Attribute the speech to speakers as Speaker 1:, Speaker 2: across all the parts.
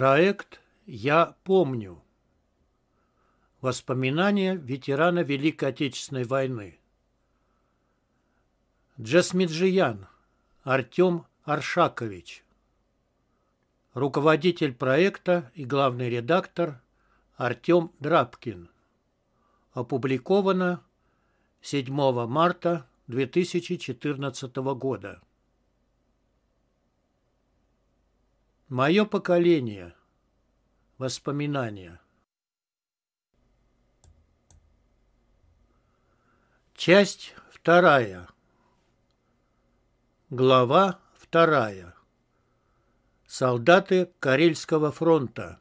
Speaker 1: Проект «Я помню». Воспоминания ветерана Великой Отечественной войны. Джасмиджиян Артем Аршакович. Руководитель проекта и главный редактор Артем Драбкин. Опубликовано 7 марта 2014 года. Мое поколение. Воспоминания. Часть вторая. Глава вторая. Солдаты Карельского фронта.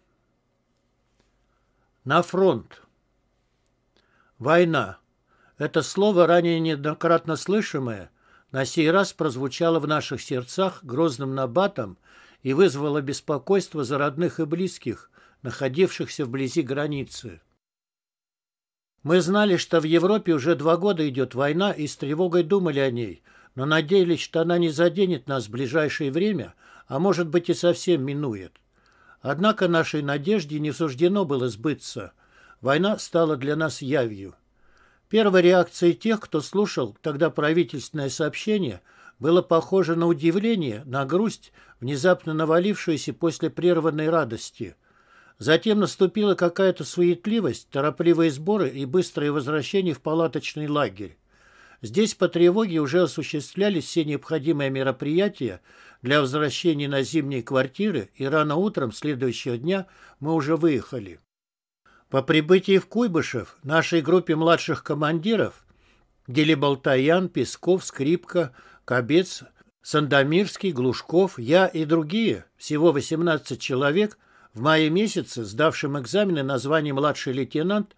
Speaker 1: На фронт. Война. Это слово, ранее неоднократно слышимое, на сей раз прозвучало в наших сердцах грозным набатом – и вызвало беспокойство за родных и близких, находившихся вблизи границы. Мы знали, что в Европе уже два года идет война и с тревогой думали о ней, но надеялись, что она не заденет нас в ближайшее время, а может быть и совсем минует. Однако нашей надежде не суждено было сбыться. Война стала для нас явью. Первой реакцией тех, кто слушал тогда правительственное сообщение – было похоже на удивление, на грусть, внезапно навалившуюся после прерванной радости. Затем наступила какая-то суетливость, торопливые сборы и быстрое возвращение в палаточный лагерь. Здесь по тревоге уже осуществлялись все необходимые мероприятия для возвращения на зимние квартиры, и рано утром следующего дня мы уже выехали. По прибытии в Куйбышев нашей группе младших командиров Делибалтаян, Песков, Скрипка – Кобец, Сандомирский, Глушков, я и другие, всего 18 человек, в мае месяце, сдавшим экзамены на звание младший лейтенант,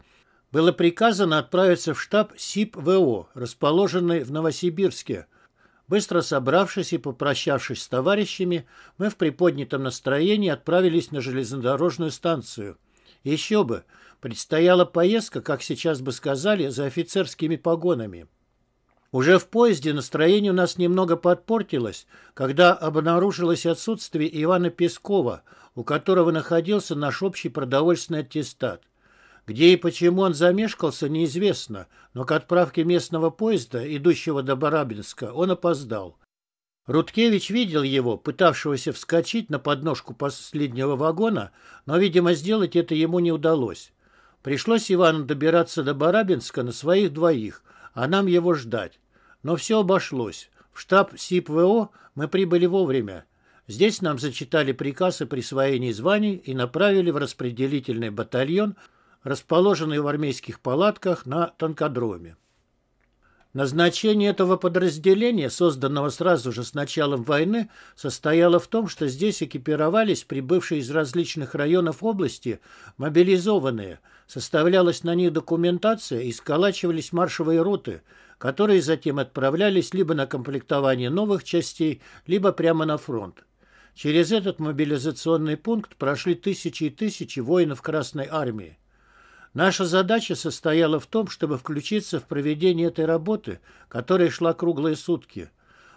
Speaker 1: было приказано отправиться в штаб СИП-ВО, расположенный в Новосибирске. Быстро собравшись и попрощавшись с товарищами, мы в приподнятом настроении отправились на железнодорожную станцию. Еще бы, предстояла поездка, как сейчас бы сказали, за офицерскими погонами. Уже в поезде настроение у нас немного подпортилось, когда обнаружилось отсутствие Ивана Пескова, у которого находился наш общий продовольственный аттестат. Где и почему он замешкался, неизвестно, но к отправке местного поезда, идущего до Барабинска, он опоздал. Рудкевич видел его, пытавшегося вскочить на подножку последнего вагона, но, видимо, сделать это ему не удалось. Пришлось Ивану добираться до Барабинска на своих двоих, а нам его ждать. Но все обошлось. В штаб СИПВО мы прибыли вовремя. Здесь нам зачитали приказ о присвоении званий и направили в распределительный батальон, расположенный в армейских палатках на танкодроме. Назначение этого подразделения, созданного сразу же с началом войны, состояло в том, что здесь экипировались прибывшие из различных районов области мобилизованные – Составлялась на них документация и сколачивались маршевые роты, которые затем отправлялись либо на комплектование новых частей, либо прямо на фронт. Через этот мобилизационный пункт прошли тысячи и тысячи воинов Красной Армии. Наша задача состояла в том, чтобы включиться в проведение этой работы, которая шла круглые сутки.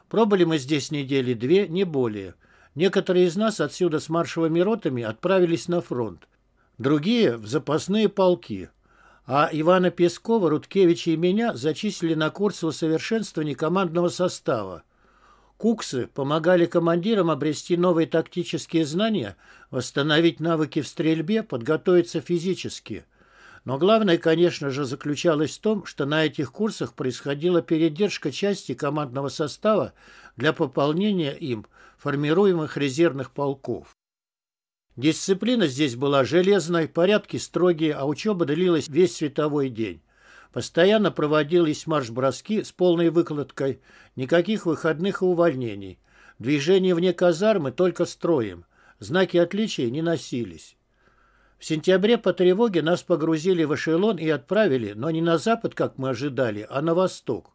Speaker 1: Пробыли мы здесь недели две, не более. Некоторые из нас отсюда с маршевыми ротами отправились на фронт другие – в запасные полки. А Ивана Пескова, Рудкевича и меня зачислили на курсы усовершенствования командного состава. Куксы помогали командирам обрести новые тактические знания, восстановить навыки в стрельбе, подготовиться физически. Но главное, конечно же, заключалось в том, что на этих курсах происходила передержка части командного состава для пополнения им формируемых резервных полков. Дисциплина здесь была железной, порядки строгие, а учеба длилась весь световой день. Постоянно проводились марш-броски с полной выкладкой, никаких выходных и увольнений. Движение вне казармы только строем. Знаки отличия не носились. В сентябре по тревоге нас погрузили в эшелон и отправили, но не на запад, как мы ожидали, а на восток.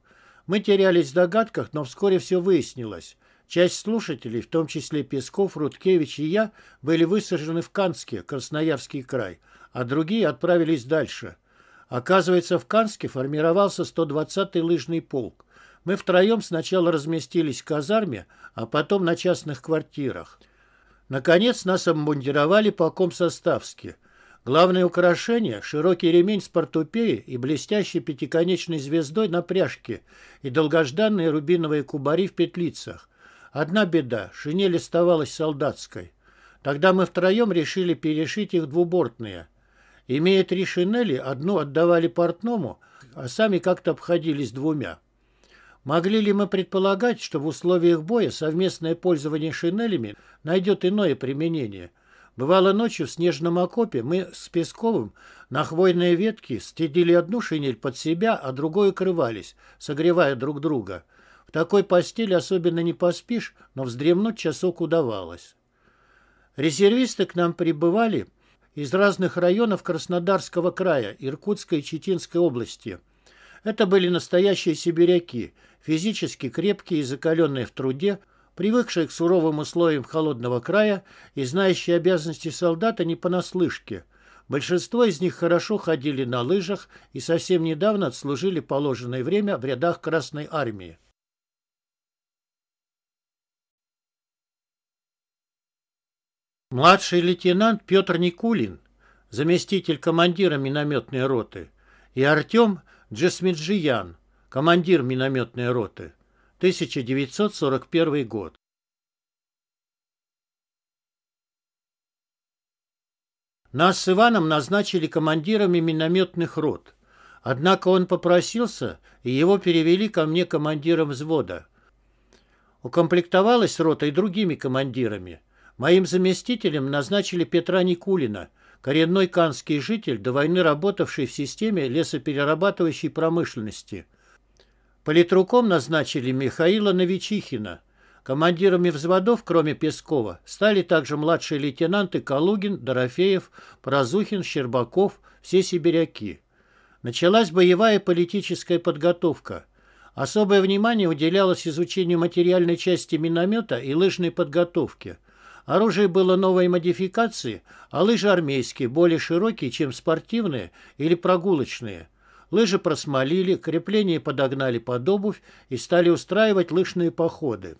Speaker 1: Мы терялись в догадках, но вскоре все выяснилось – Часть слушателей, в том числе Песков, Рудкевич и я, были высажены в Канске, Красноярский край, а другие отправились дальше. Оказывается, в Канске формировался 120-й лыжный полк. Мы втроем сначала разместились в казарме, а потом на частных квартирах. Наконец нас обмундировали полком составски. Главное украшение – широкий ремень с портупеи и блестящей пятиконечной звездой на пряжке и долгожданные рубиновые кубари в петлицах – Одна беда – шинель оставалась солдатской. Тогда мы втроем решили перешить их двубортные. Имея три шинели, одну отдавали портному, а сами как-то обходились двумя. Могли ли мы предполагать, что в условиях боя совместное пользование шинелями найдет иное применение? Бывало ночью в снежном окопе мы с Песковым на хвойные ветки стедили одну шинель под себя, а другую крывались, согревая друг друга – в такой постели особенно не поспишь, но вздремнуть часок удавалось. Резервисты к нам прибывали из разных районов Краснодарского края, Иркутской и Читинской области. Это были настоящие сибиряки, физически крепкие и закаленные в труде, привыкшие к суровым условиям холодного края и знающие обязанности солдата не понаслышке. Большинство из них хорошо ходили на лыжах и совсем недавно отслужили положенное время в рядах Красной Армии. Младший лейтенант Петр Никулин, заместитель командира минометной роты, и Артем Джесмиджиян, командир минометной роты, 1941 год. Нас с Иваном назначили командирами минометных рот. Однако он попросился, и его перевели ко мне командиром взвода. Укомплектовалась рота и другими командирами – Моим заместителем назначили Петра Никулина, коренной канский житель, до войны работавший в системе лесоперерабатывающей промышленности. Политруком назначили Михаила Новичихина. Командирами взводов, кроме Пескова, стали также младшие лейтенанты Калугин, Дорофеев, Прозухин, Щербаков, все сибиряки. Началась боевая политическая подготовка – Особое внимание уделялось изучению материальной части миномета и лыжной подготовки. Оружие было новой модификации, а лыжи армейские, более широкие, чем спортивные или прогулочные. Лыжи просмолили, крепления подогнали под обувь и стали устраивать лыжные походы.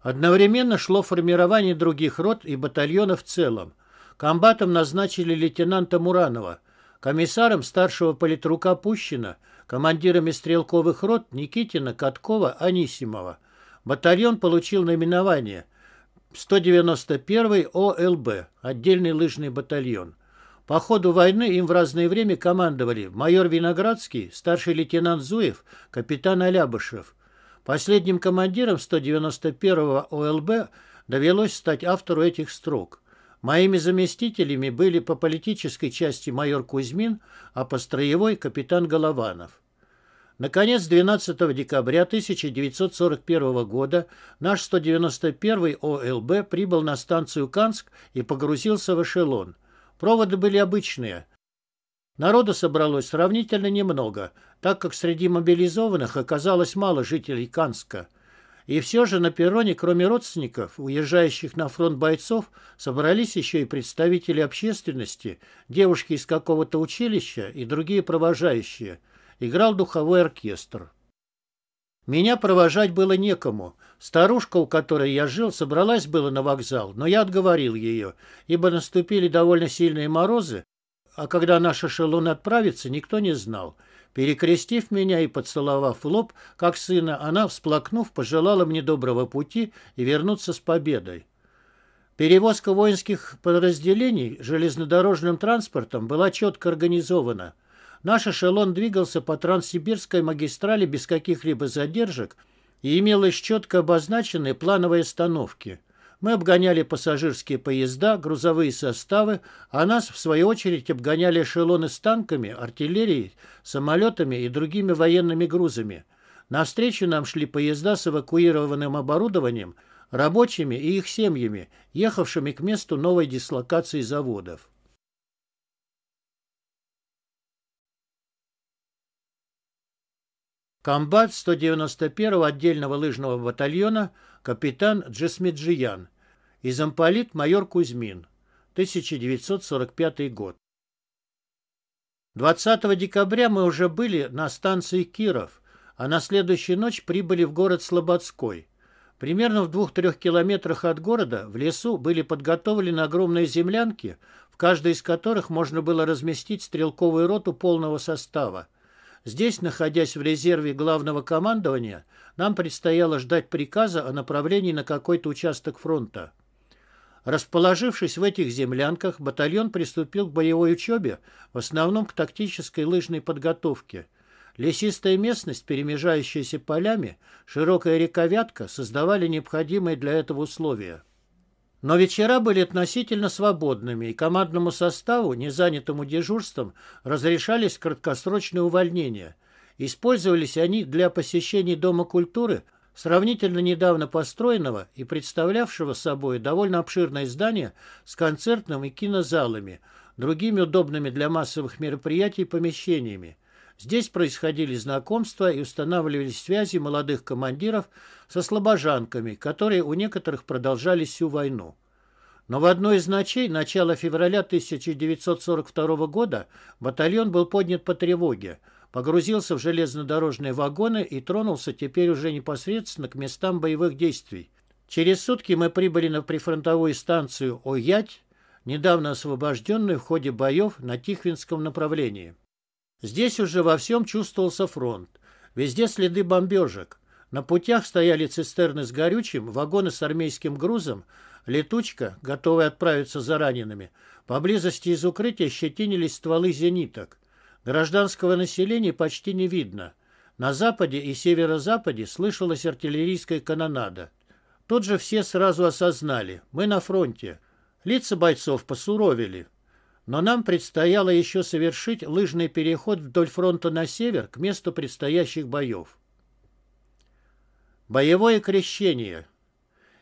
Speaker 1: Одновременно шло формирование других рот и батальонов в целом. Комбатом назначили лейтенанта Муранова, комиссаром старшего политрука Пущина, командирами стрелковых рот Никитина, Каткова, Анисимова. Батальон получил наименование – 191 ОЛБ, отдельный лыжный батальон. По ходу войны им в разное время командовали майор Виноградский, старший лейтенант Зуев, капитан Алябышев. Последним командиром 191-го ОЛБ довелось стать автору этих строк. Моими заместителями были по политической части майор Кузьмин, а по строевой капитан Голованов. Наконец, 12 декабря 1941 года наш 191 ОЛБ прибыл на станцию Канск и погрузился в эшелон. Проводы были обычные. Народа собралось сравнительно немного, так как среди мобилизованных оказалось мало жителей Канска. И все же на перроне, кроме родственников, уезжающих на фронт бойцов, собрались еще и представители общественности, девушки из какого-то училища и другие провожающие – играл духовой оркестр. Меня провожать было некому. Старушка, у которой я жил, собралась было на вокзал, но я отговорил ее, ибо наступили довольно сильные морозы, а когда наш эшелон отправится, никто не знал. Перекрестив меня и поцеловав лоб, как сына, она, всплакнув, пожелала мне доброго пути и вернуться с победой. Перевозка воинских подразделений железнодорожным транспортом была четко организована – Наш эшелон двигался по Транссибирской магистрали без каких-либо задержек и имелось четко обозначенные плановые остановки. Мы обгоняли пассажирские поезда, грузовые составы, а нас, в свою очередь, обгоняли эшелоны с танками, артиллерией, самолетами и другими военными грузами. Навстречу нам шли поезда с эвакуированным оборудованием, рабочими и их семьями, ехавшими к месту новой дислокации заводов. комбат 191-го отдельного лыжного батальона капитан Джесмеджиян и замполит майор Кузьмин, 1945 год. 20 декабря мы уже были на станции Киров, а на следующую ночь прибыли в город Слободской. Примерно в двух-трех километрах от города в лесу были подготовлены огромные землянки, в каждой из которых можно было разместить стрелковую роту полного состава – Здесь, находясь в резерве главного командования, нам предстояло ждать приказа о направлении на какой-то участок фронта. Расположившись в этих землянках, батальон приступил к боевой учебе, в основном к тактической лыжной подготовке. Лесистая местность, перемежающаяся полями, широкая рековятка создавали необходимые для этого условия. Но вечера были относительно свободными, и командному составу, не занятому дежурством, разрешались краткосрочные увольнения. Использовались они для посещений Дома культуры, сравнительно недавно построенного и представлявшего собой довольно обширное здание с концертным и кинозалами, другими удобными для массовых мероприятий помещениями. Здесь происходили знакомства и устанавливались связи молодых командиров со слабожанками, которые у некоторых продолжались всю войну. Но в одной из ночей начала февраля 1942 года батальон был поднят по тревоге, погрузился в железнодорожные вагоны и тронулся теперь уже непосредственно к местам боевых действий. Через сутки мы прибыли на прифронтовую станцию Оять, недавно освобожденную в ходе боев на Тихвинском направлении. Здесь уже во всем чувствовался фронт. Везде следы бомбежек. На путях стояли цистерны с горючим, вагоны с армейским грузом, летучка, готовая отправиться за ранеными. Поблизости из укрытия щетинились стволы зениток. Гражданского населения почти не видно. На западе и северо-западе слышалась артиллерийская канонада. Тут же все сразу осознали – мы на фронте. Лица бойцов посуровели – но нам предстояло еще совершить лыжный переход вдоль фронта на север к месту предстоящих боев. Боевое крещение.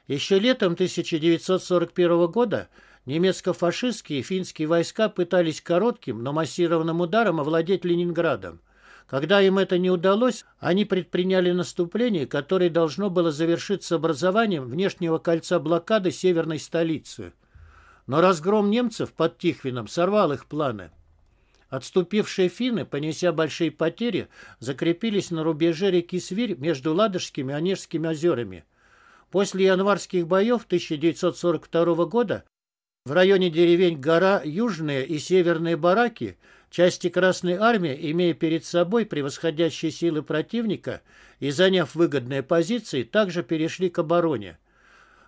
Speaker 1: Еще летом 1941 года немецко-фашистские и финские войска пытались коротким, но массированным ударом овладеть Ленинградом. Когда им это не удалось, они предприняли наступление, которое должно было завершиться образованием внешнего кольца блокады северной столицы – но разгром немцев под Тихвином сорвал их планы. Отступившие финны, понеся большие потери, закрепились на рубеже реки Свирь между Ладожскими и Онежскими озерами. После январских боев 1942 года в районе деревень Гора Южные и Северные Бараки части Красной Армии, имея перед собой превосходящие силы противника и заняв выгодные позиции, также перешли к обороне.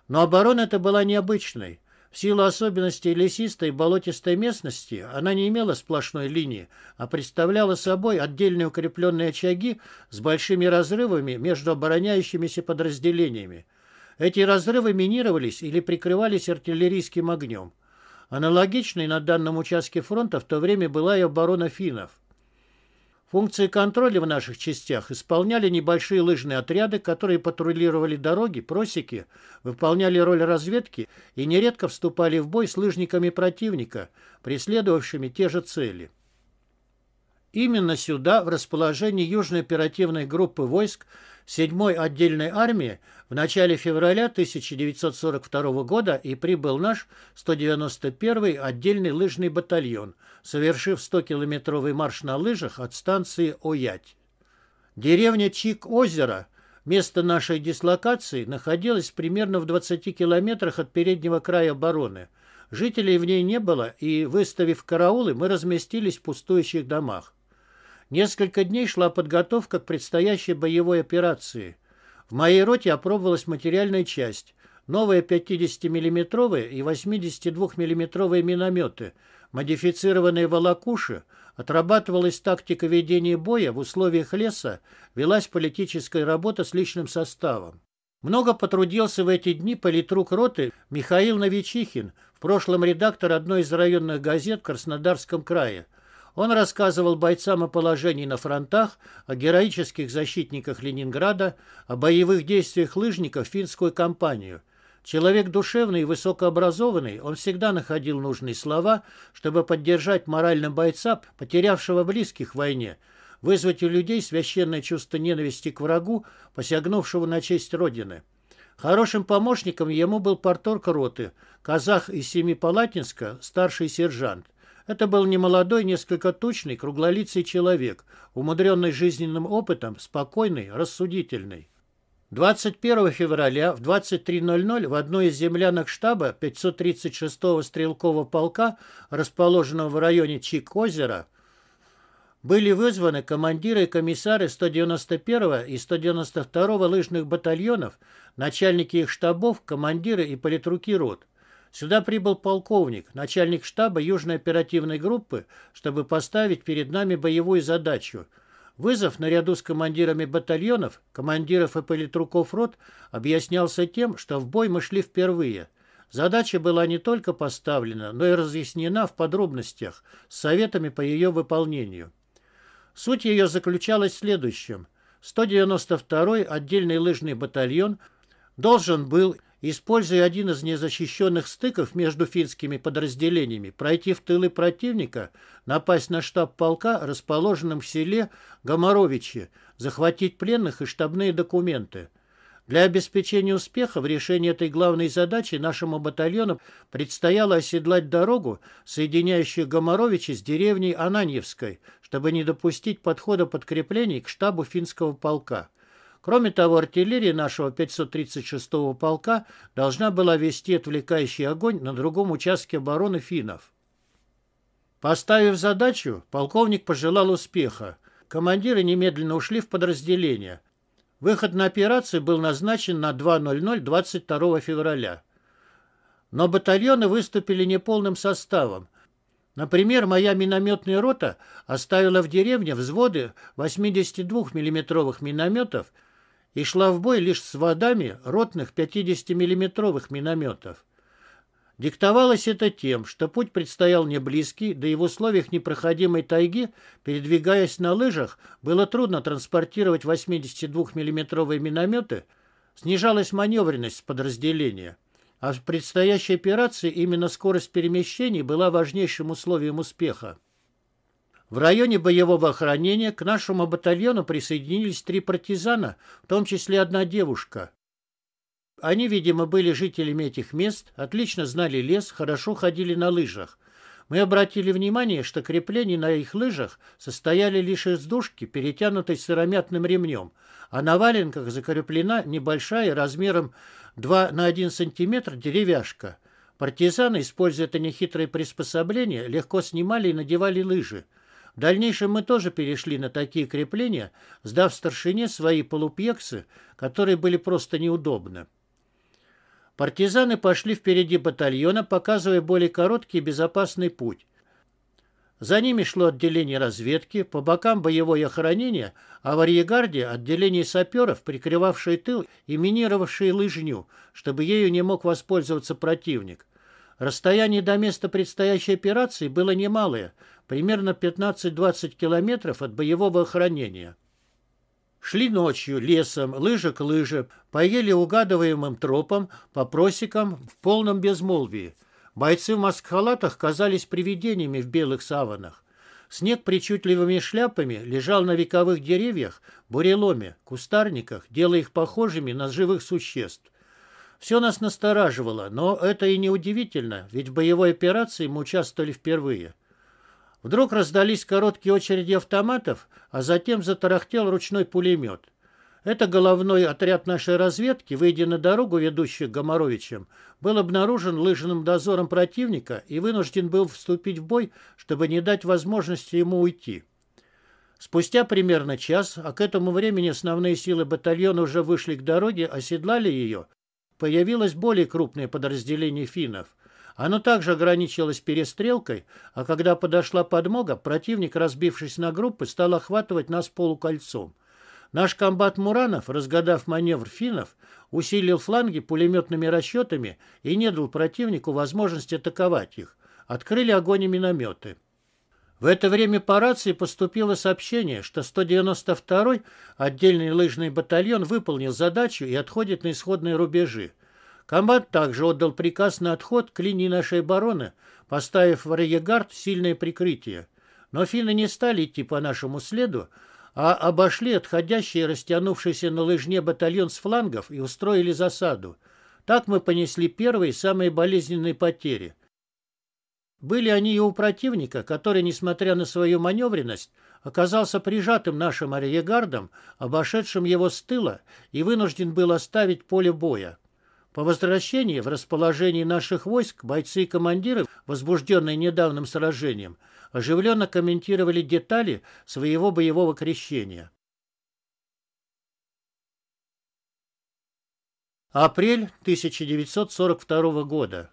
Speaker 1: Но оборона эта была необычной – в силу особенностей лесистой и болотистой местности она не имела сплошной линии, а представляла собой отдельные укрепленные очаги с большими разрывами между обороняющимися подразделениями. Эти разрывы минировались или прикрывались артиллерийским огнем. Аналогичной на данном участке фронта в то время была и оборона финнов. Функции контроля в наших частях исполняли небольшие лыжные отряды, которые патрулировали дороги, просеки, выполняли роль разведки и нередко вступали в бой с лыжниками противника, преследовавшими те же цели. Именно сюда, в расположении южной оперативной группы войск, 7-й отдельной армии в начале февраля 1942 года и прибыл наш 191-й отдельный лыжный батальон, совершив 100-километровый марш на лыжах от станции Оять. Деревня Чик-Озеро, место нашей дислокации, находилась примерно в 20 километрах от переднего края обороны. Жителей в ней не было, и, выставив караулы, мы разместились в пустующих домах. Несколько дней шла подготовка к предстоящей боевой операции. В моей роте опробовалась материальная часть, новые 50-миллиметровые и 82-миллиметровые минометы, модифицированные волокуши, отрабатывалась тактика ведения боя в условиях леса, велась политическая работа с личным составом. Много потрудился в эти дни политрук роты Михаил Новичихин, в прошлом редактор одной из районных газет в Краснодарском крае – он рассказывал бойцам о положении на фронтах, о героических защитниках Ленинграда, о боевых действиях лыжников в финскую кампанию. Человек душевный и высокообразованный, он всегда находил нужные слова, чтобы поддержать морально бойца, потерявшего близких в войне, вызвать у людей священное чувство ненависти к врагу, посягнувшего на честь Родины. Хорошим помощником ему был порторг роты, казах из Семипалатинска, старший сержант. Это был немолодой, несколько тучный, круглолицый человек, умудренный жизненным опытом, спокойный, рассудительный. 21 февраля в 23.00 в одной из землянок штаба 536-го стрелкового полка, расположенного в районе Чик-озера, были вызваны командиры и комиссары 191-го и 192-го лыжных батальонов, начальники их штабов, командиры и политруки рот. Сюда прибыл полковник, начальник штаба Южной оперативной группы, чтобы поставить перед нами боевую задачу. Вызов наряду с командирами батальонов, командиров и политруков рот объяснялся тем, что в бой мы шли впервые. Задача была не только поставлена, но и разъяснена в подробностях с советами по ее выполнению. Суть ее заключалась в следующем. 192-й отдельный лыжный батальон должен был Используя один из незащищенных стыков между финскими подразделениями, пройти в тылы противника, напасть на штаб полка, расположенном в селе Гоморовичи, захватить пленных и штабные документы. Для обеспечения успеха в решении этой главной задачи нашему батальону предстояло оседлать дорогу, соединяющую Гоморовичи с деревней Ананьевской, чтобы не допустить подхода подкреплений к штабу финского полка. Кроме того, артиллерия нашего 536-го полка должна была вести отвлекающий огонь на другом участке обороны финнов. Поставив задачу, полковник пожелал успеха. Командиры немедленно ушли в подразделение. Выход на операцию был назначен на 2.00 22 февраля. Но батальоны выступили неполным составом. Например, моя минометная рота оставила в деревне взводы 82 миллиметровых минометов – и шла в бой лишь с водами ротных 50-миллиметровых минометов. Диктовалось это тем, что путь предстоял не близкий, да и в условиях непроходимой тайги, передвигаясь на лыжах, было трудно транспортировать 82-миллиметровые минометы, снижалась маневренность подразделения. А в предстоящей операции именно скорость перемещений была важнейшим условием успеха. В районе боевого охранения к нашему батальону присоединились три партизана, в том числе одна девушка. Они, видимо, были жителями этих мест, отлично знали лес, хорошо ходили на лыжах. Мы обратили внимание, что крепления на их лыжах состояли лишь из дужки, перетянутой сыромятным ремнем, а на валенках закреплена небольшая размером 2 на 1 сантиметр деревяшка. Партизаны, используя это нехитрое приспособление, легко снимали и надевали лыжи. В дальнейшем мы тоже перешли на такие крепления, сдав старшине свои полупьексы, которые были просто неудобны. Партизаны пошли впереди батальона, показывая более короткий и безопасный путь. За ними шло отделение разведки, по бокам боевое охранение, а в арьегарде отделение саперов, прикрывавшее тыл и минировавшее лыжню, чтобы ею не мог воспользоваться противник. Расстояние до места предстоящей операции было немалое, примерно 15-20 километров от боевого охранения. Шли ночью, лесом, лыжа к лыже, по еле угадываемым тропам, по просекам, в полном безмолвии. Бойцы в маскхалатах казались привидениями в белых саванах. Снег причудливыми шляпами лежал на вековых деревьях, буреломе, кустарниках, делая их похожими на живых существ. Все нас настораживало, но это и не удивительно, ведь в боевой операции мы участвовали впервые. Вдруг раздались короткие очереди автоматов, а затем затарахтел ручной пулемет. Это головной отряд нашей разведки, выйдя на дорогу, ведущую к Гоморовичам, был обнаружен лыжным дозором противника и вынужден был вступить в бой, чтобы не дать возможности ему уйти. Спустя примерно час, а к этому времени основные силы батальона уже вышли к дороге, оседлали ее Появилось более крупное подразделение финнов. Оно также ограничилось перестрелкой, а когда подошла подмога, противник, разбившись на группы, стал охватывать нас полукольцом. Наш комбат Муранов, разгадав маневр финнов, усилил фланги пулеметными расчетами и не дал противнику возможности атаковать их. Открыли огонь и минометы. В это время по рации поступило сообщение, что 192-й отдельный лыжный батальон выполнил задачу и отходит на исходные рубежи. Комбат также отдал приказ на отход к линии нашей обороны, поставив в арьегард сильное прикрытие. Но финны не стали идти по нашему следу, а обошли отходящий и растянувшийся на лыжне батальон с флангов и устроили засаду. Так мы понесли первые самые болезненные потери – были они и у противника, который, несмотря на свою маневренность, оказался прижатым нашим арьергардом, обошедшим его с тыла, и вынужден был оставить поле боя. По возвращении в расположении наших войск бойцы и командиры, возбужденные недавним сражением, оживленно комментировали детали своего боевого крещения. Апрель 1942 года.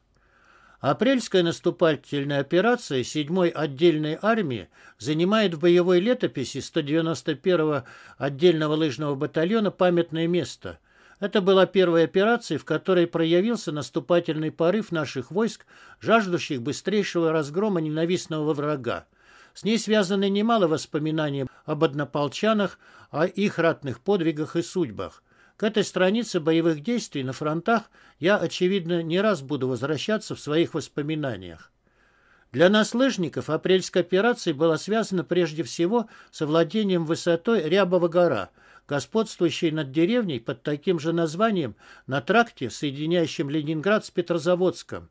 Speaker 1: Апрельская наступательная операция 7-й отдельной армии занимает в боевой летописи 191-го отдельного лыжного батальона памятное место. Это была первая операция, в которой проявился наступательный порыв наших войск, жаждущих быстрейшего разгрома ненавистного врага. С ней связаны немало воспоминаний об однополчанах, о их ратных подвигах и судьбах. К этой странице боевых действий на фронтах я, очевидно, не раз буду возвращаться в своих воспоминаниях. Для нас, лыжников, апрельская операция была связана прежде всего с овладением высотой Рябова гора, господствующей над деревней под таким же названием на тракте, соединяющем Ленинград с Петрозаводском.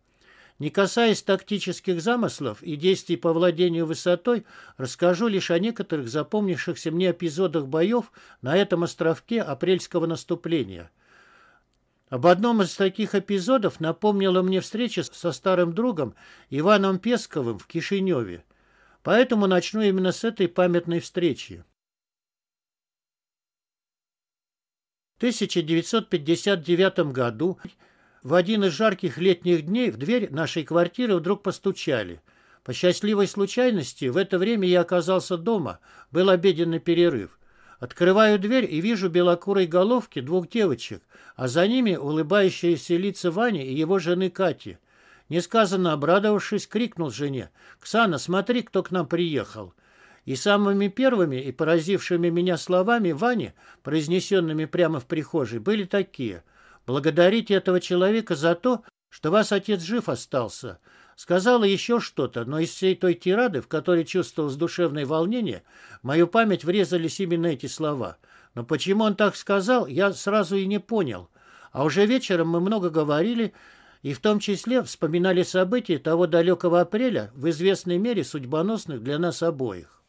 Speaker 1: Не касаясь тактических замыслов и действий по владению высотой, расскажу лишь о некоторых запомнившихся мне эпизодах боев на этом островке апрельского наступления. Об одном из таких эпизодов напомнила мне встреча со старым другом Иваном Песковым в Кишиневе. Поэтому начну именно с этой памятной встречи. 1959 году в один из жарких летних дней в дверь нашей квартиры вдруг постучали. По счастливой случайности в это время я оказался дома, был обеденный перерыв. Открываю дверь и вижу белокурой головки двух девочек, а за ними улыбающиеся лица Вани и его жены Кати. Несказанно обрадовавшись, крикнул жене «Ксана, смотри, кто к нам приехал!» И самыми первыми и поразившими меня словами Вани, произнесенными прямо в прихожей, были такие – Благодарите этого человека за то, что вас отец жив остался. Сказала еще что-то, но из всей той тирады, в которой чувствовалось душевное волнение, в мою память врезались именно эти слова. Но почему он так сказал, я сразу и не понял. А уже вечером мы много говорили, и в том числе вспоминали события того далекого апреля, в известной мере судьбоносных для нас обоих.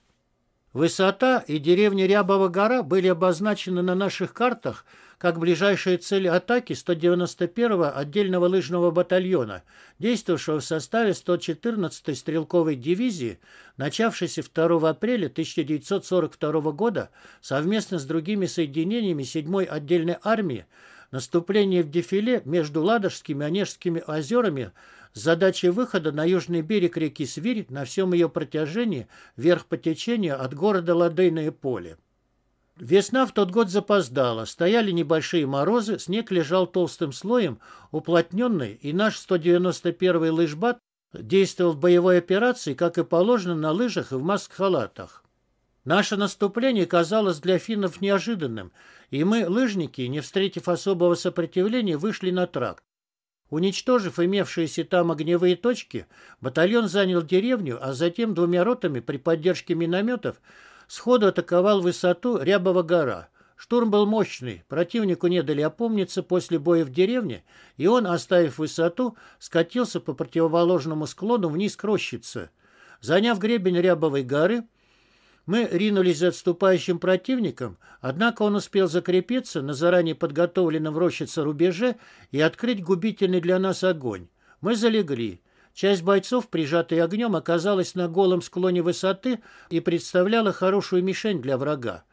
Speaker 1: Высота и деревня Рябова гора были обозначены на наших картах – как ближайшие цели атаки 191-го отдельного лыжного батальона, действовавшего в составе 114-й стрелковой дивизии, начавшейся 2 апреля 1942 года совместно с другими соединениями 7-й отдельной армии, наступление в дефиле между Ладожскими и Онежскими озерами с задачей выхода на южный берег реки Свирь на всем ее протяжении вверх по течению от города Ладейное поле. Весна в тот год запоздала. Стояли небольшие морозы, снег лежал толстым слоем, уплотненный, и наш 191-й лыжбат действовал в боевой операции, как и положено, на лыжах и в маск-халатах. Наше наступление казалось для финнов неожиданным, и мы, лыжники, не встретив особого сопротивления, вышли на тракт. Уничтожив имевшиеся там огневые точки, батальон занял деревню, а затем двумя ротами при поддержке минометов Сходу атаковал высоту Рябова гора. Штурм был мощный, противнику не дали опомниться после боя в деревне, и он, оставив высоту, скатился по противоположному склону вниз к рощице. Заняв гребень Рябовой горы, мы ринулись за отступающим противником, однако он успел закрепиться на заранее подготовленном в рощице рубеже и открыть губительный для нас огонь. Мы залегли. Часть бойцов, прижатые огнем, оказалась на голом склоне высоты и представляла хорошую мишень для врага.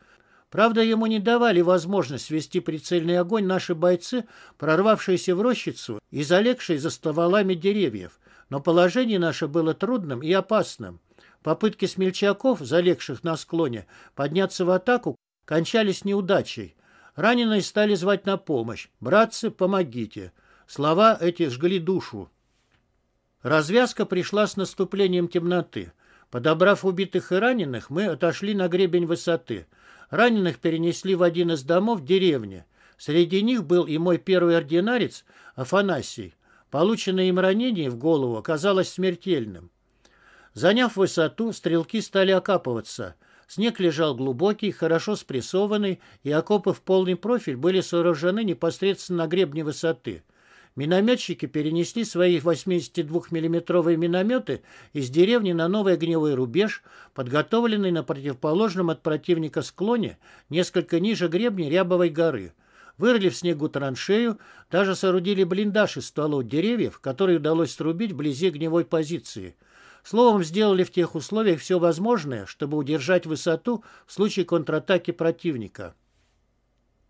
Speaker 1: Правда, ему не давали возможность вести прицельный огонь наши бойцы, прорвавшиеся в рощицу и залегшие за стволами деревьев. Но положение наше было трудным и опасным. Попытки смельчаков, залегших на склоне, подняться в атаку, кончались неудачей. Раненые стали звать на помощь. «Братцы, помогите!» Слова эти жгли душу. Развязка пришла с наступлением темноты. Подобрав убитых и раненых, мы отошли на гребень высоты. Раненых перенесли в один из домов деревни. Среди них был и мой первый ординарец Афанасий. Полученное им ранение в голову оказалось смертельным. Заняв высоту, стрелки стали окапываться. Снег лежал глубокий, хорошо спрессованный, и окопы в полный профиль были сооружены непосредственно на гребне высоты. Минометчики перенесли свои 82 миллиметровые минометы из деревни на новый огневой рубеж, подготовленный на противоположном от противника склоне несколько ниже гребня Рябовой горы. Вырыли в снегу траншею, даже соорудили блиндаж из стволов деревьев, которые удалось срубить вблизи огневой позиции. Словом, сделали в тех условиях все возможное, чтобы удержать высоту в случае контратаки противника.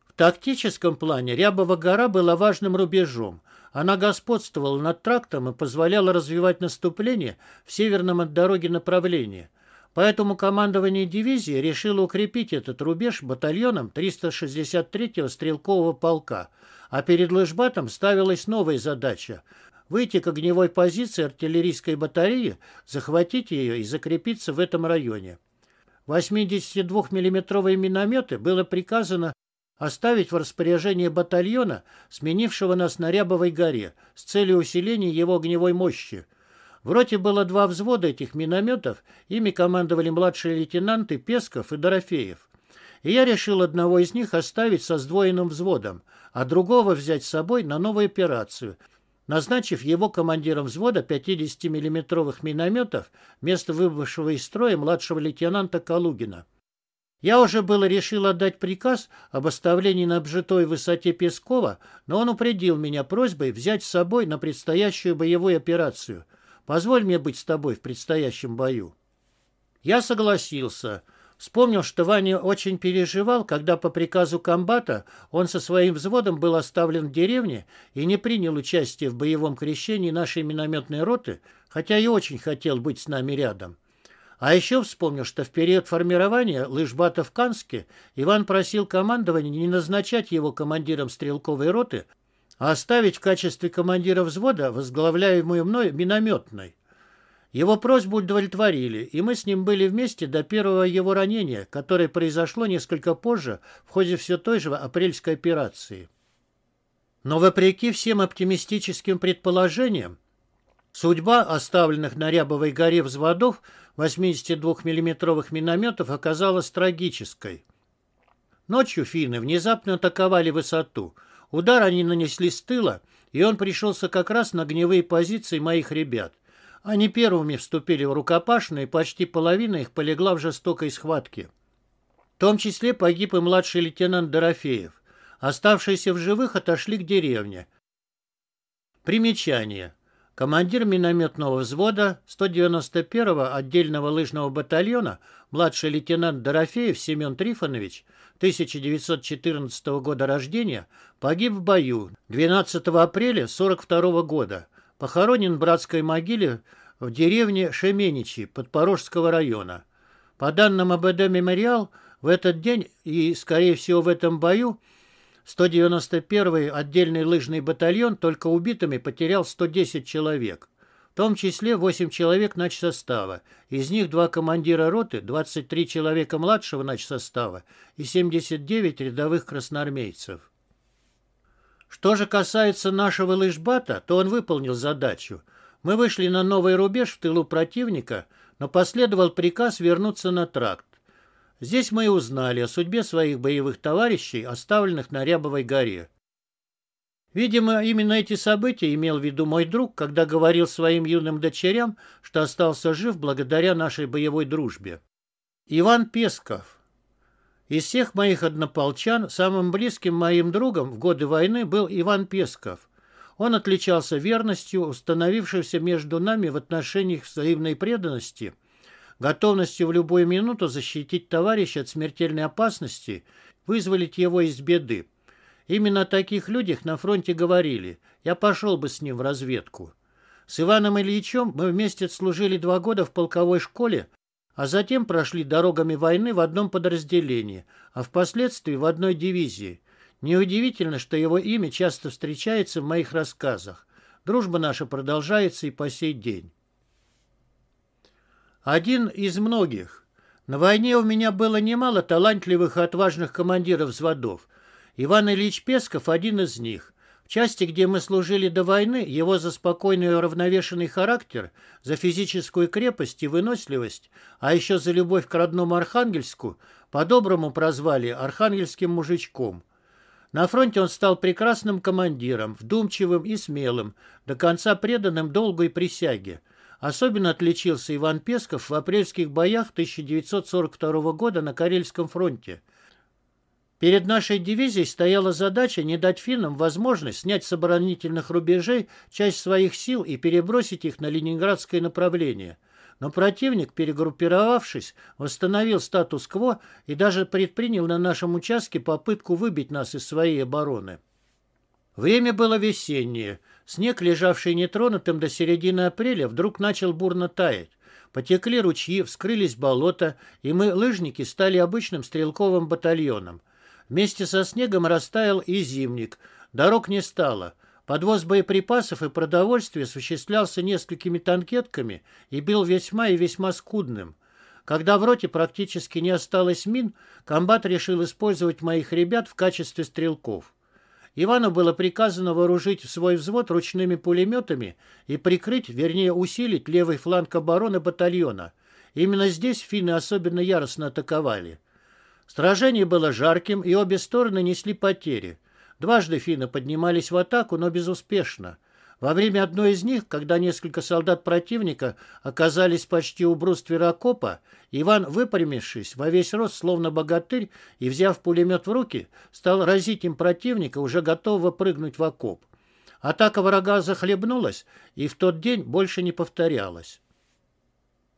Speaker 1: В тактическом плане Рябова гора была важным рубежом, она господствовала над трактом и позволяла развивать наступление в северном от дороги направлении. Поэтому командование дивизии решило укрепить этот рубеж батальоном 363-го стрелкового полка, а перед Лыжбатом ставилась новая задача – выйти к огневой позиции артиллерийской батареи, захватить ее и закрепиться в этом районе. 82-миллиметровые минометы было приказано оставить в распоряжении батальона, сменившего нас на Рябовой горе, с целью усиления его огневой мощи. В роте было два взвода этих минометов, ими командовали младшие лейтенанты Песков и Дорофеев. И я решил одного из них оставить со сдвоенным взводом, а другого взять с собой на новую операцию, назначив его командиром взвода 50-миллиметровых минометов вместо выбывшего из строя младшего лейтенанта Калугина. Я уже было решил отдать приказ об оставлении на обжитой высоте Пескова, но он упредил меня просьбой взять с собой на предстоящую боевую операцию. Позволь мне быть с тобой в предстоящем бою. Я согласился. Вспомнил, что Ваня очень переживал, когда по приказу комбата он со своим взводом был оставлен в деревне и не принял участие в боевом крещении нашей минометной роты, хотя и очень хотел быть с нами рядом. А еще вспомнил, что в период формирования лыжбата в Канске Иван просил командование не назначать его командиром стрелковой роты, а оставить в качестве командира взвода, возглавляемую мной, минометной. Его просьбу удовлетворили, и мы с ним были вместе до первого его ранения, которое произошло несколько позже в ходе все той же апрельской операции. Но вопреки всем оптимистическим предположениям, Судьба оставленных на Рябовой горе взводов 82 миллиметровых минометов оказалась трагической. Ночью финны внезапно атаковали высоту. Удар они нанесли с тыла, и он пришелся как раз на огневые позиции моих ребят. Они первыми вступили в рукопашные, почти половина их полегла в жестокой схватке. В том числе погиб и младший лейтенант Дорофеев. Оставшиеся в живых отошли к деревне. Примечание командир минометного взвода 191-го отдельного лыжного батальона, младший лейтенант Дорофеев Семен Трифонович, 1914 года рождения, погиб в бою 12 апреля 1942 года, похоронен в братской могиле в деревне Шеменичи Подпорожского района. По данным АБД «Мемориал», в этот день и, скорее всего, в этом бою 191-й отдельный лыжный батальон только убитыми потерял 110 человек, в том числе 8 человек начсостава, из них два командира роты, 23 человека младшего начсостава и 79 рядовых красноармейцев. Что же касается нашего лыжбата, то он выполнил задачу. Мы вышли на новый рубеж в тылу противника, но последовал приказ вернуться на тракт. Здесь мы и узнали о судьбе своих боевых товарищей, оставленных на Рябовой горе. Видимо, именно эти события имел в виду мой друг, когда говорил своим юным дочерям, что остался жив благодаря нашей боевой дружбе. Иван Песков. Из всех моих однополчан самым близким моим другом в годы войны был Иван Песков. Он отличался верностью, установившейся между нами в отношениях взаимной преданности – готовностью в любую минуту защитить товарища от смертельной опасности, вызволить его из беды. Именно о таких людях на фронте говорили. Я пошел бы с ним в разведку. С Иваном Ильичем мы вместе служили два года в полковой школе, а затем прошли дорогами войны в одном подразделении, а впоследствии в одной дивизии. Неудивительно, что его имя часто встречается в моих рассказах. Дружба наша продолжается и по сей день. Один из многих. На войне у меня было немало талантливых и отважных командиров взводов. Иван Ильич Песков – один из них. В части, где мы служили до войны, его за спокойный и уравновешенный характер, за физическую крепость и выносливость, а еще за любовь к родному Архангельску, по-доброму прозвали «архангельским мужичком». На фронте он стал прекрасным командиром, вдумчивым и смелым, до конца преданным долгой присяге – Особенно отличился Иван Песков в апрельских боях 1942 года на Карельском фронте. Перед нашей дивизией стояла задача не дать финнам возможность снять с оборонительных рубежей часть своих сил и перебросить их на ленинградское направление. Но противник, перегруппировавшись, восстановил статус-кво и даже предпринял на нашем участке попытку выбить нас из своей обороны. Время было весеннее – Снег, лежавший нетронутым до середины апреля, вдруг начал бурно таять. Потекли ручьи, вскрылись болота, и мы, лыжники, стали обычным стрелковым батальоном. Вместе со снегом растаял и зимник. Дорог не стало. Подвоз боеприпасов и продовольствия осуществлялся несколькими танкетками и был весьма и весьма скудным. Когда в роте практически не осталось мин, комбат решил использовать моих ребят в качестве стрелков. Ивану было приказано вооружить свой взвод ручными пулеметами и прикрыть, вернее усилить, левый фланг обороны батальона. Именно здесь финны особенно яростно атаковали. Сражение было жарким, и обе стороны несли потери. Дважды финны поднимались в атаку, но безуспешно – во время одной из них, когда несколько солдат противника оказались почти у бруствера окопа, Иван, выпрямившись во весь рост, словно богатырь, и взяв пулемет в руки, стал разить им противника, уже готового прыгнуть в окоп. Атака врага захлебнулась и в тот день больше не повторялась.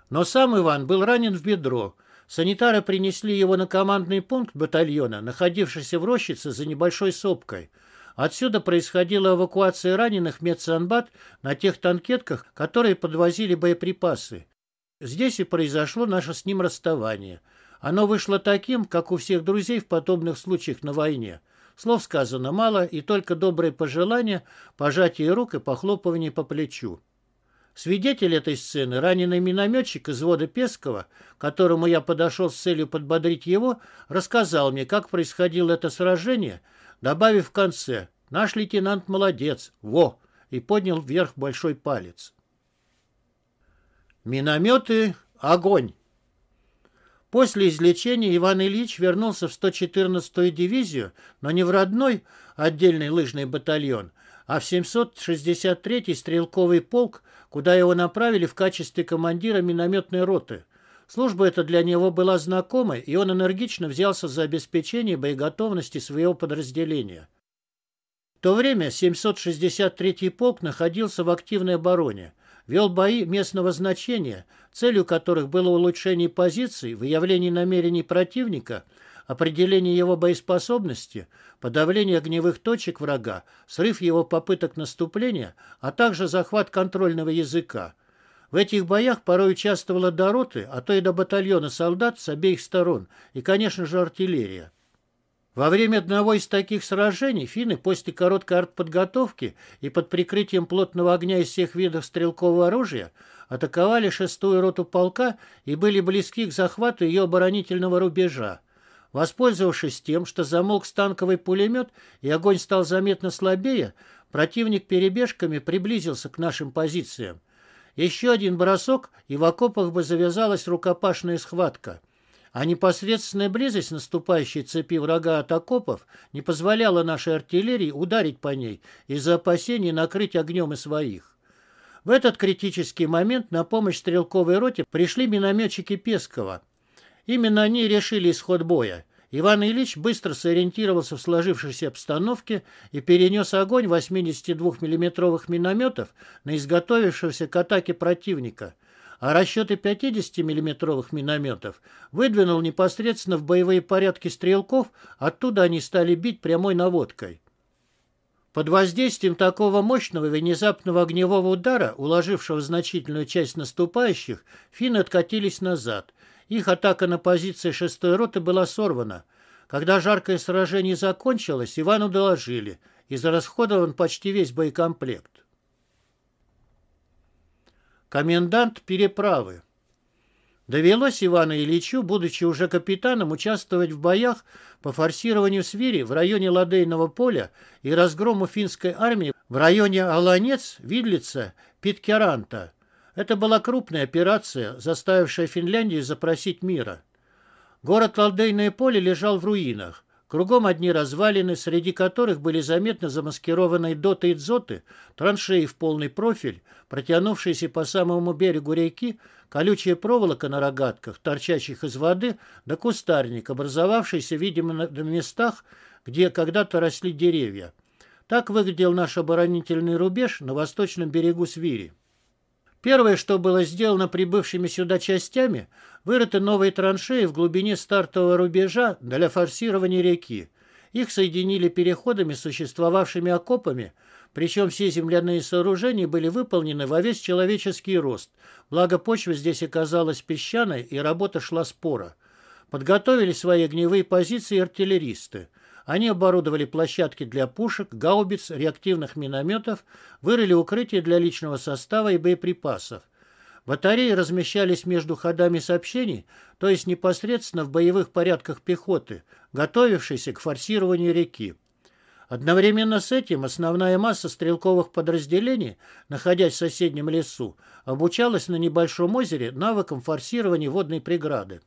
Speaker 1: Но сам Иван был ранен в бедро. Санитары принесли его на командный пункт батальона, находившийся в рощице за небольшой сопкой – Отсюда происходила эвакуация раненых медсанбат на тех танкетках, которые подвозили боеприпасы. Здесь и произошло наше с ним расставание. Оно вышло таким, как у всех друзей в подобных случаях на войне. Слов сказано мало, и только добрые пожелания, пожатие рук и похлопывание по плечу. Свидетель этой сцены, раненый минометчик из вода Пескова, которому я подошел с целью подбодрить его, рассказал мне, как происходило это сражение – добавив в конце «Наш лейтенант молодец! Во!» и поднял вверх большой палец. Минометы «Огонь!» После излечения Иван Ильич вернулся в 114-ю дивизию, но не в родной отдельный лыжный батальон, а в 763-й стрелковый полк, куда его направили в качестве командира минометной роты – Служба эта для него была знакомой, и он энергично взялся за обеспечение боеготовности своего подразделения. В то время 763-й полк находился в активной обороне, вел бои местного значения, целью которых было улучшение позиций, выявление намерений противника, определение его боеспособности, подавление огневых точек врага, срыв его попыток наступления, а также захват контрольного языка – в этих боях порой участвовала до роты, а то и до батальона солдат с обеих сторон и, конечно же, артиллерия. Во время одного из таких сражений финны после короткой артподготовки и под прикрытием плотного огня из всех видов стрелкового оружия атаковали шестую роту полка и были близки к захвату ее оборонительного рубежа. Воспользовавшись тем, что замолк станковый пулемет и огонь стал заметно слабее, противник перебежками приблизился к нашим позициям. Еще один бросок, и в окопах бы завязалась рукопашная схватка. А непосредственная близость наступающей цепи врага от окопов не позволяла нашей артиллерии ударить по ней из-за опасений накрыть огнем и своих. В этот критический момент на помощь стрелковой роте пришли минометчики Пескова. Именно они решили исход боя. Иван Ильич быстро сориентировался в сложившейся обстановке и перенес огонь 82 миллиметровых минометов на изготовившегося к атаке противника, а расчеты 50 миллиметровых минометов выдвинул непосредственно в боевые порядки стрелков, оттуда они стали бить прямой наводкой. Под воздействием такого мощного внезапного огневого удара, уложившего значительную часть наступающих, финны откатились назад, их атака на позиции шестой роты была сорвана. Когда жаркое сражение закончилось, Ивану доложили. Израсходован почти весь боекомплект. Комендант переправы. Довелось Ивану Ильичу, будучи уже капитаном, участвовать в боях по форсированию свири в районе Ладейного поля и разгрому финской армии в районе Аланец, Видлица, Питкеранта – это была крупная операция, заставившая Финляндию запросить мира. Город Лалдейное поле лежал в руинах. Кругом одни развалины, среди которых были заметно замаскированные доты и дзоты, траншеи в полный профиль, протянувшиеся по самому берегу реки, колючая проволока на рогатках, торчащих из воды, да кустарник, образовавшийся, видимо, на местах, где когда-то росли деревья. Так выглядел наш оборонительный рубеж на восточном берегу Свири. Первое, что было сделано прибывшими сюда частями, вырыты новые траншеи в глубине стартового рубежа для форсирования реки. Их соединили переходами с существовавшими окопами, причем все земляные сооружения были выполнены во весь человеческий рост, благо почва здесь оказалась песчаной и работа шла спора. Подготовили свои огневые позиции артиллеристы – они оборудовали площадки для пушек, гаубиц, реактивных минометов, вырыли укрытия для личного состава и боеприпасов. Батареи размещались между ходами сообщений, то есть непосредственно в боевых порядках пехоты, готовившейся к форсированию реки. Одновременно с этим основная масса стрелковых подразделений, находясь в соседнем лесу, обучалась на небольшом озере навыкам форсирования водной преграды.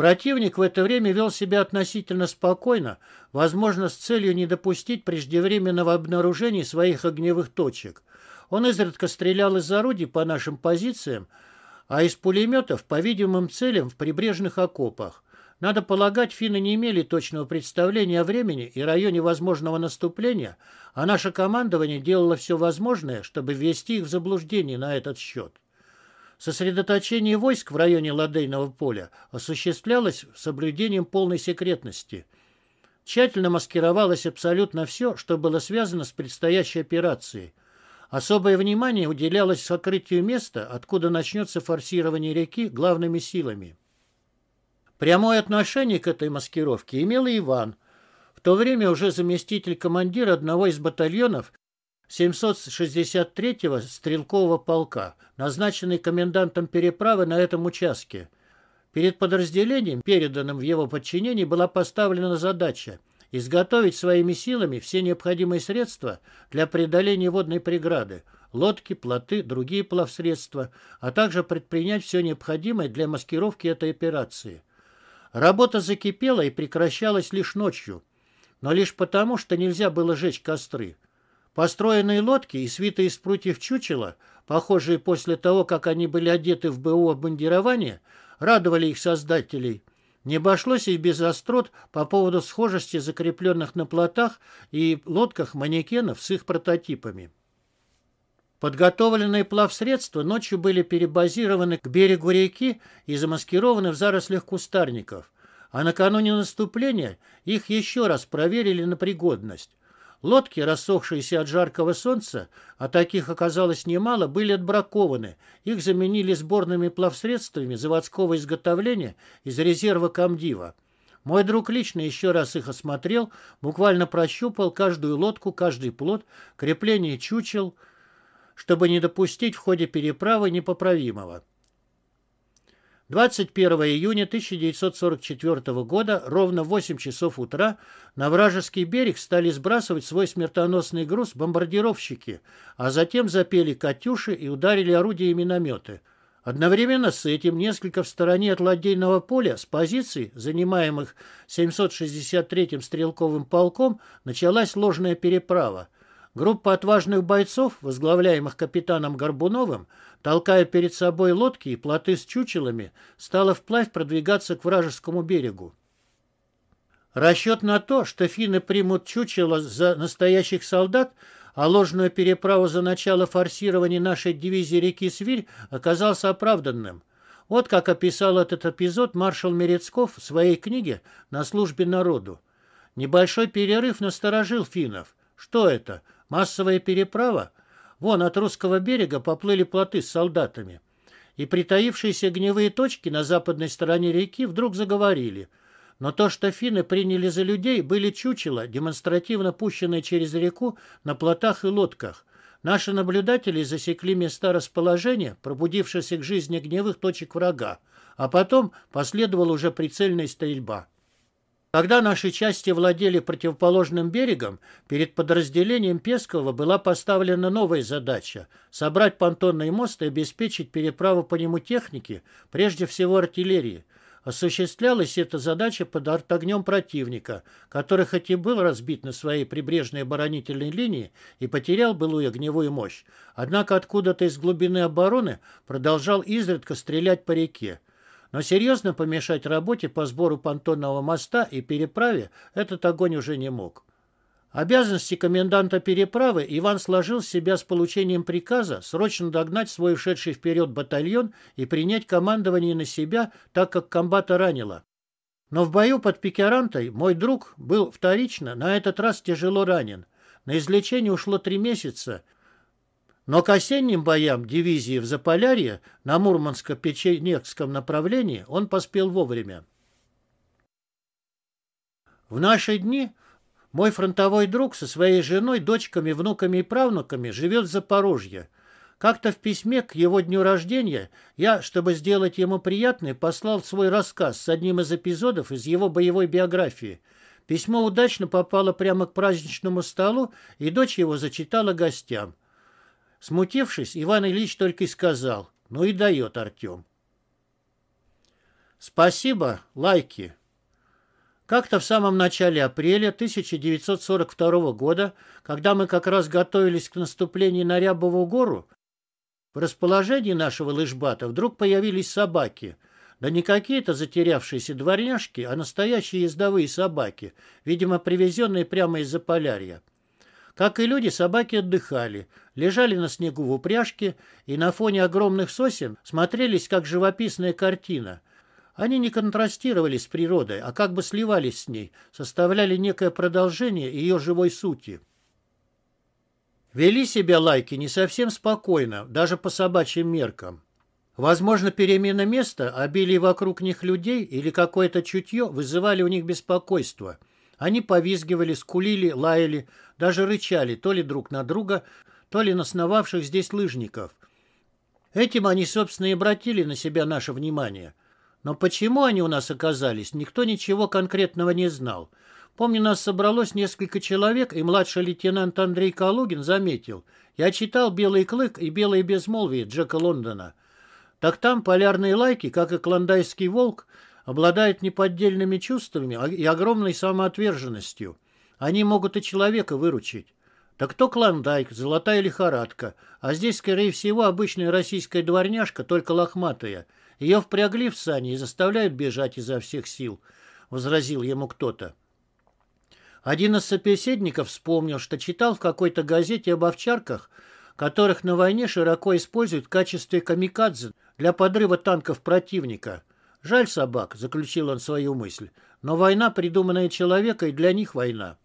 Speaker 1: Противник в это время вел себя относительно спокойно, возможно, с целью не допустить преждевременного обнаружения своих огневых точек. Он изредка стрелял из орудий по нашим позициям, а из пулеметов по видимым целям в прибрежных окопах. Надо полагать, финны не имели точного представления о времени и районе возможного наступления, а наше командование делало все возможное, чтобы ввести их в заблуждение на этот счет. Сосредоточение войск в районе Ладейного поля осуществлялось с соблюдением полной секретности. Тщательно маскировалось абсолютно все, что было связано с предстоящей операцией. Особое внимание уделялось сокрытию места, откуда начнется форсирование реки главными силами. Прямое отношение к этой маскировке имел Иван, в то время уже заместитель командира одного из батальонов 763-го стрелкового полка, назначенный комендантом переправы на этом участке. Перед подразделением, переданным в его подчинение, была поставлена задача изготовить своими силами все необходимые средства для преодоления водной преграды, лодки, плоты, другие плавсредства, а также предпринять все необходимое для маскировки этой операции. Работа закипела и прекращалась лишь ночью, но лишь потому, что нельзя было жечь костры – Построенные лодки и свиты из прутьев чучела, похожие после того, как они были одеты в БУ обмундирование, радовали их создателей. Не обошлось и без острот по поводу схожести закрепленных на плотах и лодках манекенов с их прототипами. Подготовленные плавсредства ночью были перебазированы к берегу реки и замаскированы в зарослях кустарников, а накануне наступления их еще раз проверили на пригодность. Лодки, рассохшиеся от жаркого солнца, а таких оказалось немало, были отбракованы. Их заменили сборными плавсредствами заводского изготовления из резерва комдива. Мой друг лично еще раз их осмотрел, буквально прощупал каждую лодку, каждый плод, крепление чучел, чтобы не допустить в ходе переправы непоправимого. 21 июня 1944 года ровно в 8 часов утра на вражеский берег стали сбрасывать свой смертоносный груз бомбардировщики, а затем запели «Катюши» и ударили орудия и минометы. Одновременно с этим несколько в стороне от ладейного поля с позиций, занимаемых 763-м стрелковым полком, началась ложная переправа – Группа отважных бойцов, возглавляемых капитаном Горбуновым, толкая перед собой лодки и плоты с чучелами, стала вплавь продвигаться к вражескому берегу. Расчет на то, что финны примут чучело за настоящих солдат, а ложную переправу за начало форсирования нашей дивизии реки Свирь оказался оправданным. Вот как описал этот эпизод маршал Мерецков в своей книге «На службе народу». Небольшой перерыв насторожил финнов. Что это? Массовая переправа? Вон от русского берега поплыли плоты с солдатами. И притаившиеся гневые точки на западной стороне реки вдруг заговорили. Но то, что финны приняли за людей, были чучело, демонстративно пущенные через реку на плотах и лодках. Наши наблюдатели засекли места расположения, пробудившихся к жизни гневых точек врага, а потом последовала уже прицельная стрельба. Когда наши части владели противоположным берегом, перед подразделением Пескова была поставлена новая задача – собрать понтонный мост и обеспечить переправу по нему техники, прежде всего артиллерии. Осуществлялась эта задача под артогнем противника, который хоть и был разбит на своей прибрежной оборонительной линии и потерял былую огневую мощь, однако откуда-то из глубины обороны продолжал изредка стрелять по реке. Но серьезно помешать работе по сбору понтонного моста и переправе этот огонь уже не мог. Обязанности коменданта переправы Иван сложил с себя с получением приказа срочно догнать свой ушедший вперед батальон и принять командование на себя, так как комбата ранило. Но в бою под Пикерантой мой друг был вторично, на этот раз тяжело ранен. На излечение ушло три месяца – но к осенним боям дивизии в Заполярье на Мурманско-Печенегском направлении он поспел вовремя. В наши дни мой фронтовой друг со своей женой, дочками, внуками и правнуками живет в Запорожье. Как-то в письме к его дню рождения я, чтобы сделать ему приятное, послал свой рассказ с одним из эпизодов из его боевой биографии. Письмо удачно попало прямо к праздничному столу, и дочь его зачитала гостям. Смутившись, Иван Ильич только и сказал, ну и дает Артем. Спасибо, лайки. Как-то в самом начале апреля 1942 года, когда мы как раз готовились к наступлению на Рябову гору, в расположении нашего лыжбата вдруг появились собаки. Да не какие-то затерявшиеся дворняжки, а настоящие ездовые собаки, видимо, привезенные прямо из-за полярья. Как и люди, собаки отдыхали лежали на снегу в упряжке и на фоне огромных сосен смотрелись как живописная картина. Они не контрастировали с природой, а как бы сливались с ней, составляли некое продолжение ее живой сути. Вели себя лайки не совсем спокойно, даже по собачьим меркам. Возможно, перемена места, обилие вокруг них людей или какое-то чутье вызывали у них беспокойство. Они повизгивали, скулили, лаяли, даже рычали то ли друг на друга, то ли насновавших здесь лыжников. Этим они, собственно, и обратили на себя наше внимание. Но почему они у нас оказались, никто ничего конкретного не знал. Помню, нас собралось несколько человек, и младший лейтенант Андрей Калугин заметил. Я читал «Белый клык» и «Белое безмолвие» Джека Лондона. Так там полярные лайки, как и клондайский волк, обладают неподдельными чувствами и огромной самоотверженностью. Они могут и человека выручить. Так то клондайк, золотая лихорадка. А здесь, скорее всего, обычная российская дворняжка, только лохматая. Ее впрягли в сани и заставляют бежать изо всех сил, — возразил ему кто-то. Один из собеседников вспомнил, что читал в какой-то газете об овчарках, которых на войне широко используют в качестве камикадзе для подрыва танков противника. «Жаль собак», — заключил он свою мысль, — «но война, придуманная человека, и для них война».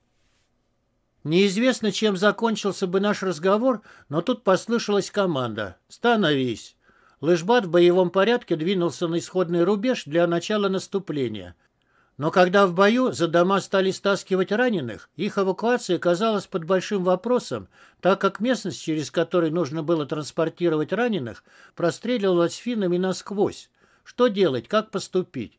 Speaker 1: Неизвестно, чем закончился бы наш разговор, но тут послышалась команда «Становись!». Лыжбат в боевом порядке двинулся на исходный рубеж для начала наступления. Но когда в бою за дома стали стаскивать раненых, их эвакуация казалась под большим вопросом, так как местность, через которую нужно было транспортировать раненых, простреливалась финами насквозь. Что делать, как поступить?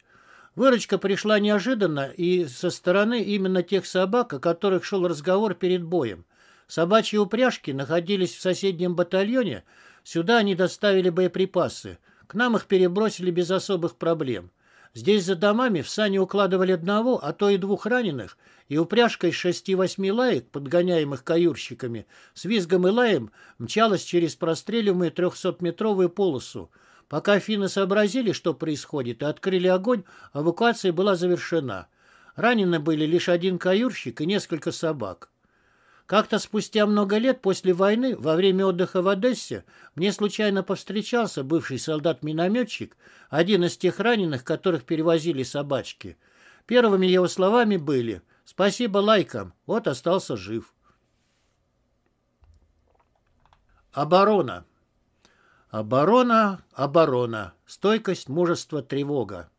Speaker 1: Выручка пришла неожиданно и со стороны именно тех собак, о которых шел разговор перед боем. Собачьи упряжки находились в соседнем батальоне, сюда они доставили боеприпасы. К нам их перебросили без особых проблем. Здесь за домами в сани укладывали одного, а то и двух раненых, и упряжка из шести-восьми лаек, подгоняемых каюрщиками, с визгом и лаем мчалась через простреливаемую трехсотметровую полосу. Пока финны сообразили, что происходит, и открыли огонь, эвакуация была завершена. Ранены были лишь один каюрщик и несколько собак. Как-то спустя много лет после войны, во время отдыха в Одессе, мне случайно повстречался бывший солдат-минометчик, один из тех раненых, которых перевозили собачки. Первыми его словами были «Спасибо лайкам, вот остался жив». Оборона. Оборона, оборона, стойкость, мужество, тревога.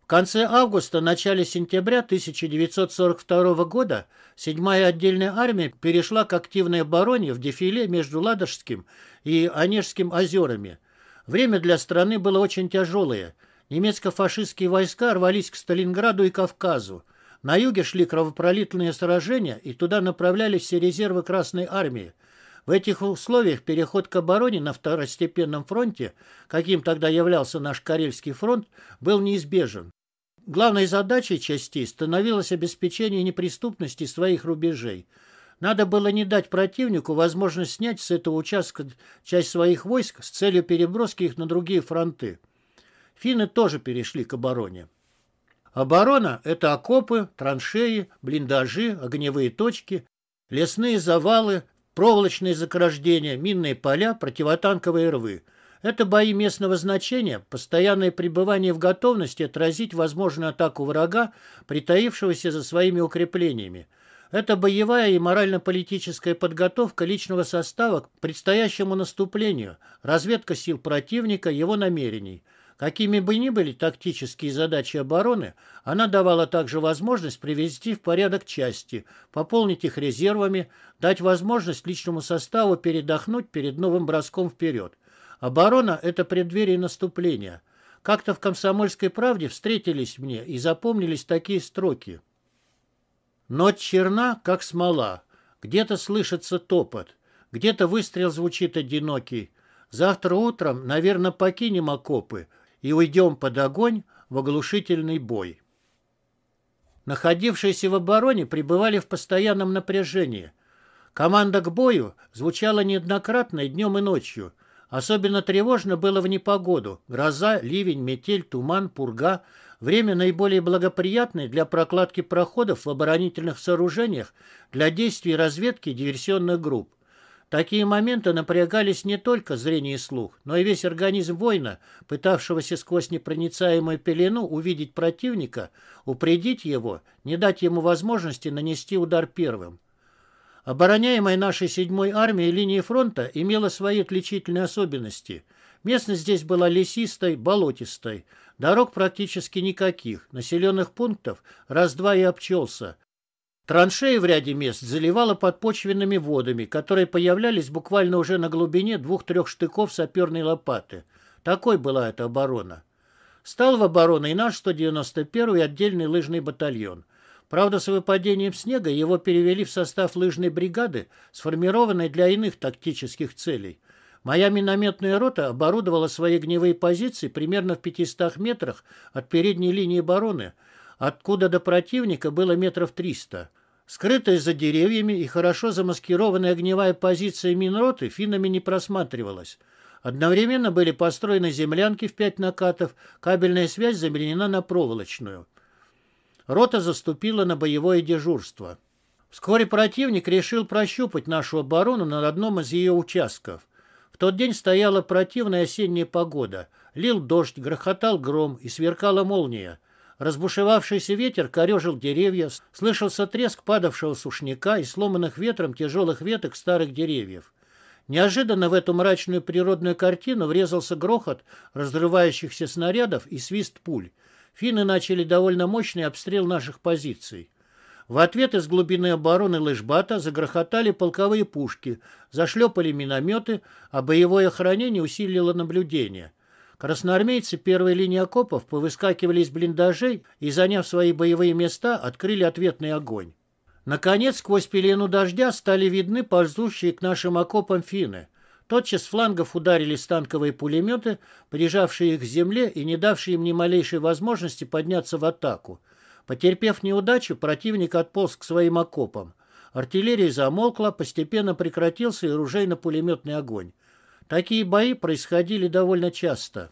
Speaker 1: В конце августа, начале сентября 1942 года 7-я отдельная армия перешла к активной обороне в дефиле между Ладожским и Онежским озерами. Время для страны было очень тяжелое. Немецко-фашистские войска рвались к Сталинграду и Кавказу. На юге шли кровопролитные сражения, и туда направлялись все резервы Красной армии – в этих условиях переход к обороне на второстепенном фронте, каким тогда являлся наш Карельский фронт, был неизбежен. Главной задачей частей становилось обеспечение неприступности своих рубежей. Надо было не дать противнику возможность снять с этого участка часть своих войск с целью переброски их на другие фронты. Финны тоже перешли к обороне. Оборона – это окопы, траншеи, блиндажи, огневые точки, лесные завалы, проволочные заграждения, минные поля, противотанковые рвы. Это бои местного значения, постоянное пребывание в готовности отразить возможную атаку врага, притаившегося за своими укреплениями. Это боевая и морально-политическая подготовка личного состава к предстоящему наступлению, разведка сил противника, его намерений – Какими бы ни были тактические задачи обороны, она давала также возможность привести в порядок части, пополнить их резервами, дать возможность личному составу передохнуть перед новым броском вперед. Оборона – это преддверие наступления. Как-то в «Комсомольской правде» встретились мне и запомнились такие строки. «Ночь черна, как смола. Где-то слышится топот. Где-то выстрел звучит одинокий. Завтра утром, наверное, покинем окопы» и уйдем под огонь в оглушительный бой. Находившиеся в обороне пребывали в постоянном напряжении. Команда к бою звучала неоднократно и днем и ночью. Особенно тревожно было в непогоду. Гроза, ливень, метель, туман, пурга. Время наиболее благоприятное для прокладки проходов в оборонительных сооружениях для действий разведки и диверсионных групп. Такие моменты напрягались не только зрение и слух, но и весь организм воина, пытавшегося сквозь непроницаемую пелену увидеть противника, упредить его, не дать ему возможности нанести удар первым. Обороняемая нашей седьмой армией линия фронта имела свои отличительные особенности. Местность здесь была лесистой, болотистой, дорог практически никаких, населенных пунктов раз-два и обчелся, Траншеи в ряде мест заливало подпочвенными водами, которые появлялись буквально уже на глубине двух-трех штыков саперной лопаты. Такой была эта оборона. Стал в оборону и наш 191-й отдельный лыжный батальон. Правда, с выпадением снега его перевели в состав лыжной бригады, сформированной для иных тактических целей. Моя минометная рота оборудовала свои гневые позиции примерно в 500 метрах от передней линии обороны – откуда до противника было метров триста. Скрытая за деревьями и хорошо замаскированная огневая позиция минроты финами не просматривалась. Одновременно были построены землянки в пять накатов, кабельная связь заменена на проволочную. Рота заступила на боевое дежурство. Вскоре противник решил прощупать нашу оборону на одном из ее участков. В тот день стояла противная осенняя погода. Лил дождь, грохотал гром и сверкала молния. Разбушевавшийся ветер корежил деревья, слышался треск падавшего сушняка и сломанных ветром тяжелых веток старых деревьев. Неожиданно в эту мрачную природную картину врезался грохот разрывающихся снарядов и свист пуль. Финны начали довольно мощный обстрел наших позиций. В ответ из глубины обороны Лыжбата загрохотали полковые пушки, зашлепали минометы, а боевое охранение усилило наблюдение – Красноармейцы первой линии окопов повыскакивали из блиндажей и, заняв свои боевые места, открыли ответный огонь. Наконец, сквозь пелену дождя стали видны ползущие к нашим окопам финны. Тотчас с флангов ударили станковые пулеметы, прижавшие их к земле и не давшие им ни малейшей возможности подняться в атаку. Потерпев неудачу, противник отполз к своим окопам. Артиллерия замолкла, постепенно прекратился и оружейно-пулеметный огонь. Такие бои происходили довольно часто.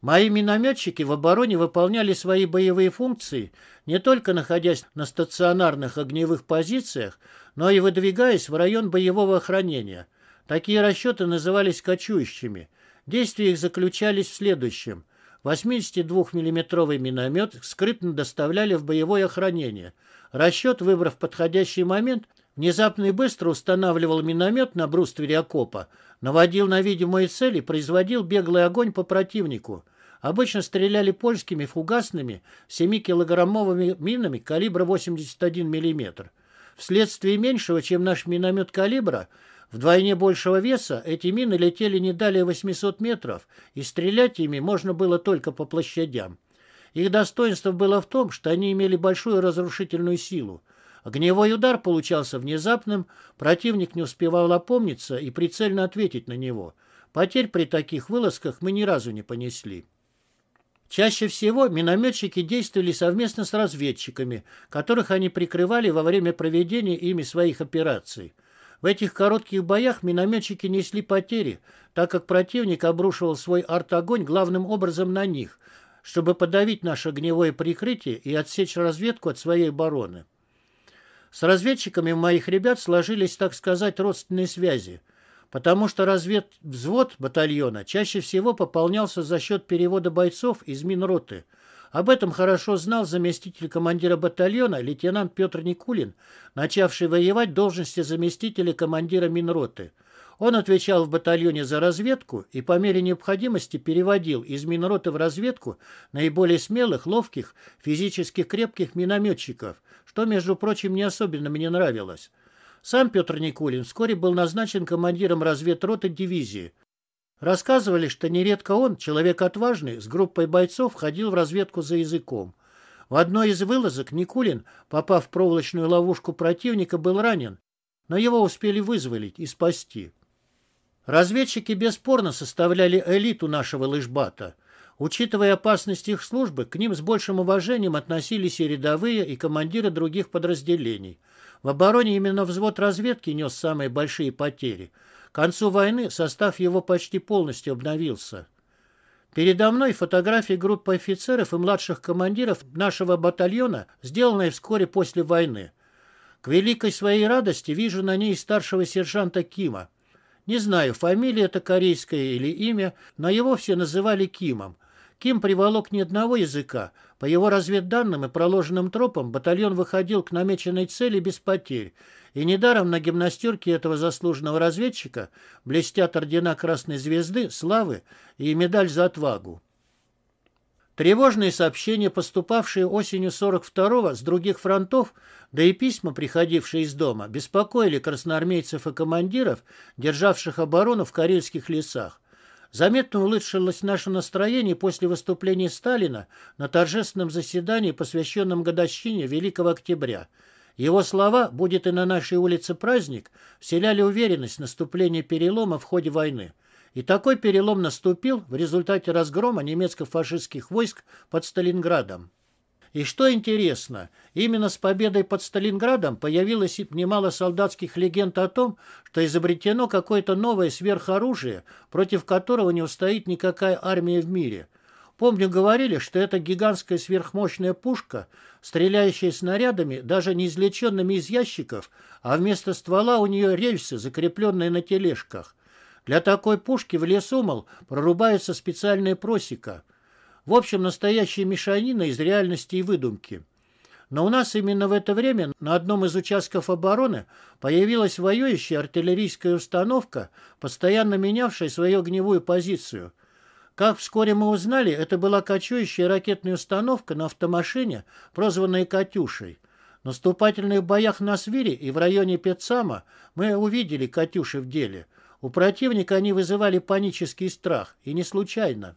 Speaker 1: Мои минометчики в обороне выполняли свои боевые функции не только находясь на стационарных огневых позициях, но и выдвигаясь в район боевого охранения. Такие расчеты назывались «кочующими». Действия их заключались в следующем. 82 миллиметровый миномет скрытно доставляли в боевое охранение. Расчет, выбрав подходящий момент, внезапно и быстро устанавливал миномет на бруствере окопа, наводил на видимые цели производил беглый огонь по противнику. Обычно стреляли польскими фугасными 7-килограммовыми минами калибра 81 мм. Вследствие меньшего, чем наш миномет калибра, вдвойне большего веса, эти мины летели не далее 800 метров, и стрелять ими можно было только по площадям. Их достоинство было в том, что они имели большую разрушительную силу. Огневой удар получался внезапным, противник не успевал опомниться и прицельно ответить на него. Потерь при таких вылазках мы ни разу не понесли. Чаще всего минометчики действовали совместно с разведчиками, которых они прикрывали во время проведения ими своих операций. В этих коротких боях минометчики несли потери, так как противник обрушивал свой артогонь главным образом на них, чтобы подавить наше огневое прикрытие и отсечь разведку от своей обороны. С разведчиками моих ребят сложились, так сказать, родственные связи, потому что разведвзвод батальона чаще всего пополнялся за счет перевода бойцов из Минроты. Об этом хорошо знал заместитель командира батальона лейтенант Петр Никулин, начавший воевать должности заместителя командира Минроты. Он отвечал в батальоне за разведку и по мере необходимости переводил из минроты в разведку наиболее смелых, ловких, физически крепких минометчиков – что, между прочим, не особенно мне нравилось. Сам Петр Никулин вскоре был назначен командиром разведроты дивизии. Рассказывали, что нередко он, человек отважный, с группой бойцов ходил в разведку за языком. В одной из вылазок Никулин, попав в проволочную ловушку противника, был ранен, но его успели вызволить и спасти. Разведчики бесспорно составляли элиту нашего лыжбата – Учитывая опасность их службы, к ним с большим уважением относились и рядовые, и командиры других подразделений. В обороне именно взвод разведки нес самые большие потери. К концу войны состав его почти полностью обновился. Передо мной фотографии группы офицеров и младших командиров нашего батальона, сделанные вскоре после войны. К великой своей радости вижу на ней старшего сержанта Кима. Не знаю, фамилия это корейская или имя, но его все называли Кимом. Ким приволок ни одного языка. По его разведданным и проложенным тропам батальон выходил к намеченной цели без потерь. И недаром на гимнастерке этого заслуженного разведчика блестят ордена Красной Звезды, Славы и медаль за отвагу. Тревожные сообщения, поступавшие осенью 42-го с других фронтов, да и письма, приходившие из дома, беспокоили красноармейцев и командиров, державших оборону в карельских лесах. Заметно улучшилось наше настроение после выступления Сталина на торжественном заседании, посвященном годовщине Великого Октября. Его слова «будет и на нашей улице праздник» вселяли уверенность в наступлении перелома в ходе войны. И такой перелом наступил в результате разгрома немецко-фашистских войск под Сталинградом. И что интересно, именно с победой под Сталинградом появилось немало солдатских легенд о том, что изобретено какое-то новое сверхоружие, против которого не устоит никакая армия в мире. Помню, говорили, что эта гигантская сверхмощная пушка, стреляющая снарядами, даже не извлеченными из ящиков, а вместо ствола у нее рельсы, закрепленные на тележках. Для такой пушки в лесу, мол, прорубается специальная просека – в общем, настоящая мешанина из реальности и выдумки. Но у нас именно в это время на одном из участков обороны появилась воюющая артиллерийская установка, постоянно менявшая свою огневую позицию. Как вскоре мы узнали, это была кочующая ракетная установка на автомашине, прозванная «Катюшей». В наступательных боях на Свире и в районе Петсама мы увидели «Катюши» в деле. У противника они вызывали панический страх, и не случайно.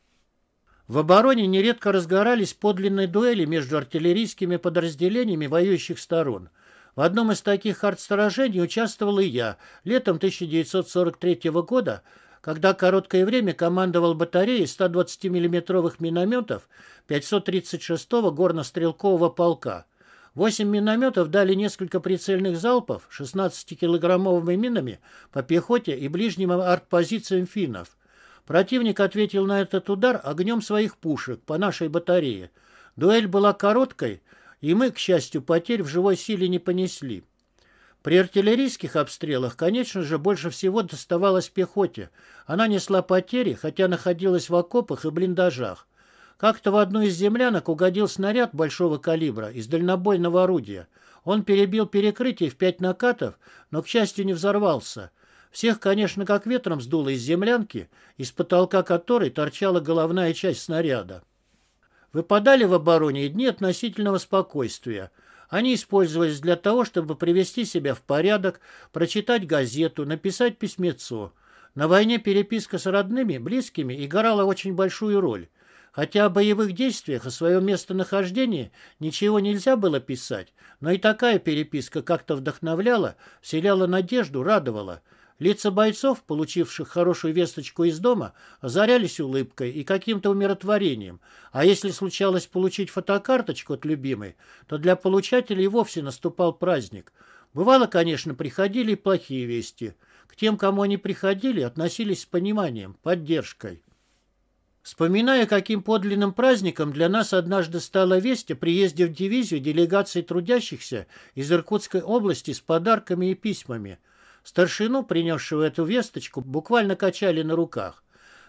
Speaker 1: В обороне нередко разгорались подлинные дуэли между артиллерийскими подразделениями воюющих сторон. В одном из таких арт участвовал и я летом 1943 года, когда короткое время командовал батареей 120 миллиметровых минометов 536-го горно-стрелкового полка. Восемь минометов дали несколько прицельных залпов 16-килограммовыми минами по пехоте и ближним артпозициям финнов. Противник ответил на этот удар огнем своих пушек по нашей батарее. Дуэль была короткой, и мы, к счастью, потерь в живой силе не понесли. При артиллерийских обстрелах, конечно же, больше всего доставалось пехоте. Она несла потери, хотя находилась в окопах и блиндажах. Как-то в одну из землянок угодил снаряд большого калибра из дальнобойного орудия. Он перебил перекрытие в пять накатов, но, к счастью, не взорвался. Всех, конечно, как ветром сдуло из землянки, из потолка которой торчала головная часть снаряда. Выпадали в обороне дни относительного спокойствия. Они использовались для того, чтобы привести себя в порядок, прочитать газету, написать письмецо. На войне переписка с родными, близкими играла очень большую роль. Хотя о боевых действиях, о своем местонахождении ничего нельзя было писать, но и такая переписка как-то вдохновляла, вселяла надежду, радовала – Лица бойцов, получивших хорошую весточку из дома, озарялись улыбкой и каким-то умиротворением, а если случалось получить фотокарточку от любимой, то для получателей вовсе наступал праздник. Бывало, конечно, приходили плохие вести. К тем, кому они приходили, относились с пониманием, поддержкой. Вспоминая, каким подлинным праздником для нас однажды стала весть о приезде в дивизию делегации трудящихся из Иркутской области с подарками и письмами – Старшину, принесшего эту весточку, буквально качали на руках.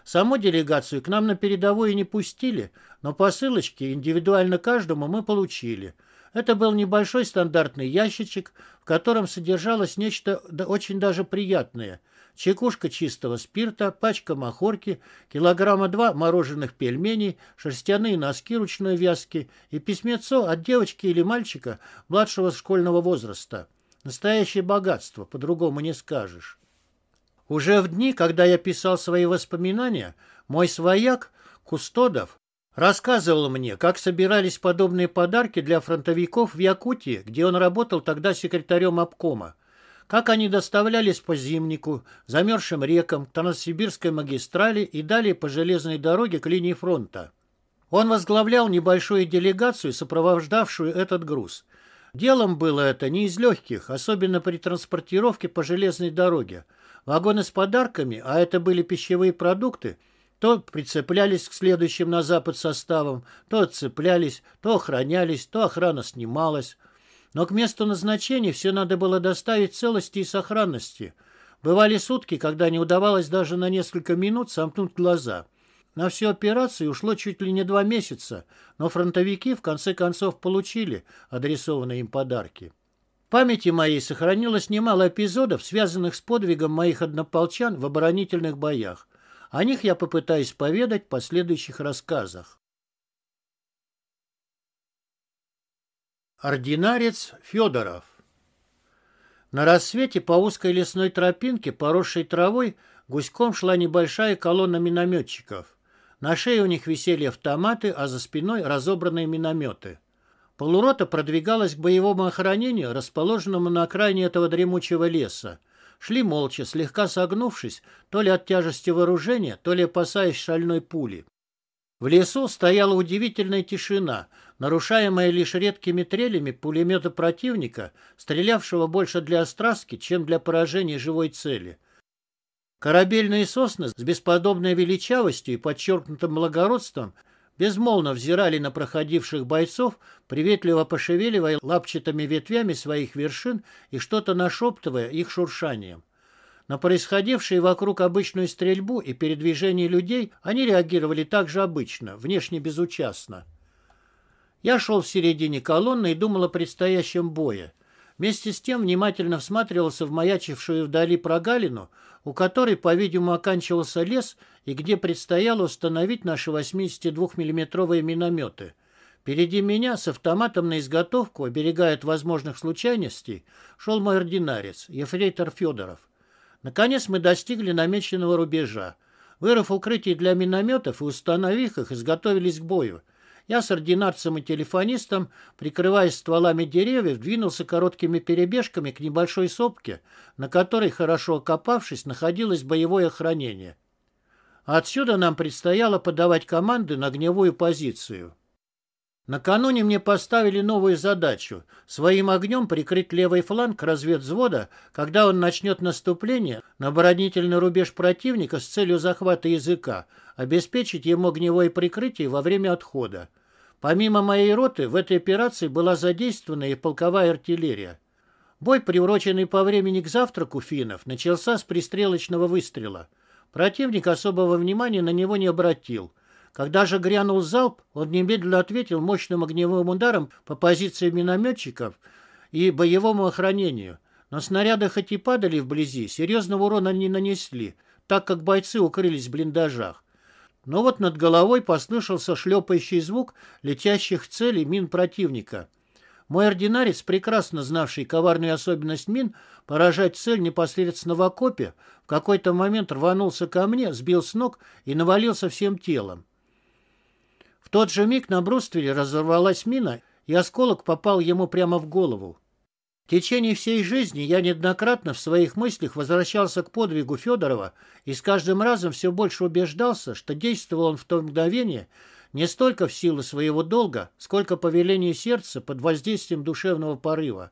Speaker 1: Саму делегацию к нам на передовую не пустили, но посылочки индивидуально каждому мы получили. Это был небольшой стандартный ящичек, в котором содержалось нечто очень даже приятное. Чекушка чистого спирта, пачка махорки, килограмма два мороженых пельменей, шерстяные носки ручной вязки и письмецо от девочки или мальчика младшего школьного возраста. Настоящее богатство, по-другому не скажешь. Уже в дни, когда я писал свои воспоминания, мой свояк Кустодов рассказывал мне, как собирались подобные подарки для фронтовиков в Якутии, где он работал тогда секретарем обкома, как они доставлялись по Зимнику, замерзшим рекам, Транссибирской магистрали и далее по железной дороге к линии фронта. Он возглавлял небольшую делегацию, сопровождавшую этот груз. Делом было это не из легких, особенно при транспортировке по железной дороге. Вагоны с подарками, а это были пищевые продукты, то прицеплялись к следующим на запад составам, то отцеплялись, то охранялись, то охрана снималась. Но к месту назначения все надо было доставить целости и сохранности. Бывали сутки, когда не удавалось даже на несколько минут сомкнуть глаза. На всю операцию ушло чуть ли не два месяца, но фронтовики в конце концов получили адресованные им подарки. В памяти моей сохранилось немало эпизодов, связанных с подвигом моих однополчан в оборонительных боях. О них я попытаюсь поведать в последующих рассказах. Ординарец Федоров На рассвете по узкой лесной тропинке, поросшей травой, гуськом шла небольшая колонна минометчиков. На шее у них висели автоматы, а за спиной разобранные минометы. Полурота продвигалась к боевому охранению, расположенному на окраине этого дремучего леса. Шли молча, слегка согнувшись, то ли от тяжести вооружения, то ли опасаясь шальной пули. В лесу стояла удивительная тишина, нарушаемая лишь редкими трелями пулемета противника, стрелявшего больше для остраски, чем для поражения живой цели – Корабельные сосны с бесподобной величавостью и подчеркнутым благородством безмолвно взирали на проходивших бойцов, приветливо пошевеливая лапчатыми ветвями своих вершин и что-то нашептывая их шуршанием. На происходившие вокруг обычную стрельбу и передвижение людей они реагировали так же обычно, внешне безучастно. Я шел в середине колонны и думал о предстоящем бое. Вместе с тем внимательно всматривался в маячившую вдали прогалину, у которой, по-видимому, оканчивался лес и где предстояло установить наши 82 миллиметровые минометы. Впереди меня с автоматом на изготовку, оберегая от возможных случайностей, шел мой ординарец, ефрейтор Федоров. Наконец мы достигли намеченного рубежа. Вырыв укрытий для минометов и установив их, изготовились к бою. Я с ординарцем и телефонистом, прикрываясь стволами деревьев, двинулся короткими перебежками к небольшой сопке, на которой, хорошо окопавшись, находилось боевое охранение. Отсюда нам предстояло подавать команды на огневую позицию. Накануне мне поставили новую задачу – своим огнем прикрыть левый фланг разведвзвода, когда он начнет наступление на оборонительный рубеж противника с целью захвата языка, обеспечить ему огневое прикрытие во время отхода. Помимо моей роты, в этой операции была задействована и полковая артиллерия. Бой, приуроченный по времени к завтраку финнов, начался с пристрелочного выстрела. Противник особого внимания на него не обратил – когда же грянул залп, он немедленно ответил мощным огневым ударом по позиции минометчиков и боевому охранению. Но снаряды хоть и падали вблизи, серьезного урона не нанесли, так как бойцы укрылись в блиндажах. Но вот над головой послышался шлепающий звук летящих в цели мин противника. Мой ординарец, прекрасно знавший коварную особенность мин поражать цель непосредственно в окопе, в какой-то момент рванулся ко мне, сбил с ног и навалился всем телом тот же миг на бруствере разорвалась мина, и осколок попал ему прямо в голову. В течение всей жизни я неоднократно в своих мыслях возвращался к подвигу Федорова и с каждым разом все больше убеждался, что действовал он в то мгновение не столько в силу своего долга, сколько по велению сердца под воздействием душевного порыва.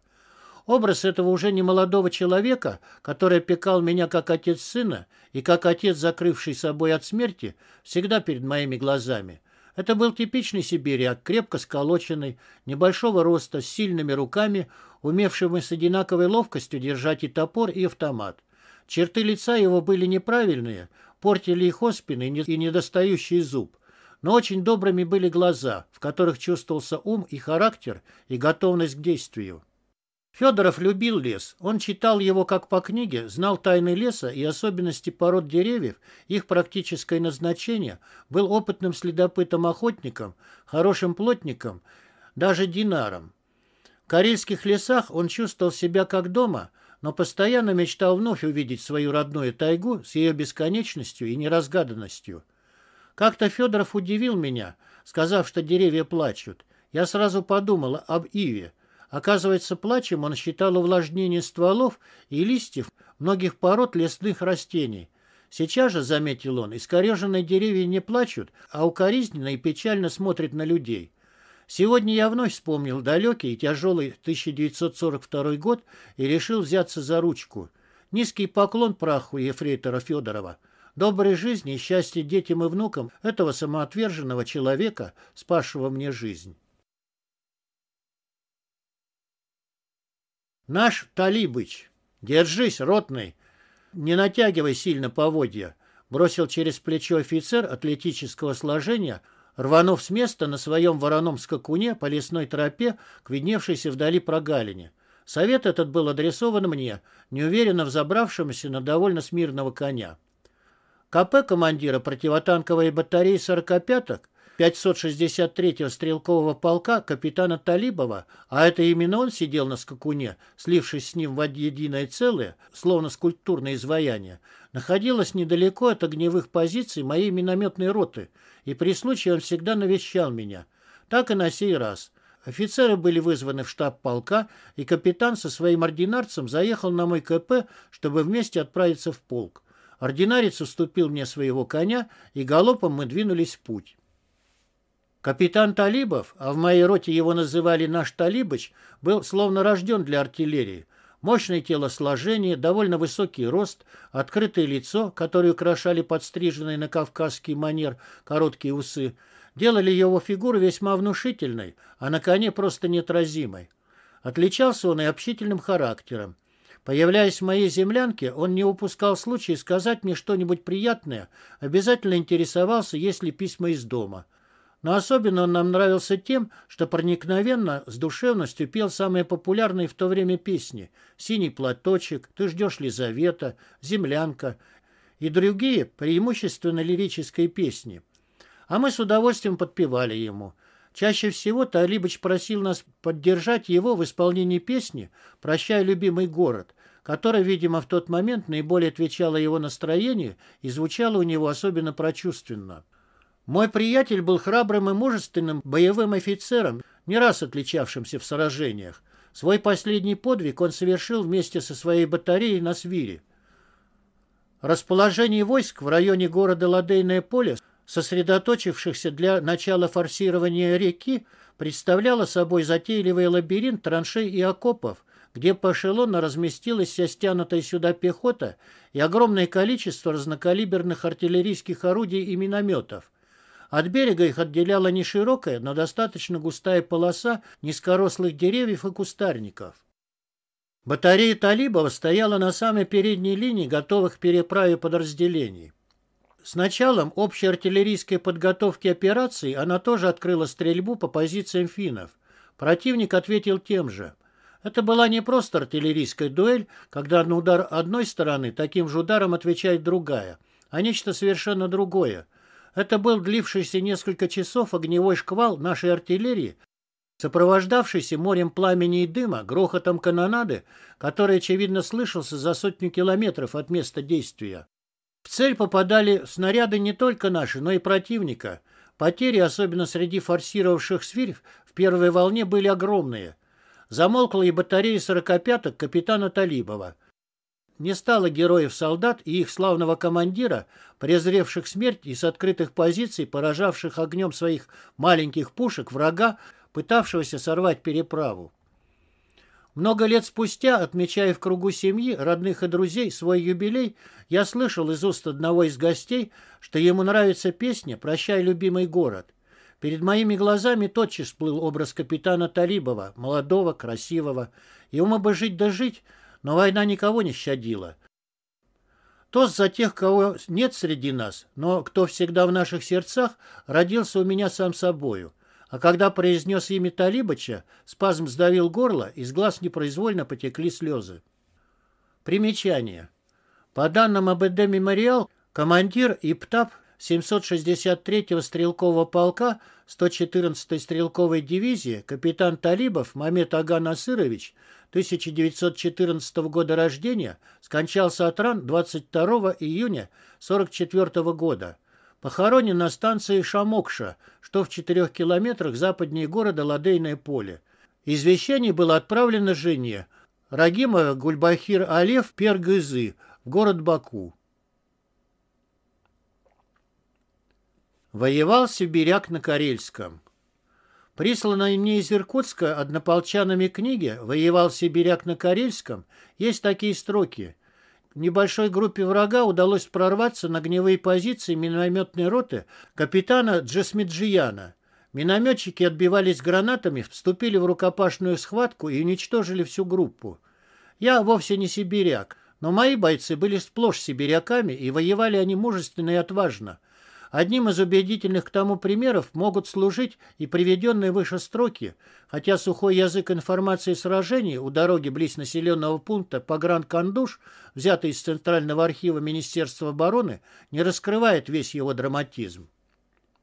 Speaker 1: Образ этого уже немолодого человека, который опекал меня как отец сына и как отец, закрывший собой от смерти, всегда перед моими глазами – это был типичный сибиряк, а крепко сколоченный, небольшого роста, с сильными руками, умевшими с одинаковой ловкостью держать и топор, и автомат. Черты лица его были неправильные, портили их оспины и недостающий зуб. Но очень добрыми были глаза, в которых чувствовался ум и характер, и готовность к действию. Федоров любил лес. Он читал его как по книге, знал тайны леса и особенности пород деревьев, их практическое назначение, был опытным следопытом-охотником, хорошим плотником, даже динаром. В карельских лесах он чувствовал себя как дома, но постоянно мечтал вновь увидеть свою родную тайгу с ее бесконечностью и неразгаданностью. Как-то Федоров удивил меня, сказав, что деревья плачут. Я сразу подумала об Иве – Оказывается, плачем он считал увлажнение стволов и листьев многих пород лесных растений. Сейчас же, заметил он, искореженные деревья не плачут, а укоризненно и печально смотрят на людей. Сегодня я вновь вспомнил далекий и тяжелый 1942 год и решил взяться за ручку. Низкий поклон праху ефрейтора Федорова. Доброй жизни и счастья детям и внукам этого самоотверженного человека, спасшего мне жизнь. Наш Талибыч. Держись, ротный. Не натягивай сильно поводья. Бросил через плечо офицер атлетического сложения, рванув с места на своем вороном скакуне по лесной тропе к видневшейся вдали прогалине. Совет этот был адресован мне, неуверенно взобравшемуся на довольно смирного коня. КП а командира противотанковой батареи «Сорокопяток» 563-го стрелкового полка капитана Талибова, а это именно он сидел на скакуне, слившись с ним в единое целое, словно скульптурное изваяние, находилась недалеко от огневых позиций моей минометной роты, и при случае он всегда навещал меня. Так и на сей раз. Офицеры были вызваны в штаб полка, и капитан со своим ординарцем заехал на мой КП, чтобы вместе отправиться в полк. Ординарец уступил мне своего коня, и галопом мы двинулись в путь. Капитан Талибов, а в моей роте его называли «наш Талибыч», был словно рожден для артиллерии. Мощное телосложение, довольно высокий рост, открытое лицо, которое украшали подстриженные на кавказский манер короткие усы, делали его фигуру весьма внушительной, а на коне просто неотразимой. Отличался он и общительным характером. Появляясь в моей землянке, он не упускал случая сказать мне что-нибудь приятное, обязательно интересовался, есть ли письма из дома – но особенно он нам нравился тем, что проникновенно, с душевностью пел самые популярные в то время песни «Синий платочек», «Ты ждешь Лизавета», «Землянка» и другие преимущественно лирические песни. А мы с удовольствием подпевали ему. Чаще всего Талибыч просил нас поддержать его в исполнении песни «Прощай, любимый город», которая, видимо, в тот момент наиболее отвечала его настроению и звучала у него особенно прочувственно. Мой приятель был храбрым и мужественным боевым офицером, не раз отличавшимся в сражениях. Свой последний подвиг он совершил вместе со своей батареей на Свире. Расположение войск в районе города Ладейное поле, сосредоточившихся для начала форсирования реки, представляло собой затейливый лабиринт траншей и окопов, где по эшелону разместилась вся стянутая сюда пехота и огромное количество разнокалиберных артиллерийских орудий и минометов – от берега их отделяла не широкая, но достаточно густая полоса низкорослых деревьев и кустарников. Батарея Талибова стояла на самой передней линии готовых к переправе подразделений. С началом общей артиллерийской подготовки операции она тоже открыла стрельбу по позициям финнов. Противник ответил тем же. Это была не просто артиллерийская дуэль, когда на удар одной стороны таким же ударом отвечает другая, а нечто совершенно другое – это был длившийся несколько часов огневой шквал нашей артиллерии, сопровождавшийся морем пламени и дыма, грохотом канонады, который, очевидно, слышался за сотню километров от места действия. В цель попадали снаряды не только наши, но и противника. Потери, особенно среди форсировавших свирь, в первой волне были огромные. Замолкла и батарея сорокопяток капитана Талибова – не стало героев-солдат и их славного командира, презревших смерть и с открытых позиций, поражавших огнем своих маленьких пушек врага, пытавшегося сорвать переправу. Много лет спустя, отмечая в кругу семьи, родных и друзей свой юбилей, я слышал из уст одного из гостей, что ему нравится песня «Прощай, любимый город». Перед моими глазами тотчас всплыл образ капитана Талибова, молодого, красивого. Ему бы жить да жить, но война никого не щадила. То за тех, кого нет среди нас, но кто всегда в наших сердцах, родился у меня сам собою. А когда произнес имя Талибыча, спазм сдавил горло, из глаз непроизвольно потекли слезы. Примечание. По данным АБД «Мемориал», командир и 763-го стрелкового полка 114-й стрелковой дивизии капитан Талибов Мамед Ага Насырович 1914 года рождения скончался от ран 22 июня 44 года. Похоронен на станции Шамокша, что в 4 километрах западнее города Ладейное поле. Извещение было отправлено жене Рагима Гульбахир Алев Пергызы в город Баку. Воевал сибиряк на Карельском. Присланной мне из Иркутска однополчанами книге «Воевал сибиряк на Карельском» есть такие строки. Небольшой группе врага удалось прорваться на огневые позиции минометной роты капитана Джасмиджияна. Минометчики отбивались гранатами, вступили в рукопашную схватку и уничтожили всю группу. Я вовсе не сибиряк, но мои бойцы были сплошь сибиряками, и воевали они мужественно и отважно – Одним из убедительных к тому примеров могут служить и приведенные выше строки, хотя сухой язык информации сражений у дороги близ населенного пункта по гранд кандуш взятый из Центрального архива Министерства обороны, не раскрывает весь его драматизм.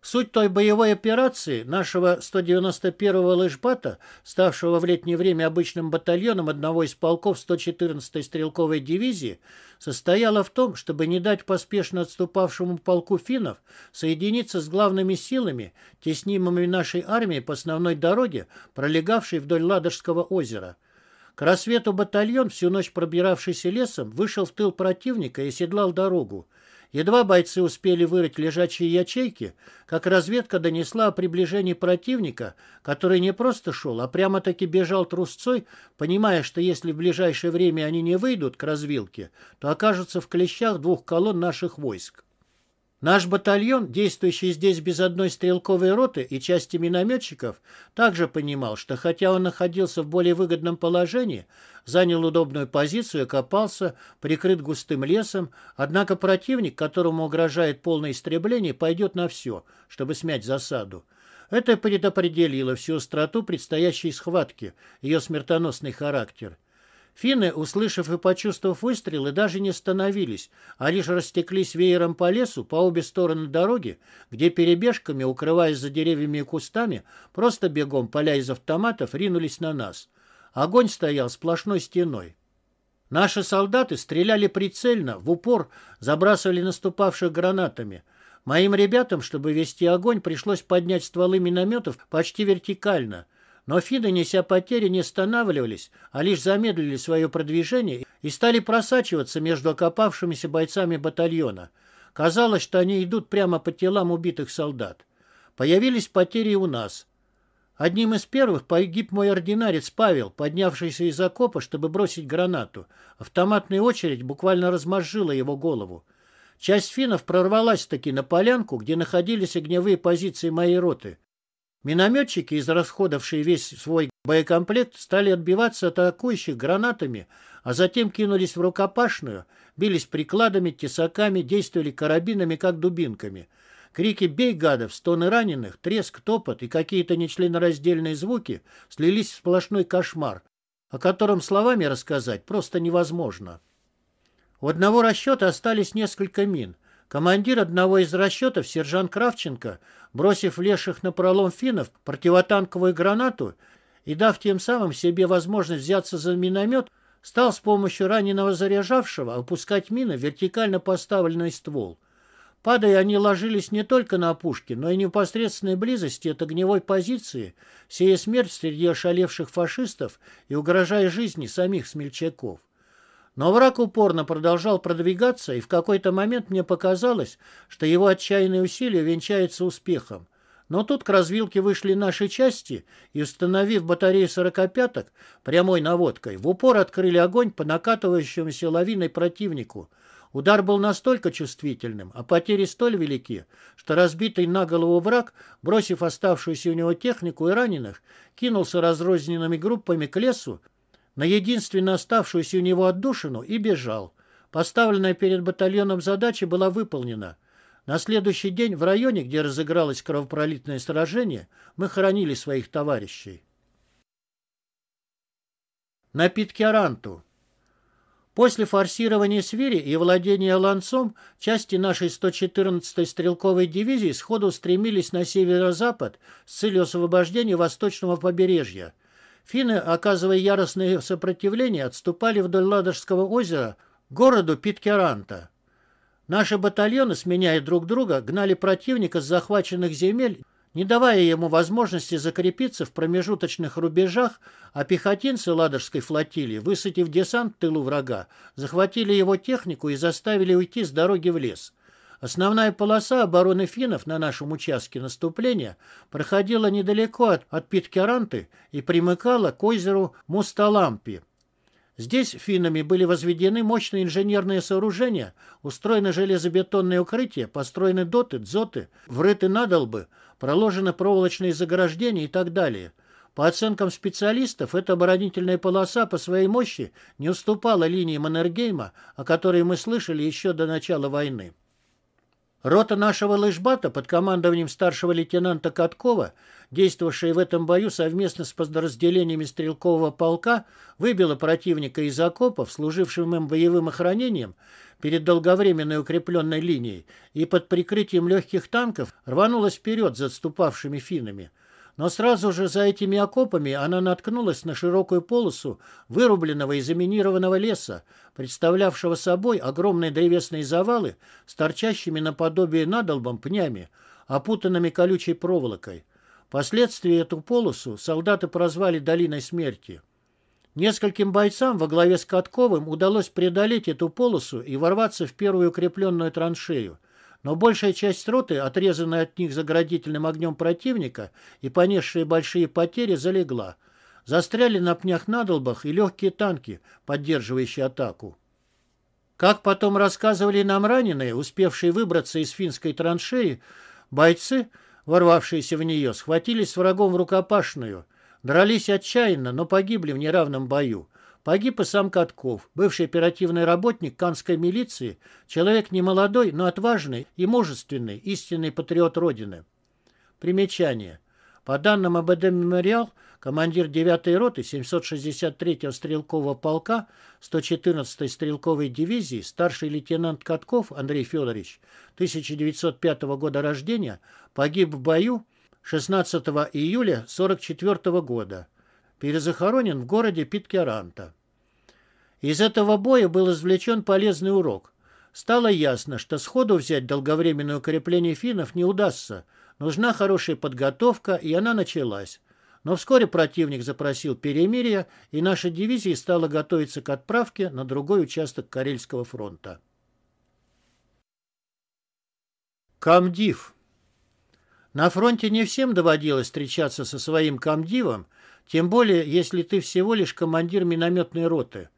Speaker 1: Суть той боевой операции нашего 191-го лыжбата, ставшего в летнее время обычным батальоном одного из полков 114-й стрелковой дивизии, состояла в том, чтобы не дать поспешно отступавшему полку финнов соединиться с главными силами, теснимыми нашей армией по основной дороге, пролегавшей вдоль Ладожского озера. К рассвету батальон, всю ночь пробиравшийся лесом, вышел в тыл противника и седлал дорогу. Едва бойцы успели вырыть лежачие ячейки, как разведка донесла о приближении противника, который не просто шел, а прямо-таки бежал трусцой, понимая, что если в ближайшее время они не выйдут к развилке, то окажутся в клещах двух колонн наших войск. Наш батальон, действующий здесь без одной стрелковой роты и части минометчиков, также понимал, что хотя он находился в более выгодном положении, занял удобную позицию, копался, прикрыт густым лесом, однако противник, которому угрожает полное истребление, пойдет на все, чтобы смять засаду. Это предопределило всю остроту предстоящей схватки, ее смертоносный характер – Финны, услышав и почувствовав выстрелы, даже не остановились, а лишь растеклись веером по лесу по обе стороны дороги, где перебежками, укрываясь за деревьями и кустами, просто бегом, поля из автоматов, ринулись на нас. Огонь стоял сплошной стеной. Наши солдаты стреляли прицельно, в упор, забрасывали наступавших гранатами. Моим ребятам, чтобы вести огонь, пришлось поднять стволы минометов почти вертикально – но финны, неся потери, не останавливались, а лишь замедлили свое продвижение и стали просачиваться между окопавшимися бойцами батальона. Казалось, что они идут прямо по телам убитых солдат. Появились потери у нас. Одним из первых погиб мой ординарец Павел, поднявшийся из окопа, чтобы бросить гранату. Автоматная очередь буквально разморжила его голову. Часть финнов прорвалась-таки на полянку, где находились огневые позиции моей роты. Минометчики, израсходовавшие весь свой боекомплект, стали отбиваться от атакующих гранатами, а затем кинулись в рукопашную, бились прикладами, тесаками, действовали карабинами, как дубинками. Крики «Бей, гадов!», стоны раненых, треск, топот и какие-то нечленораздельные звуки слились в сплошной кошмар, о котором словами рассказать просто невозможно. У одного расчета остались несколько мин – Командир одного из расчетов, сержант Кравченко, бросив леших на пролом финнов противотанковую гранату и дав тем самым себе возможность взяться за миномет, стал с помощью раненого заряжавшего опускать мины в вертикально поставленный ствол. Падая, они ложились не только на опушке, но и в непосредственной близости от огневой позиции, сея смерть среди ошалевших фашистов и угрожая жизни самих смельчаков. Но враг упорно продолжал продвигаться, и в какой-то момент мне показалось, что его отчаянные усилия венчаются успехом. Но тут к развилке вышли наши части и, установив батарею сорокопяток прямой наводкой, в упор открыли огонь по накатывающемуся лавиной противнику. Удар был настолько чувствительным, а потери столь велики, что разбитый на голову враг, бросив оставшуюся у него технику и раненых, кинулся разрозненными группами к лесу, на единственно оставшуюся у него отдушину и бежал. Поставленная перед батальоном задача была выполнена. На следующий день в районе, где разыгралось кровопролитное сражение, мы хоронили своих товарищей. Напитки Аранту После форсирования Свири и владения Ланцом части нашей 114-й стрелковой дивизии сходу стремились на северо-запад с целью освобождения восточного побережья – Финны, оказывая яростное сопротивление, отступали вдоль Ладожского озера к городу Питкеранта. Наши батальоны, сменяя друг друга, гнали противника с захваченных земель, не давая ему возможности закрепиться в промежуточных рубежах, а пехотинцы Ладожской флотилии, высадив десант в тылу врага, захватили его технику и заставили уйти с дороги в лес. Основная полоса обороны финнов на нашем участке наступления проходила недалеко от, от Питкеранты и примыкала к озеру Мусталампи. Здесь финнами были возведены мощные инженерные сооружения, устроены железобетонные укрытия, построены доты, дзоты, врыты надолбы, проложены проволочные заграждения и так далее. По оценкам специалистов, эта оборонительная полоса по своей мощи не уступала линии Маннергейма, о которой мы слышали еще до начала войны. Рота нашего лыжбата под командованием старшего лейтенанта Каткова, действовавшая в этом бою совместно с подразделениями стрелкового полка, выбила противника из окопов, служившим им боевым охранением перед долговременной укрепленной линией, и под прикрытием легких танков рванулась вперед за отступавшими финнами – но сразу же за этими окопами она наткнулась на широкую полосу вырубленного и заминированного леса, представлявшего собой огромные древесные завалы с торчащими наподобие надолбом пнями, опутанными колючей проволокой. Впоследствии эту полосу солдаты прозвали «долиной смерти». Нескольким бойцам во главе с Катковым удалось преодолеть эту полосу и ворваться в первую укрепленную траншею но большая часть роты, отрезанная от них заградительным огнем противника и понесшая большие потери, залегла. Застряли на пнях-надолбах и легкие танки, поддерживающие атаку. Как потом рассказывали нам раненые, успевшие выбраться из финской траншеи, бойцы, ворвавшиеся в нее, схватились с врагом в рукопашную. Дрались отчаянно, но погибли в неравном бою. Погиб и сам Катков, бывший оперативный работник Канской милиции, человек немолодой, но отважный и мужественный, истинный патриот Родины. Примечание. По данным АБД «Мемориал», командир 9-й роты 763-го стрелкового полка 114-й стрелковой дивизии, старший лейтенант Катков Андрей Федорович, 1905 года рождения, погиб в бою 16 июля 1944 года перезахоронен в городе Питкеранта. Из этого боя был извлечен полезный урок. Стало ясно, что сходу взять долговременное укрепление финнов не удастся. Нужна хорошая подготовка, и она началась. Но вскоре противник запросил перемирие, и наша дивизия стала готовиться к отправке на другой участок Карельского фронта. Камдив на фронте не всем доводилось встречаться со своим комдивом, тем более, если ты всего лишь командир минометной роты.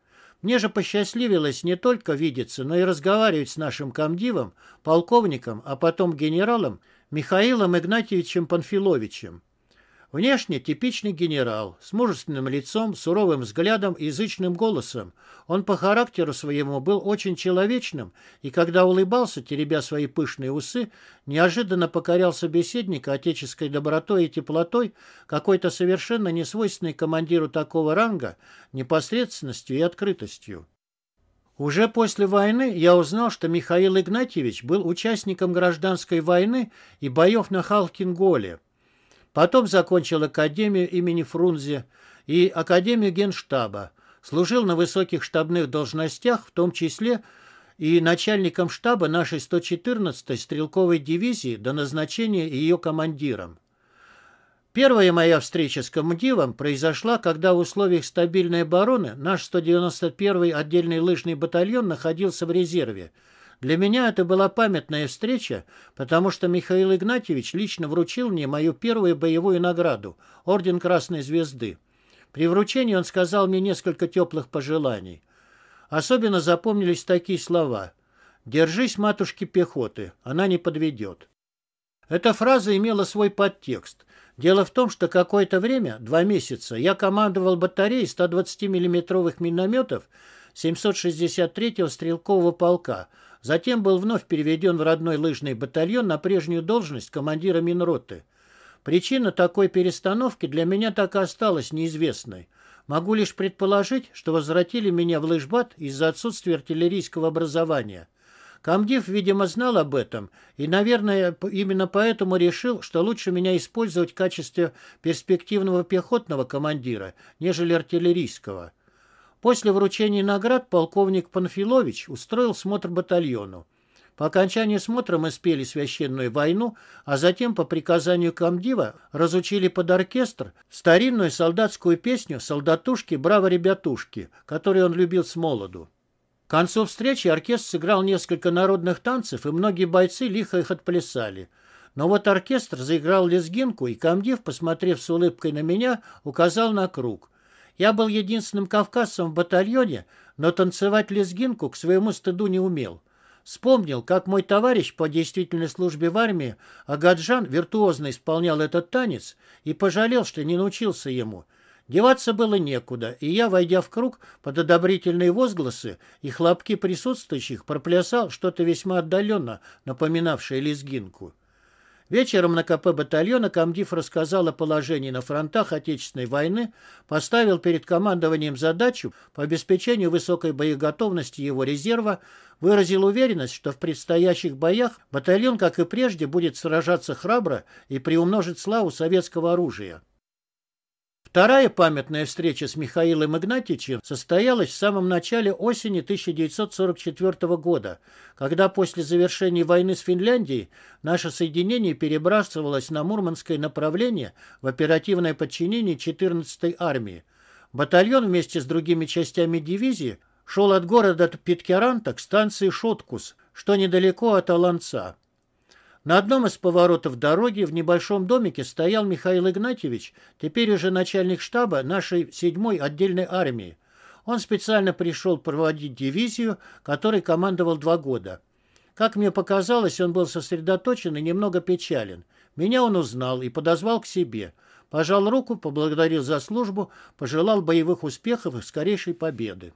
Speaker 1: Мне же посчастливилось не только видеться, но и разговаривать с нашим комдивом, полковником, а потом генералом Михаилом Игнатьевичем Панфиловичем. Внешне типичный генерал, с мужественным лицом, суровым взглядом и язычным голосом. Он по характеру своему был очень человечным, и когда улыбался, теребя свои пышные усы, неожиданно покорял собеседника отеческой добротой и теплотой, какой-то совершенно несвойственной командиру такого ранга, непосредственностью и открытостью. Уже после войны я узнал, что Михаил Игнатьевич был участником гражданской войны и боев на Халкинголе. Потом закончил Академию имени Фрунзе и Академию Генштаба. Служил на высоких штабных должностях, в том числе и начальником штаба нашей 114-й стрелковой дивизии до назначения ее командиром. Первая моя встреча с комдивом произошла, когда в условиях стабильной обороны наш 191-й отдельный лыжный батальон находился в резерве – для меня это была памятная встреча, потому что Михаил Игнатьевич лично вручил мне мою первую боевую награду – Орден Красной Звезды. При вручении он сказал мне несколько теплых пожеланий. Особенно запомнились такие слова «Держись, матушки пехоты, она не подведет». Эта фраза имела свой подтекст. Дело в том, что какое-то время, два месяца, я командовал батареей 120 миллиметровых минометов 763-го стрелкового полка – Затем был вновь переведен в родной лыжный батальон на прежнюю должность командира Минроты. Причина такой перестановки для меня так и осталась неизвестной. Могу лишь предположить, что возвратили меня в лыжбат из-за отсутствия артиллерийского образования. Комдив, видимо, знал об этом и, наверное, именно поэтому решил, что лучше меня использовать в качестве перспективного пехотного командира, нежели артиллерийского. После вручения наград полковник Панфилович устроил смотр батальону. По окончании смотра мы спели священную войну, а затем по приказанию комдива разучили под оркестр старинную солдатскую песню «Солдатушки, браво, ребятушки», которую он любил с молоду. К концу встречи оркестр сыграл несколько народных танцев, и многие бойцы лихо их отплясали. Но вот оркестр заиграл лезгинку, и комдив, посмотрев с улыбкой на меня, указал на круг – я был единственным кавказцем в батальоне, но танцевать лезгинку к своему стыду не умел. Вспомнил, как мой товарищ по действительной службе в армии Агаджан виртуозно исполнял этот танец и пожалел, что не научился ему. Деваться было некуда, и я, войдя в круг под одобрительные возгласы и хлопки присутствующих, проплясал что-то весьма отдаленно напоминавшее лезгинку. Вечером на КП батальона комдив рассказал о положении на фронтах Отечественной войны, поставил перед командованием задачу по обеспечению высокой боеготовности его резерва, выразил уверенность, что в предстоящих боях батальон, как и прежде, будет сражаться храбро и приумножить славу советского оружия. Вторая памятная встреча с Михаилом Игнатьичем состоялась в самом начале осени 1944 года, когда после завершения войны с Финляндией наше соединение перебрасывалось на Мурманское направление в оперативное подчинение 14-й армии. Батальон вместе с другими частями дивизии шел от города Питкеранта к станции Шоткус, что недалеко от Аланца. На одном из поворотов дороги в небольшом домике стоял Михаил Игнатьевич, теперь уже начальник штаба нашей седьмой отдельной армии. Он специально пришел проводить дивизию, которой командовал два года. Как мне показалось, он был сосредоточен и немного печален. Меня он узнал и подозвал к себе. Пожал руку, поблагодарил за службу, пожелал боевых успехов и скорейшей победы.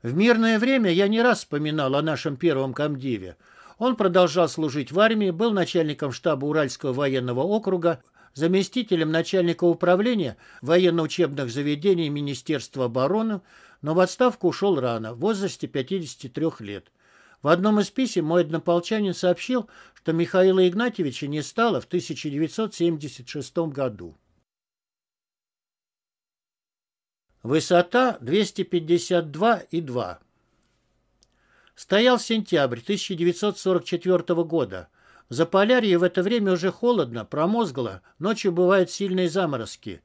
Speaker 1: В мирное время я не раз вспоминал о нашем первом комдиве – он продолжал служить в армии, был начальником штаба Уральского военного округа, заместителем начальника управления военно-учебных заведений Министерства обороны, но в отставку ушел рано, в возрасте 53 лет. В одном из писем мой однополчанин сообщил, что Михаила Игнатьевича не стало в 1976 году. Высота 252,2. Стоял сентябрь 1944 года. В Заполярье в это время уже холодно, промозгло, ночью бывают сильные заморозки.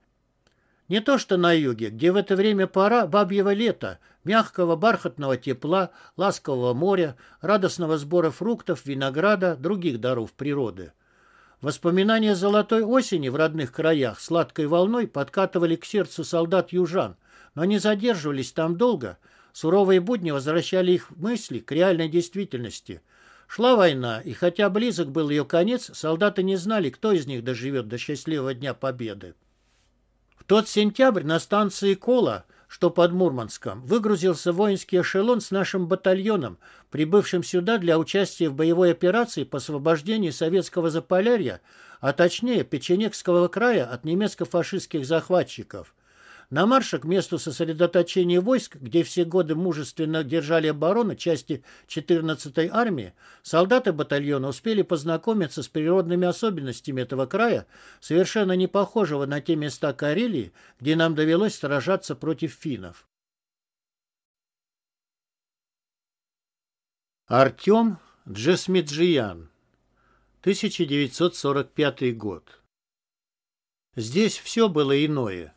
Speaker 1: Не то что на юге, где в это время пора бабьего лета, мягкого бархатного тепла, ласкового моря, радостного сбора фруктов, винограда, других даров природы. Воспоминания золотой осени в родных краях сладкой волной подкатывали к сердцу солдат южан, но не задерживались там долго – Суровые будни возвращали их мысли к реальной действительности. Шла война, и хотя близок был ее конец, солдаты не знали, кто из них доживет до счастливого дня победы. В тот сентябрь на станции Кола, что под Мурманском, выгрузился воинский эшелон с нашим батальоном, прибывшим сюда для участия в боевой операции по освобождению советского Заполярья, а точнее Печенегского края от немецко-фашистских захватчиков – на марше к месту сосредоточения войск, где все годы мужественно держали оборону части 14-й армии, солдаты батальона успели познакомиться с природными особенностями этого края, совершенно не похожего на те места Карелии, где нам довелось сражаться против финнов. Артем Джесмиджиян, 1945 год. Здесь все было иное.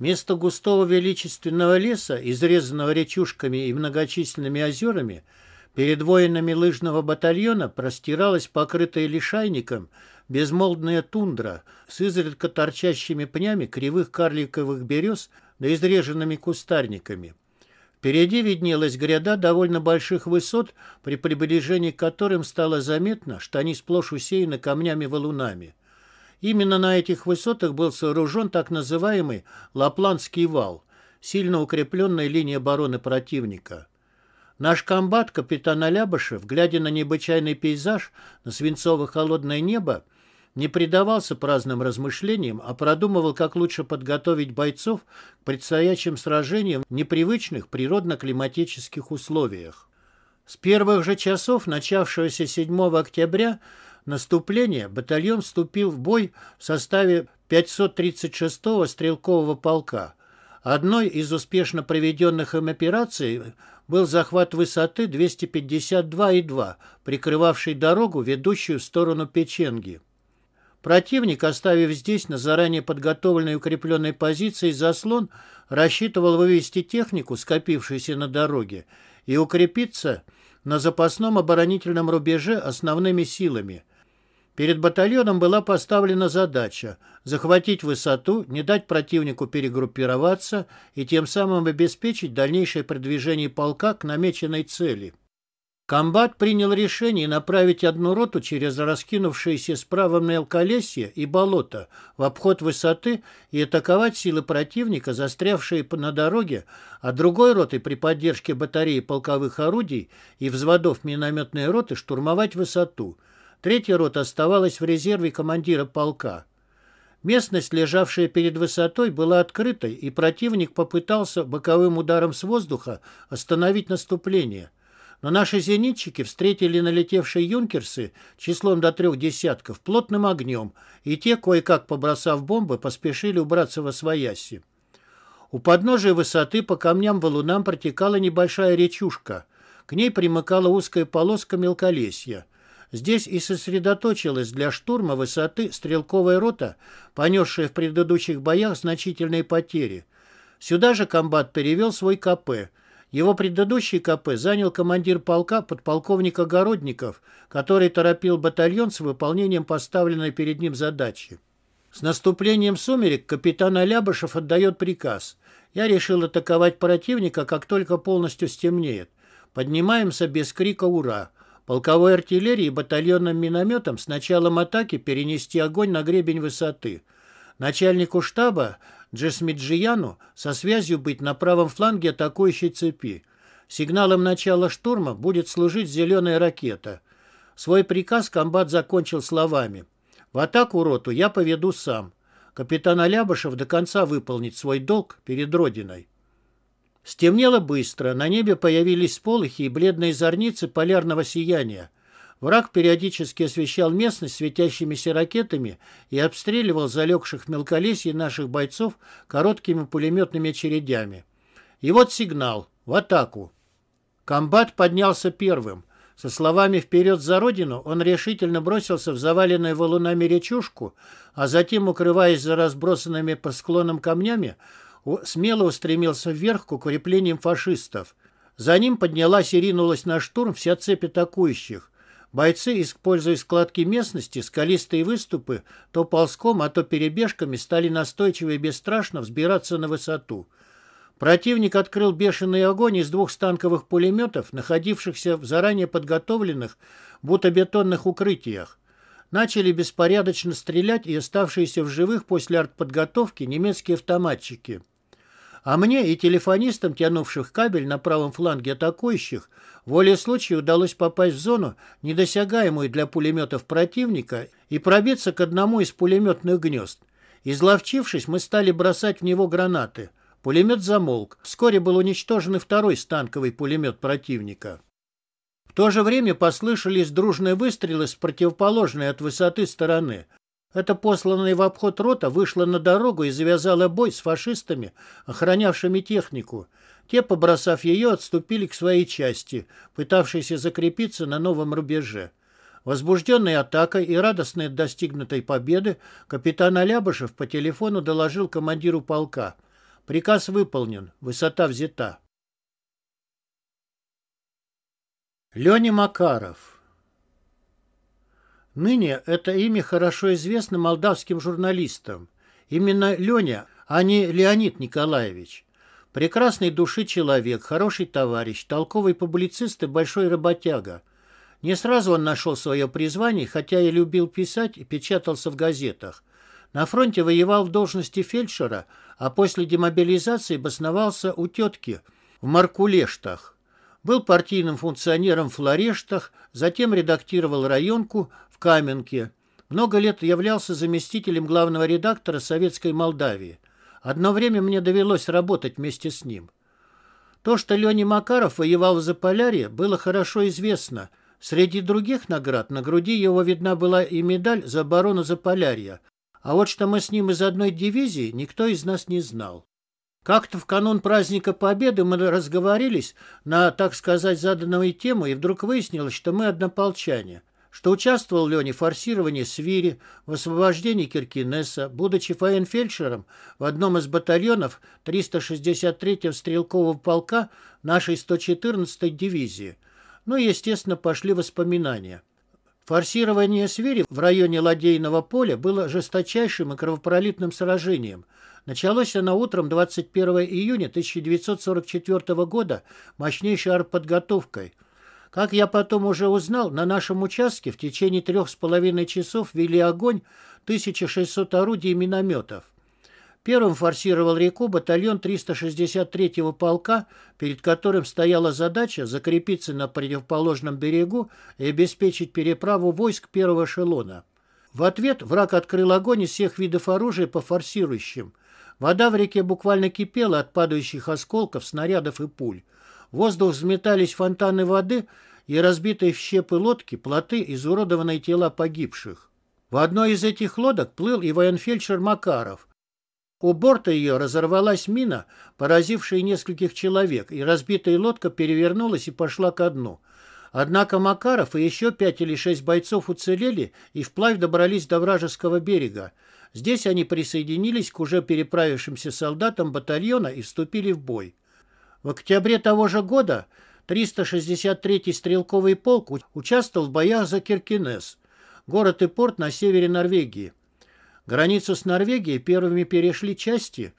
Speaker 1: Вместо густого величественного леса, изрезанного речушками и многочисленными озерами, перед воинами лыжного батальона простиралась покрытая лишайником безмолдная тундра с изредка торчащими пнями кривых карликовых берез да изреженными кустарниками. Впереди виднелась гряда довольно больших высот, при приближении к которым стало заметно, что они сплошь усеяны камнями-валунами. Именно на этих высотах был сооружен так называемый Лапландский вал, сильно укрепленная линия обороны противника. Наш комбат, капитан Алябышев, глядя на необычайный пейзаж, на свинцово-холодное небо, не предавался праздным размышлениям, а продумывал, как лучше подготовить бойцов к предстоящим сражениям в непривычных природно-климатических условиях. С первых же часов начавшегося 7 октября наступления батальон вступил в бой в составе 536-го стрелкового полка. Одной из успешно проведенных им операций был захват высоты 252,2, прикрывавший дорогу, ведущую в сторону Печенги. Противник, оставив здесь на заранее подготовленной укрепленной позиции заслон, рассчитывал вывести технику, скопившуюся на дороге, и укрепиться на запасном оборонительном рубеже основными силами. Перед батальоном была поставлена задача захватить высоту, не дать противнику перегруппироваться и тем самым обеспечить дальнейшее продвижение полка к намеченной цели. Комбат принял решение направить одну роту через раскинувшиеся справа мелколесье и болото в обход высоты и атаковать силы противника, застрявшие на дороге, а другой ротой при поддержке батареи полковых орудий и взводов минометной роты штурмовать высоту – Третья рота оставалась в резерве командира полка. Местность, лежавшая перед высотой, была открытой, и противник попытался боковым ударом с воздуха остановить наступление. Но наши зенитчики встретили налетевшие юнкерсы числом до трех десятков плотным огнем, и те, кое-как побросав бомбы, поспешили убраться во свояси. У подножия высоты по камням-валунам протекала небольшая речушка. К ней примыкала узкая полоска мелколесья – Здесь и сосредоточилась для штурма высоты стрелковая рота, понесшая в предыдущих боях значительные потери. Сюда же комбат перевел свой КП. Его предыдущий КП занял командир полка подполковник Огородников, который торопил батальон с выполнением поставленной перед ним задачи. С наступлением сумерек капитан Алябышев отдает приказ. Я решил атаковать противника, как только полностью стемнеет. Поднимаемся без крика «Ура!» полковой артиллерии и батальонным минометом с началом атаки перенести огонь на гребень высоты. Начальнику штаба Джесмиджияну со связью быть на правом фланге атакующей цепи. Сигналом начала штурма будет служить зеленая ракета. Свой приказ комбат закончил словами. «В атаку роту я поведу сам. Капитан Алябышев до конца выполнит свой долг перед Родиной». Стемнело быстро, на небе появились сполохи и бледные зорницы полярного сияния. Враг периодически освещал местность светящимися ракетами и обстреливал залегших в мелколесье наших бойцов короткими пулеметными очередями. И вот сигнал. В атаку. Комбат поднялся первым. Со словами «Вперед за Родину» он решительно бросился в заваленную валунами речушку, а затем, укрываясь за разбросанными по склонам камнями, смело устремился вверх к укреплениям фашистов. За ним поднялась и ринулась на штурм вся цепь атакующих. Бойцы, используя складки местности, скалистые выступы, то ползком, а то перебежками стали настойчиво и бесстрашно взбираться на высоту. Противник открыл бешеный огонь из двух станковых пулеметов, находившихся в заранее подготовленных бутобетонных укрытиях. Начали беспорядочно стрелять и оставшиеся в живых после артподготовки немецкие автоматчики. А мне и телефонистам, тянувших кабель на правом фланге атакующих, воле случая удалось попасть в зону, недосягаемую для пулеметов противника, и пробиться к одному из пулеметных гнезд. Изловчившись, мы стали бросать в него гранаты. Пулемет замолк. Вскоре был уничтожен и второй станковый пулемет противника. В то же время послышались дружные выстрелы с противоположной от высоты стороны. Эта посланная в обход рота вышла на дорогу и завязала бой с фашистами, охранявшими технику. Те, побросав ее, отступили к своей части, пытавшейся закрепиться на новом рубеже. Возбужденной атакой и радостной от достигнутой победы капитан Алябышев по телефону доложил командиру полка. Приказ выполнен, высота взята. Леня Макаров Ныне это имя хорошо известно молдавским журналистам. Именно Леня, а не Леонид Николаевич. Прекрасной души человек, хороший товарищ, толковый публицист и большой работяга. Не сразу он нашел свое призвание, хотя и любил писать и печатался в газетах. На фронте воевал в должности фельдшера, а после демобилизации басновался у тетки в Маркулештах. Был партийным функционером в Флорештах, затем редактировал районку, Каменке. Много лет являлся заместителем главного редактора «Советской Молдавии». Одно время мне довелось работать вместе с ним. То, что Леня Макаров воевал в Заполярье, было хорошо известно. Среди других наград на груди его видна была и медаль за оборону Заполярья. А вот что мы с ним из одной дивизии, никто из нас не знал. Как-то в канун праздника Победы мы разговорились на, так сказать, заданную тему, и вдруг выяснилось, что мы однополчане что участвовал Лене в форсировании Свири, в освобождении Киркинесса, будучи фаенфельдшером в одном из батальонов 363-го стрелкового полка нашей 114-й дивизии. Ну и, естественно, пошли воспоминания. Форсирование Свири в районе Ладейного поля было жесточайшим и кровопролитным сражением. Началось оно утром 21 июня 1944 года мощнейшей артподготовкой – как я потом уже узнал, на нашем участке в течение трех с половиной часов вели огонь 1600 орудий и минометов. Первым форсировал реку батальон 363-го полка, перед которым стояла задача закрепиться на противоположном берегу и обеспечить переправу войск первого эшелона. В ответ враг открыл огонь из всех видов оружия по форсирующим. Вода в реке буквально кипела от падающих осколков, снарядов и пуль. В воздух взметались фонтаны воды и разбитые в щепы лодки, плоты, изуродованные тела погибших. В одной из этих лодок плыл и военфельдшер Макаров. У борта ее разорвалась мина, поразившая нескольких человек, и разбитая лодка перевернулась и пошла ко дну. Однако Макаров и еще пять или шесть бойцов уцелели и вплавь добрались до вражеского берега. Здесь они присоединились к уже переправившимся солдатам батальона и вступили в бой. В октябре того же года 363-й стрелковый полк участвовал в боях за Киркинес, город и порт на севере Норвегии. Границу с Норвегией первыми перешли части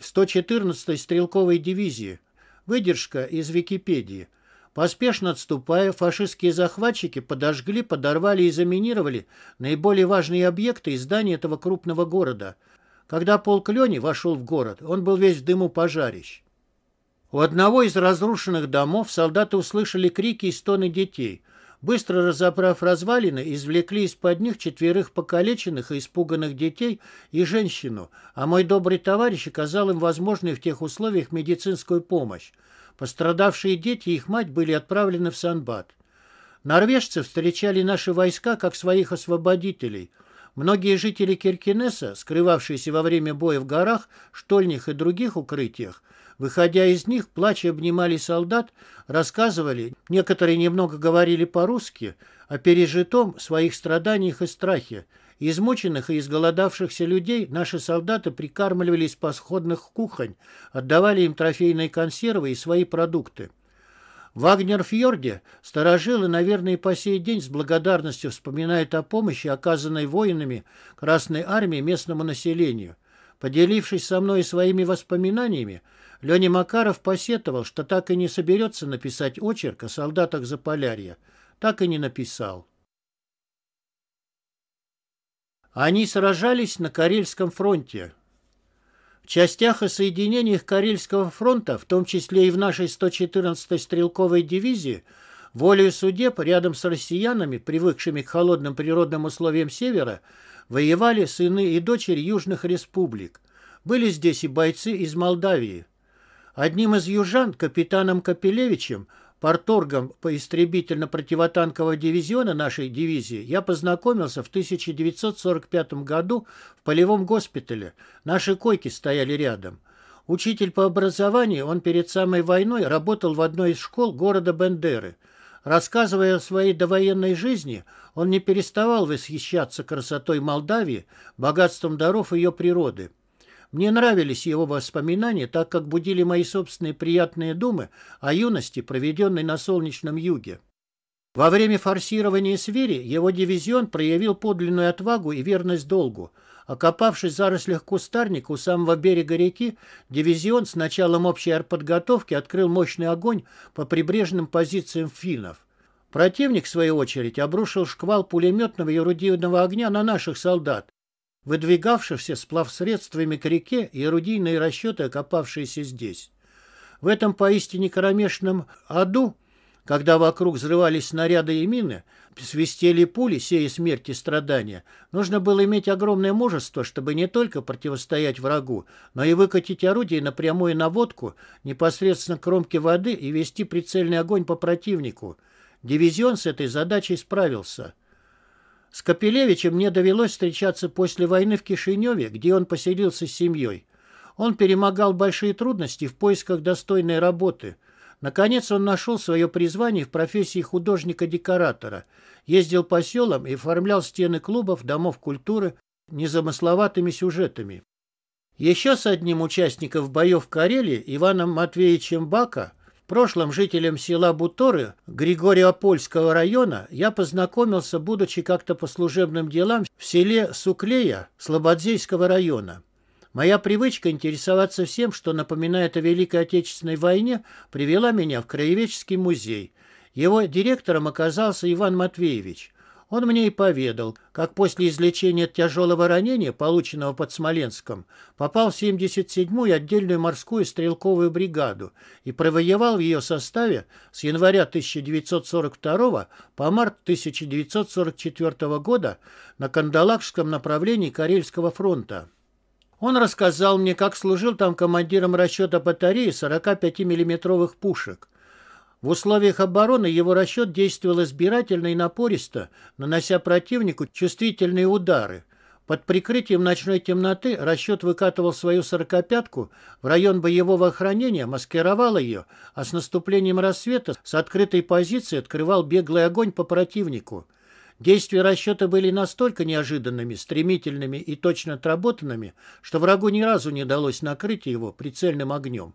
Speaker 1: 114-й стрелковой дивизии. Выдержка из Википедии. Поспешно отступая, фашистские захватчики подожгли, подорвали и заминировали наиболее важные объекты и здания этого крупного города. Когда полк Лени вошел в город, он был весь в дыму пожарищ. У одного из разрушенных домов солдаты услышали крики и стоны детей. Быстро разобрав развалины, извлекли из-под них четверых покалеченных и испуганных детей и женщину, а мой добрый товарищ оказал им возможную в тех условиях медицинскую помощь. Пострадавшие дети и их мать были отправлены в Санбат. Норвежцы встречали наши войска как своих освободителей. Многие жители Киркинеса, скрывавшиеся во время боя в горах, штольнях и других укрытиях, Выходя из них, плача обнимали солдат, рассказывали, некоторые немного говорили по-русски, о пережитом своих страданиях и страхе. Измученных и изголодавшихся людей наши солдаты прикармливали из посходных кухонь, отдавали им трофейные консервы и свои продукты. В Агнерфьорде и, наверное, и по сей день с благодарностью вспоминает о помощи, оказанной воинами Красной Армии местному населению. Поделившись со мной своими воспоминаниями, Леня Макаров посетовал, что так и не соберется написать очерк о солдатах Заполярья. Так и не написал. Они сражались на Карельском фронте. В частях и соединениях Карельского фронта, в том числе и в нашей 114-й стрелковой дивизии, волею судеб рядом с россиянами, привыкшими к холодным природным условиям Севера, воевали сыны и дочери южных республик. Были здесь и бойцы из Молдавии. Одним из южан, капитаном Капелевичем, порторгом по истребительно-противотанкового дивизиона нашей дивизии я познакомился в 1945 году в полевом госпитале. Наши койки стояли рядом. Учитель по образованию, он перед самой войной работал в одной из школ города Бендеры. Рассказывая о своей довоенной жизни, он не переставал восхищаться красотой Молдавии, богатством даров ее природы. Мне нравились его воспоминания, так как будили мои собственные приятные думы о юности, проведенной на солнечном юге. Во время форсирования свири его дивизион проявил подлинную отвагу и верность долгу. Окопавшись в зарослях кустарника у самого берега реки, дивизион с началом общей артподготовки открыл мощный огонь по прибрежным позициям финнов. Противник, в свою очередь, обрушил шквал пулеметного и орудийного огня на наших солдат, выдвигавшихся сплав средствами к реке и орудийные расчеты, окопавшиеся здесь. В этом поистине кромешном аду, когда вокруг взрывались снаряды и мины, свистели пули, сея смерть и страдания, нужно было иметь огромное мужество, чтобы не только противостоять врагу, но и выкатить орудие на прямую наводку непосредственно к кромке воды и вести прицельный огонь по противнику. Дивизион с этой задачей справился. С Капелевичем мне довелось встречаться после войны в Кишиневе, где он поселился с семьей. Он перемогал большие трудности в поисках достойной работы. Наконец он нашел свое призвание в профессии художника-декоратора. Ездил по селам и оформлял стены клубов, домов культуры незамысловатыми сюжетами. Еще с одним участником боев в Карелии, Иваном Матвеевичем Бака, прошлом жителем села Буторы Григорьево-Польского района я познакомился, будучи как-то по служебным делам, в селе Суклея Слободзейского района. Моя привычка интересоваться всем, что напоминает о Великой Отечественной войне, привела меня в Краеведческий музей. Его директором оказался Иван Матвеевич. Он мне и поведал, как после излечения от тяжелого ранения, полученного под Смоленском, попал в 77-ю отдельную морскую стрелковую бригаду и провоевал в ее составе с января 1942 по март 1944 года на Кандалакшском направлении Карельского фронта. Он рассказал мне, как служил там командиром расчета батареи 45 миллиметровых пушек. В условиях обороны его расчет действовал избирательно и напористо, нанося противнику чувствительные удары. Под прикрытием ночной темноты расчет выкатывал свою сорокопятку в район боевого охранения, маскировал ее, а с наступлением рассвета с открытой позиции открывал беглый огонь по противнику. Действия расчета были настолько неожиданными, стремительными и точно отработанными, что врагу ни разу не удалось накрыть его прицельным огнем.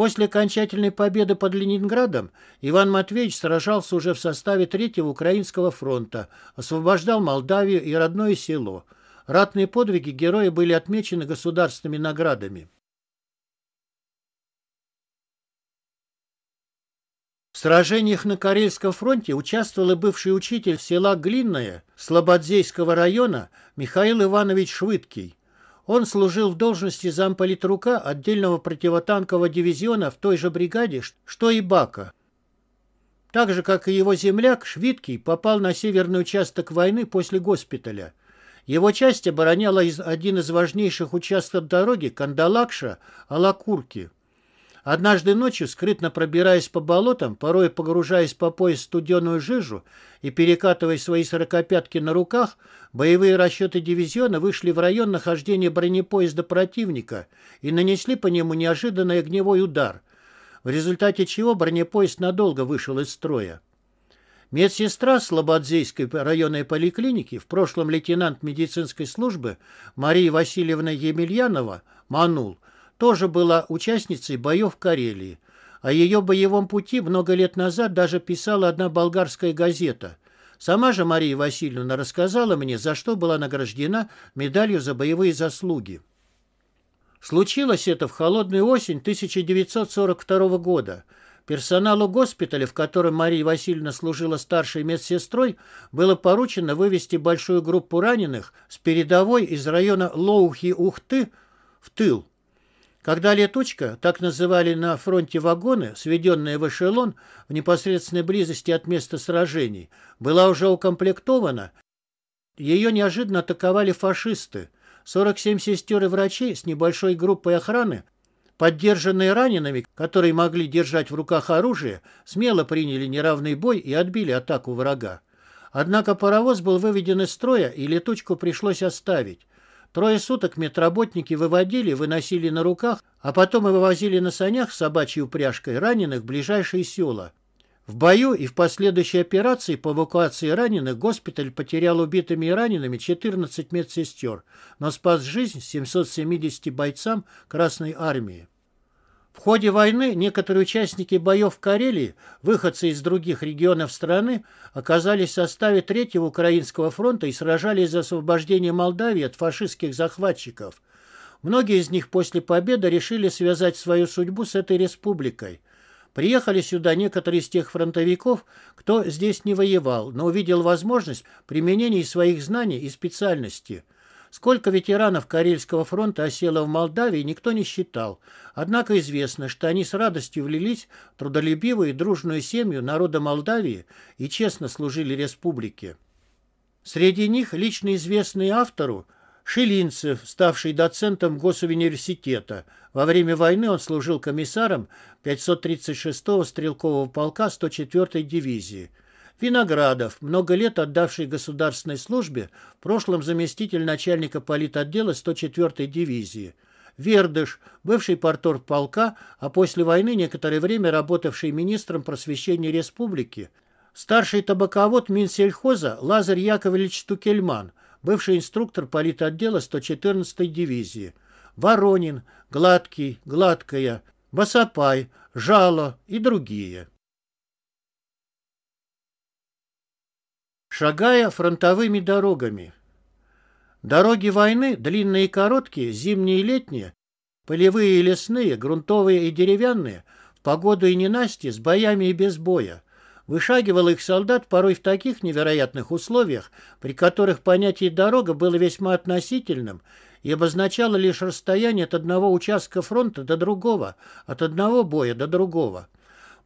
Speaker 1: После окончательной победы под Ленинградом Иван Матвеевич сражался уже в составе Третьего Украинского фронта, освобождал Молдавию и родное село. Ратные подвиги героя были отмечены государственными наградами. В сражениях на Карельском фронте участвовал и бывший учитель села Глинное Слободзейского района Михаил Иванович Швыдкий. Он служил в должности замполитрука отдельного противотанкового дивизиона в той же бригаде, что и Бака. Так же, как и его земляк, Швидкий попал на северный участок войны после госпиталя. Его часть обороняла один из важнейших участков дороги Кандалакша-Алакурки. Однажды ночью, скрытно пробираясь по болотам, порой погружаясь по пояс в студеную жижу и перекатывая свои сорокопятки на руках, боевые расчеты дивизиона вышли в район нахождения бронепоезда противника и нанесли по нему неожиданный огневой удар, в результате чего бронепоезд надолго вышел из строя. Медсестра Слободзейской районной поликлиники, в прошлом лейтенант медицинской службы Мария Васильевна Емельянова, Манул – тоже была участницей боев в Карелии. О а ее боевом пути много лет назад даже писала одна болгарская газета. Сама же Мария Васильевна рассказала мне, за что была награждена медалью за боевые заслуги. Случилось это в холодную осень 1942 года. Персоналу госпиталя, в котором Мария Васильевна служила старшей медсестрой, было поручено вывести большую группу раненых с передовой из района Лоухи-Ухты в тыл. Когда летучка, так называли на фронте вагоны, сведенные в эшелон в непосредственной близости от места сражений, была уже укомплектована, ее неожиданно атаковали фашисты. 47 сестер и врачей с небольшой группой охраны, поддержанные ранеными, которые могли держать в руках оружие, смело приняли неравный бой и отбили атаку врага. Однако паровоз был выведен из строя, и летучку пришлось оставить. Трое суток медработники выводили, выносили на руках, а потом и вывозили на санях с собачьей упряжкой раненых в ближайшие села. В бою и в последующей операции по эвакуации раненых госпиталь потерял убитыми и ранеными 14 медсестер, но спас жизнь 770 бойцам Красной Армии. В ходе войны некоторые участники боев в Карелии, выходцы из других регионов страны, оказались в составе Третьего Украинского фронта и сражались за освобождение Молдавии от фашистских захватчиков. Многие из них после победы решили связать свою судьбу с этой республикой. Приехали сюда некоторые из тех фронтовиков, кто здесь не воевал, но увидел возможность применения своих знаний и специальностей. Сколько ветеранов Карельского фронта осело в Молдавии, никто не считал. Однако известно, что они с радостью влились в трудолюбивую и дружную семью народа Молдавии и честно служили республике. Среди них лично известный автору Шилинцев, ставший доцентом госуниверситета. Во время войны он служил комиссаром 536-го стрелкового полка 104-й дивизии – Виноградов, много лет отдавший государственной службе, в прошлом заместитель начальника политотдела 104-й дивизии. Вердыш, бывший порторг полка, а после войны некоторое время работавший министром просвещения республики. Старший табаковод Минсельхоза Лазарь Яковлевич Тукельман, бывший инструктор политотдела 114-й дивизии. Воронин, Гладкий, Гладкая, Басапай, Жало и другие. Шагая фронтовыми дорогами. Дороги войны, длинные и короткие, зимние и летние, полевые и лесные, грунтовые и деревянные, в погоду и ненастье, с боями и без боя. Вышагивал их солдат порой в таких невероятных условиях, при которых понятие «дорога» было весьма относительным и обозначало лишь расстояние от одного участка фронта до другого, от одного боя до другого.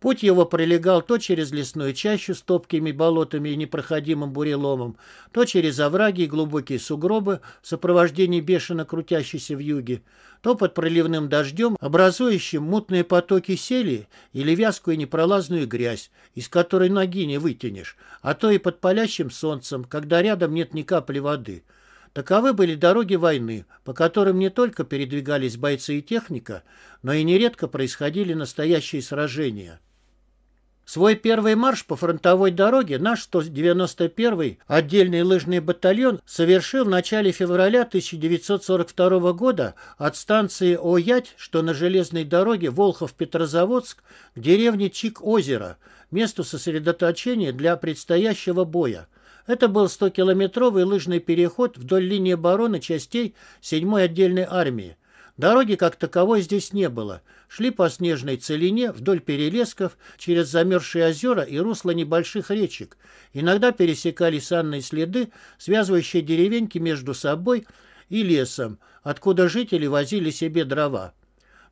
Speaker 1: Путь его пролегал то через лесную чащу с топкими болотами и непроходимым буреломом, то через овраги и глубокие сугробы в сопровождении бешено крутящейся юге, то под проливным дождем, образующим мутные потоки сели или вязкую непролазную грязь, из которой ноги не вытянешь, а то и под палящим солнцем, когда рядом нет ни капли воды. Таковы были дороги войны, по которым не только передвигались бойцы и техника, но и нередко происходили настоящие сражения. Свой первый марш по фронтовой дороге наш 191-й отдельный лыжный батальон совершил в начале февраля 1942 года от станции Оять, что на железной дороге Волхов-Петрозаводск, к деревне Чик-Озеро, месту сосредоточения для предстоящего боя. Это был 100-километровый лыжный переход вдоль линии обороны частей 7-й отдельной армии. Дороги как таковой здесь не было. Шли по снежной целине, вдоль перелесков, через замерзшие озера и русла небольших речек. Иногда пересекали санные следы, связывающие деревеньки между собой и лесом, откуда жители возили себе дрова.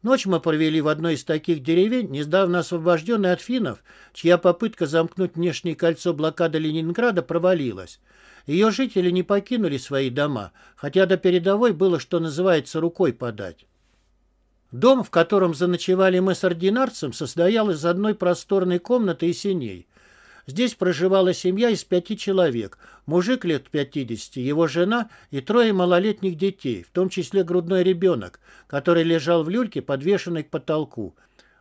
Speaker 1: Ночь мы провели в одной из таких деревень, недавно освобожденной от финнов, чья попытка замкнуть внешнее кольцо блокады Ленинграда провалилась. Ее жители не покинули свои дома, хотя до передовой было, что называется, рукой подать. Дом, в котором заночевали мы с ординарцем, состоял из одной просторной комнаты и синей. Здесь проживала семья из пяти человек, мужик лет 50, его жена и трое малолетних детей, в том числе грудной ребенок, который лежал в люльке, подвешенной к потолку.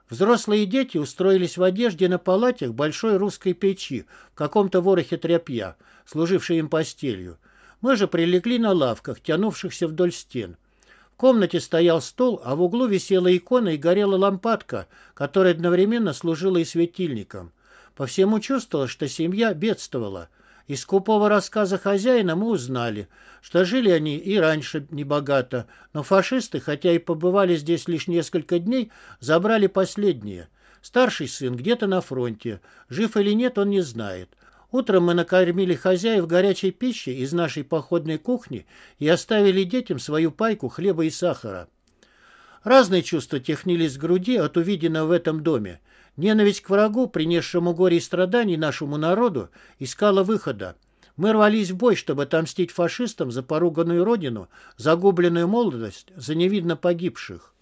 Speaker 1: Взрослые дети устроились в одежде на палатях большой русской печи в каком-то ворохе тряпья служившей им постелью. Мы же прилегли на лавках, тянувшихся вдоль стен. В комнате стоял стол, а в углу висела икона и горела лампадка, которая одновременно служила и светильником. По всему чувствовалось, что семья бедствовала. Из скупого рассказа хозяина мы узнали, что жили они и раньше небогато, но фашисты, хотя и побывали здесь лишь несколько дней, забрали последние. Старший сын где-то на фронте. Жив или нет, он не знает. Утром мы накормили хозяев горячей пищей из нашей походной кухни и оставили детям свою пайку хлеба и сахара. Разные чувства технились в груди от увиденного в этом доме. Ненависть к врагу, принесшему горе и страданий нашему народу, искала выхода. Мы рвались в бой, чтобы отомстить фашистам за поруганную родину, загубленную молодость, за невидно погибших.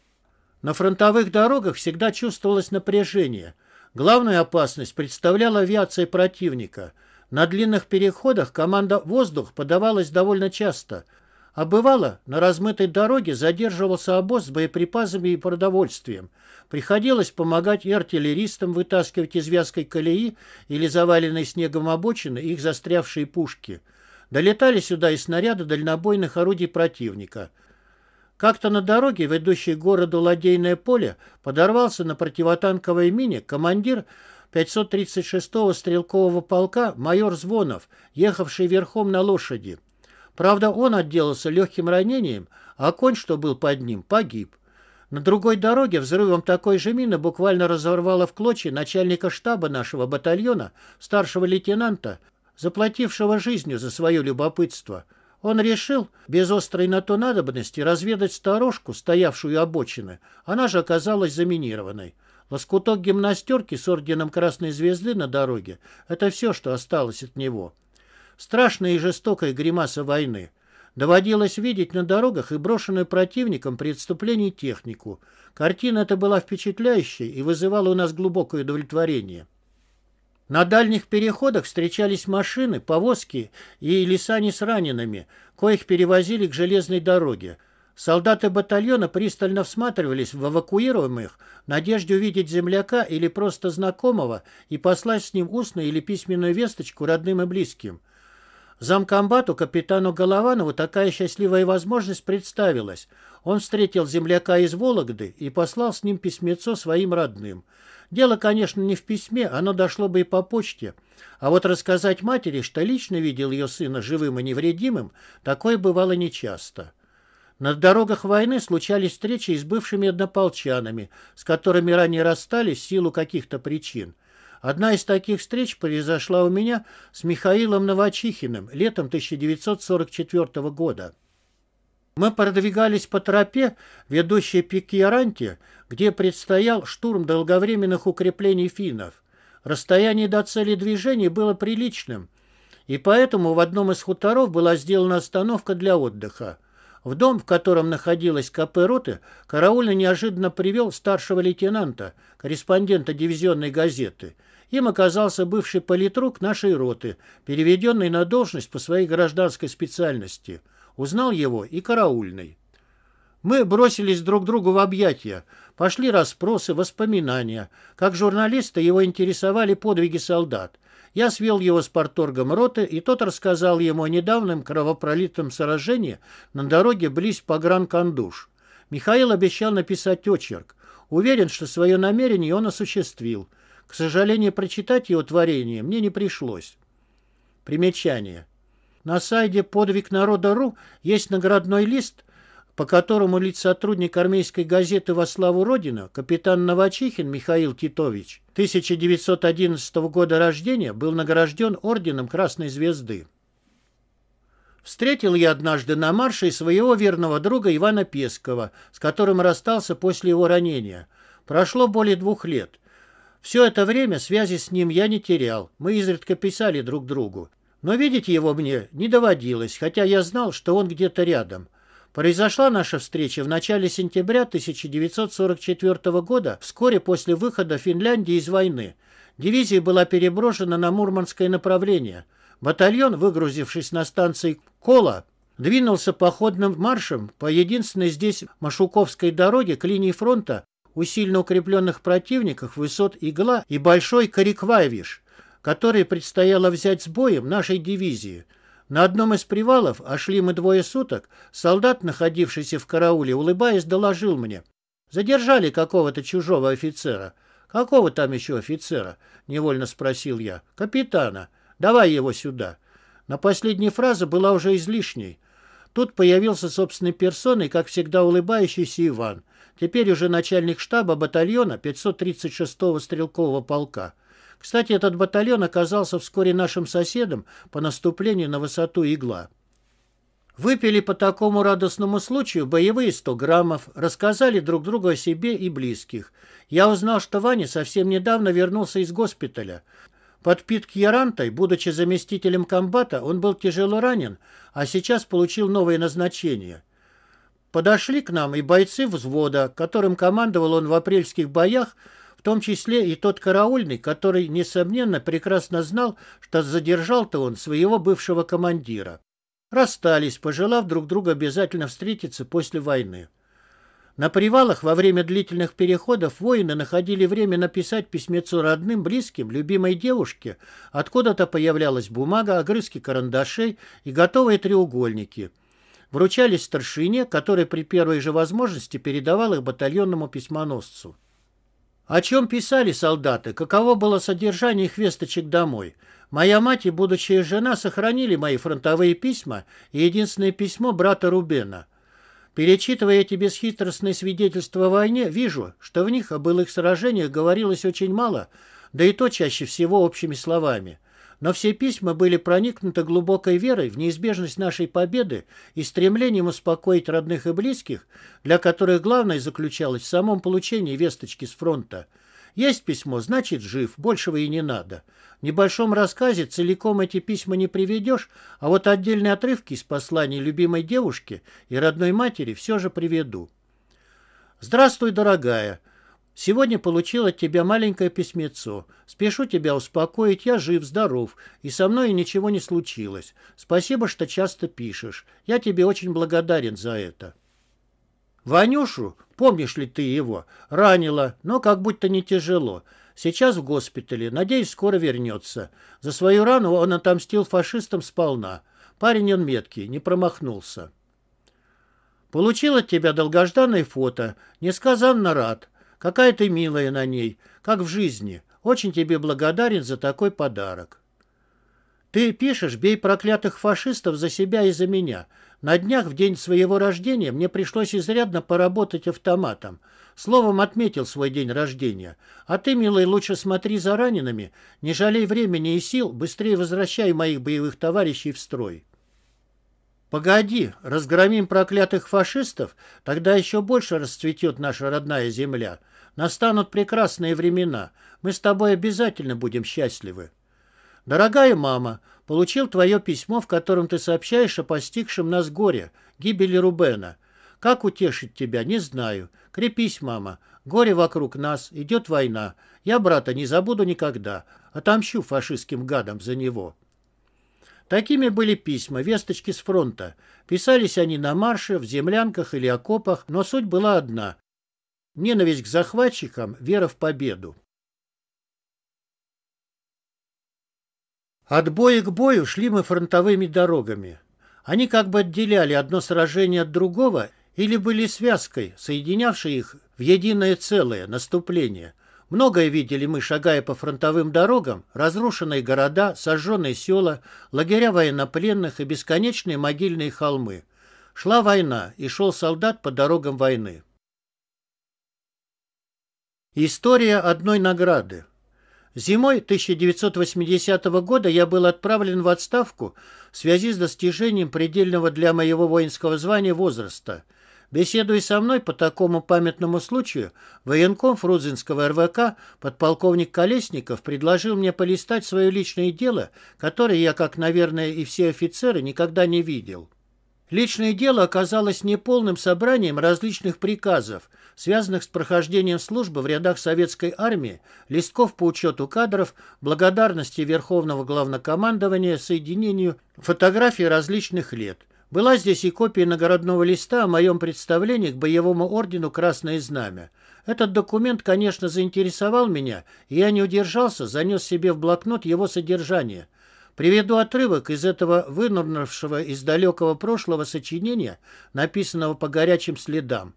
Speaker 1: На фронтовых дорогах всегда чувствовалось напряжение – Главную опасность представляла авиация противника. На длинных переходах команда «Воздух» подавалась довольно часто, а бывало, на размытой дороге задерживался обоз с боеприпасами и продовольствием. Приходилось помогать и артиллеристам вытаскивать из вязкой колеи или заваленной снегом обочины их застрявшие пушки. Долетали сюда и снаряды дальнобойных орудий противника – как-то на дороге, ведущей к городу Ладейное поле, подорвался на противотанковой мине командир 536-го стрелкового полка майор Звонов, ехавший верхом на лошади. Правда, он отделался легким ранением, а конь, что был под ним, погиб. На другой дороге взрывом такой же мины буквально разорвало в клочья начальника штаба нашего батальона, старшего лейтенанта, заплатившего жизнью за свое любопытство – он решил, без острой на то надобности, разведать сторожку, стоявшую обочины. Она же оказалась заминированной. Лоскуток гимнастерки с орденом Красной Звезды на дороге — это все, что осталось от него. Страшная и жестокая гримаса войны. Доводилось видеть на дорогах и брошенную противником при отступлении технику. Картина эта была впечатляющей и вызывала у нас глубокое удовлетворение. На дальних переходах встречались машины, повозки и лесани с ранеными, коих перевозили к железной дороге. Солдаты батальона пристально всматривались в эвакуируемых в надежде увидеть земляка или просто знакомого и послать с ним устную или письменную весточку родным и близким. Замкомбату капитану Голованову такая счастливая возможность представилась. Он встретил земляка из Вологды и послал с ним письмецо своим родным – Дело, конечно, не в письме, оно дошло бы и по почте. А вот рассказать матери, что лично видел ее сына живым и невредимым, такое бывало нечасто. На дорогах войны случались встречи с бывшими однополчанами, с которыми ранее расстались в силу каких-то причин. Одна из таких встреч произошла у меня с Михаилом Новочихиным летом 1944 года. Мы продвигались по тропе, ведущей Пикьяранте, где предстоял штурм долговременных укреплений финнов. Расстояние до цели движения было приличным, и поэтому в одном из хуторов была сделана остановка для отдыха. В дом, в котором находилась КП роты, караульно неожиданно привел старшего лейтенанта, корреспондента дивизионной газеты. Им оказался бывший политрук нашей роты, переведенный на должность по своей гражданской специальности – Узнал его и караульный. Мы бросились друг другу в объятия. Пошли расспросы, воспоминания. Как журналиста его интересовали подвиги солдат. Я свел его с порторгом роты, и тот рассказал ему о недавнем кровопролитном сражении на дороге близ погранкандуш. Михаил обещал написать очерк. Уверен, что свое намерение он осуществил. К сожалению, прочитать его творение мне не пришлось. Примечание. На сайте «Подвиг народа.ру» есть наградной лист, по которому лиц сотрудник армейской газеты «Во славу Родина» капитан Новочихин Михаил Титович 1911 года рождения был награжден орденом Красной Звезды. Встретил я однажды на марше своего верного друга Ивана Пескова, с которым расстался после его ранения. Прошло более двух лет. Все это время связи с ним я не терял. Мы изредка писали друг другу. Но видеть его мне не доводилось, хотя я знал, что он где-то рядом. Произошла наша встреча в начале сентября 1944 года, вскоре после выхода Финляндии из войны. Дивизия была переброшена на Мурманское направление. Батальон, выгрузившись на станции Кола, двинулся походным маршем по единственной здесь Машуковской дороге к линии фронта у сильно укрепленных противников высот Игла и Большой Кариквайвиш – которые предстояло взять с боем нашей дивизии. На одном из привалов, а шли мы двое суток, солдат, находившийся в карауле, улыбаясь, доложил мне. Задержали какого-то чужого офицера. «Какого там еще офицера?» — невольно спросил я. «Капитана. Давай его сюда». Но последняя фраза была уже излишней. Тут появился собственной персоной, как всегда улыбающийся Иван, теперь уже начальник штаба батальона 536-го стрелкового полка. Кстати, этот батальон оказался вскоре нашим соседом по наступлению на высоту «Игла». Выпили по такому радостному случаю боевые 100 граммов, рассказали друг другу о себе и близких. Я узнал, что Ваня совсем недавно вернулся из госпиталя. Подпит к Ярантой, будучи заместителем комбата, он был тяжело ранен, а сейчас получил новое назначение. Подошли к нам и бойцы взвода, которым командовал он в апрельских боях, в том числе и тот караульный, который, несомненно, прекрасно знал, что задержал-то он своего бывшего командира. Расстались, пожелав друг друга обязательно встретиться после войны. На привалах во время длительных переходов воины находили время написать письмецу родным, близким, любимой девушке. Откуда-то появлялась бумага, огрызки карандашей и готовые треугольники. Вручались старшине, который при первой же возможности передавал их батальонному письмоносцу. О чем писали солдаты, каково было содержание их весточек домой. Моя мать и будущая жена сохранили мои фронтовые письма и единственное письмо брата Рубена. Перечитывая эти бесхитростные свидетельства о войне, вижу, что в них о былых сражениях говорилось очень мало, да и то чаще всего общими словами – но все письма были проникнуты глубокой верой в неизбежность нашей победы и стремлением успокоить родных и близких, для которых главное заключалось в самом получении весточки с фронта. Есть письмо, значит, жив, большего и не надо. В небольшом рассказе целиком эти письма не приведешь, а вот отдельные отрывки из посланий любимой девушки и родной матери все же приведу. «Здравствуй, дорогая. Сегодня получил от тебя маленькое письмецо. Спешу тебя успокоить, я жив-здоров, и со мной ничего не случилось. Спасибо, что часто пишешь. Я тебе очень благодарен за это. Ванюшу, помнишь ли ты его, Ранила, но как будто не тяжело. Сейчас в госпитале, надеюсь, скоро вернется. За свою рану он отомстил фашистам сполна. Парень он меткий, не промахнулся. Получил от тебя долгожданное фото, несказанно рад. Какая ты милая на ней, как в жизни. Очень тебе благодарен за такой подарок. Ты пишешь, бей проклятых фашистов за себя и за меня. На днях, в день своего рождения, мне пришлось изрядно поработать автоматом. Словом, отметил свой день рождения. А ты, милый, лучше смотри за ранеными, не жалей времени и сил, быстрее возвращай моих боевых товарищей в строй. Погоди, разгромим проклятых фашистов, тогда еще больше расцветет наша родная земля. Настанут прекрасные времена. Мы с тобой обязательно будем счастливы. Дорогая мама, получил твое письмо, в котором ты сообщаешь о постигшем нас горе, гибели Рубена. Как утешить тебя, не знаю. Крепись, мама. Горе вокруг нас, идет война. Я брата не забуду никогда. Отомщу фашистским гадам за него. Такими были письма, весточки с фронта. Писались они на марше, в землянках или окопах, но суть была одна. Ненависть к захватчикам, вера в победу. От боя к бою шли мы фронтовыми дорогами. Они как бы отделяли одно сражение от другого или были связкой, соединявшей их в единое целое наступление. Многое видели мы, шагая по фронтовым дорогам, разрушенные города, сожженные села, лагеря военнопленных и бесконечные могильные холмы. Шла война, и шел солдат по дорогам войны. История одной награды. Зимой 1980 года я был отправлен в отставку в связи с достижением предельного для моего воинского звания возраста. Беседуя со мной по такому памятному случаю, военком Фрузинского РВК подполковник Колесников предложил мне полистать свое личное дело, которое я, как, наверное, и все офицеры, никогда не видел. Личное дело оказалось неполным собранием различных приказов, связанных с прохождением службы в рядах советской армии, листков по учету кадров, благодарности Верховного Главнокомандования соединению фотографий различных лет. Была здесь и копия наградного листа о моем представлении к боевому ордену «Красное знамя». Этот документ, конечно, заинтересовал меня, и я не удержался, занес себе в блокнот его содержание. Приведу отрывок из этого вынурнувшего из далекого прошлого сочинения, написанного по горячим следам.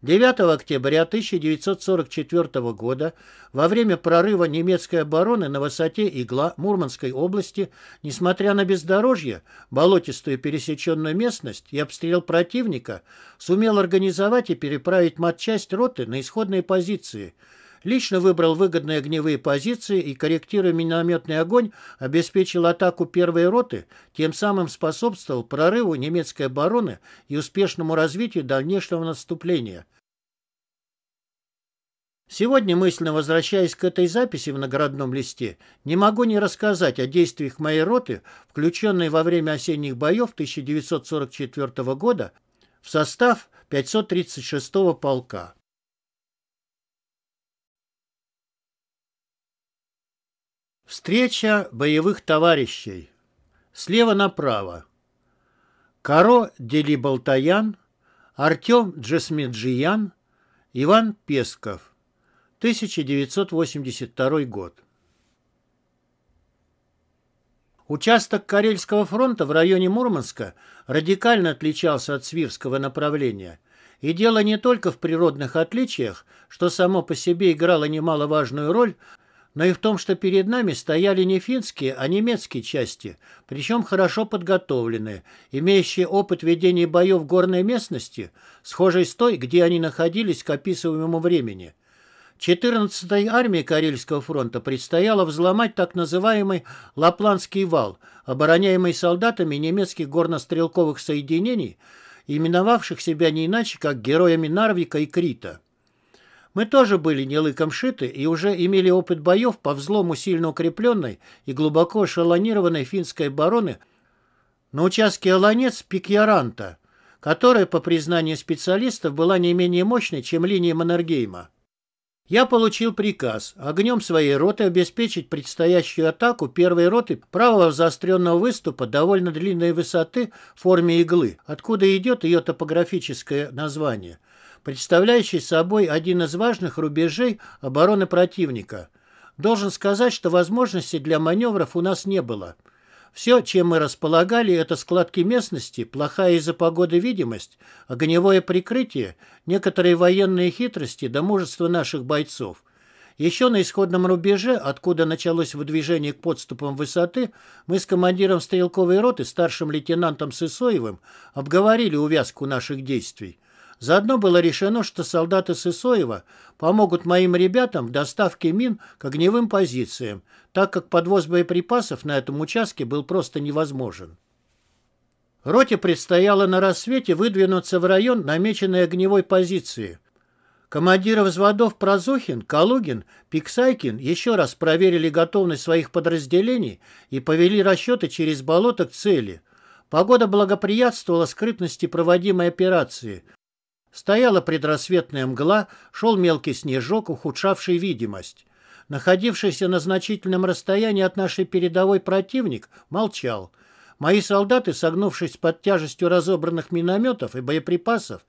Speaker 1: 9 октября 1944 года во время прорыва немецкой обороны на высоте Игла Мурманской области, несмотря на бездорожье, болотистую пересеченную местность и обстрел противника, сумел организовать и переправить матчасть роты на исходные позиции – лично выбрал выгодные огневые позиции и, корректируя минометный огонь, обеспечил атаку первой роты, тем самым способствовал прорыву немецкой обороны и успешному развитию дальнейшего наступления. Сегодня, мысленно возвращаясь к этой записи в наградном листе, не могу не рассказать о действиях моей роты, включенной во время осенних боев 1944 года в состав 536-го полка. Встреча боевых товарищей. Слева направо. Каро Делиболтаян, Артем Джесмеджиян, Иван Песков. 1982 год. Участок Карельского фронта в районе Мурманска радикально отличался от Свирского направления. И дело не только в природных отличиях, что само по себе играло немаловажную роль но и в том, что перед нами стояли не финские, а немецкие части, причем хорошо подготовленные, имеющие опыт ведения боев в горной местности, схожей с той, где они находились к описываемому времени. 14-й армии Карельского фронта предстояло взломать так называемый Лапландский вал, обороняемый солдатами немецких горнострелковых соединений, именовавших себя не иначе, как героями Нарвика и Крита. Мы тоже были не лыком шиты и уже имели опыт боев по взлому сильно укрепленной и глубоко эшелонированной финской обороны на участке Аланец Пикьяранта, которая, по признанию специалистов, была не менее мощной, чем линия Маннергейма. Я получил приказ огнем своей роты обеспечить предстоящую атаку первой роты правого заостренного выступа довольно длинной высоты в форме иглы, откуда идет ее топографическое название – представляющий собой один из важных рубежей обороны противника. Должен сказать, что возможностей для маневров у нас не было. Все, чем мы располагали, это складки местности, плохая из-за погоды видимость, огневое прикрытие, некоторые военные хитрости да мужество наших бойцов. Еще на исходном рубеже, откуда началось выдвижение к подступам высоты, мы с командиром стрелковой роты, старшим лейтенантом Сысоевым, обговорили увязку наших действий. Заодно было решено, что солдаты Сысоева помогут моим ребятам в доставке мин к огневым позициям, так как подвоз боеприпасов на этом участке был просто невозможен. Роте предстояло на рассвете выдвинуться в район намеченной огневой позиции. Командиры взводов Прозухин, Калугин, Пиксайкин еще раз проверили готовность своих подразделений и повели расчеты через болото к цели – Погода благоприятствовала скрытности проводимой операции. Стояла предрассветная мгла, шел мелкий снежок, ухудшавший видимость. Находившийся на значительном расстоянии от нашей передовой противник молчал. Мои солдаты, согнувшись под тяжестью разобранных минометов и боеприпасов,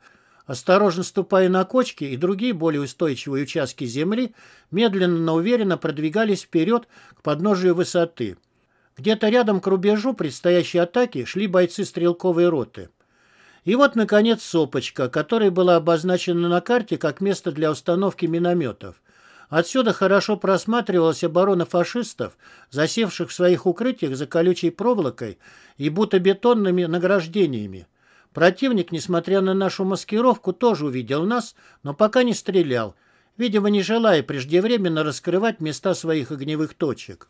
Speaker 1: осторожно ступая на кочки и другие более устойчивые участки земли, медленно, но уверенно продвигались вперед к подножию высоты. Где-то рядом к рубежу предстоящей атаки шли бойцы стрелковой роты. И вот, наконец, сопочка, которая была обозначена на карте как место для установки минометов. Отсюда хорошо просматривалась оборона фашистов, засевших в своих укрытиях за колючей проволокой и бутобетонными награждениями. Противник, несмотря на нашу маскировку, тоже увидел нас, но пока не стрелял, видимо, не желая преждевременно раскрывать места своих огневых точек.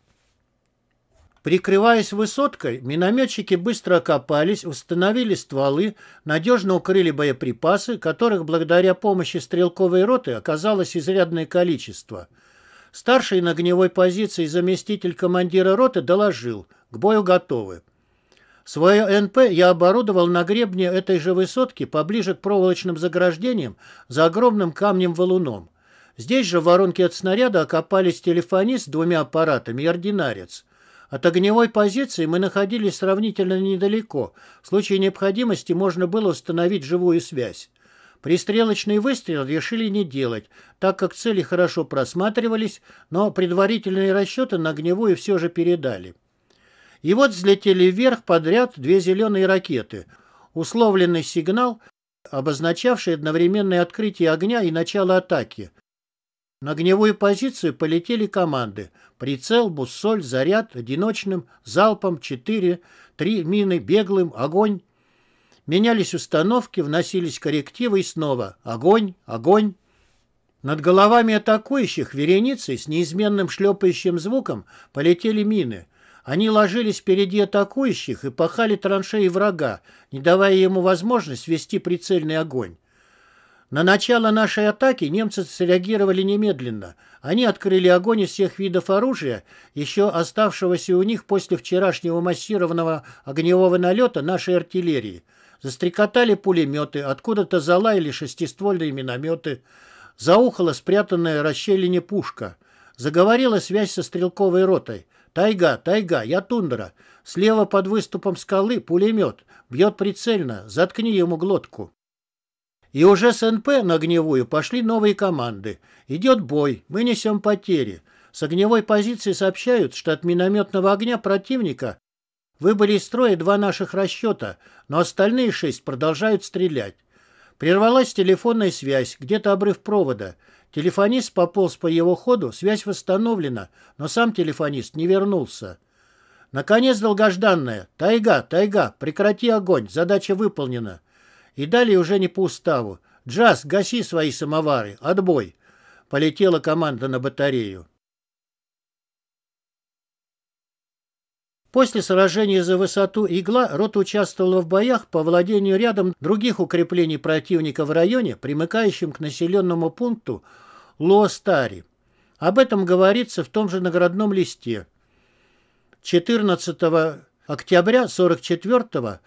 Speaker 1: Прикрываясь высоткой, минометчики быстро окопались, установили стволы, надежно укрыли боеприпасы, которых благодаря помощи стрелковой роты оказалось изрядное количество. Старший на огневой позиции заместитель командира роты доложил «К бою готовы». Свое НП я оборудовал на гребне этой же высотки поближе к проволочным заграждениям за огромным камнем-валуном. Здесь же в воронке от снаряда окопались телефонист с двумя аппаратами и ординарец. От огневой позиции мы находились сравнительно недалеко. В случае необходимости можно было установить живую связь. Пристрелочный выстрел решили не делать, так как цели хорошо просматривались, но предварительные расчеты на огневую все же передали. И вот взлетели вверх подряд две зеленые ракеты. Условленный сигнал, обозначавший одновременное открытие огня и начало атаки. На огневую позицию полетели команды. Прицел, буссоль, заряд, одиночным, залпом, четыре, три мины, беглым, огонь. Менялись установки, вносились коррективы и снова огонь, огонь. Над головами атакующих вереницей с неизменным шлепающим звуком полетели мины. Они ложились впереди атакующих и пахали траншеи врага, не давая ему возможность вести прицельный огонь. На начало нашей атаки немцы среагировали немедленно. Они открыли огонь из всех видов оружия, еще оставшегося у них после вчерашнего массированного огневого налета нашей артиллерии. Застрекотали пулеметы, откуда-то залаяли шестиствольные минометы. Заухала спрятанная расщелине пушка. Заговорила связь со стрелковой ротой. «Тайга, тайга, я тундра. Слева под выступом скалы пулемет. Бьет прицельно. Заткни ему глотку». И уже с НП на огневую пошли новые команды. Идет бой, мы несем потери. С огневой позиции сообщают, что от минометного огня противника выбыли из строя два наших расчета, но остальные шесть продолжают стрелять. Прервалась телефонная связь, где-то обрыв провода. Телефонист пополз по его ходу, связь восстановлена, но сам телефонист не вернулся. Наконец долгожданная. Тайга, тайга, прекрати огонь, задача выполнена. И далее уже не по уставу. «Джаз, гаси свои самовары! Отбой!» Полетела команда на батарею. После сражения за высоту «Игла» рота участвовала в боях по владению рядом других укреплений противника в районе, примыкающем к населенному пункту Луостари. Об этом говорится в том же наградном листе. 14 октября 44 года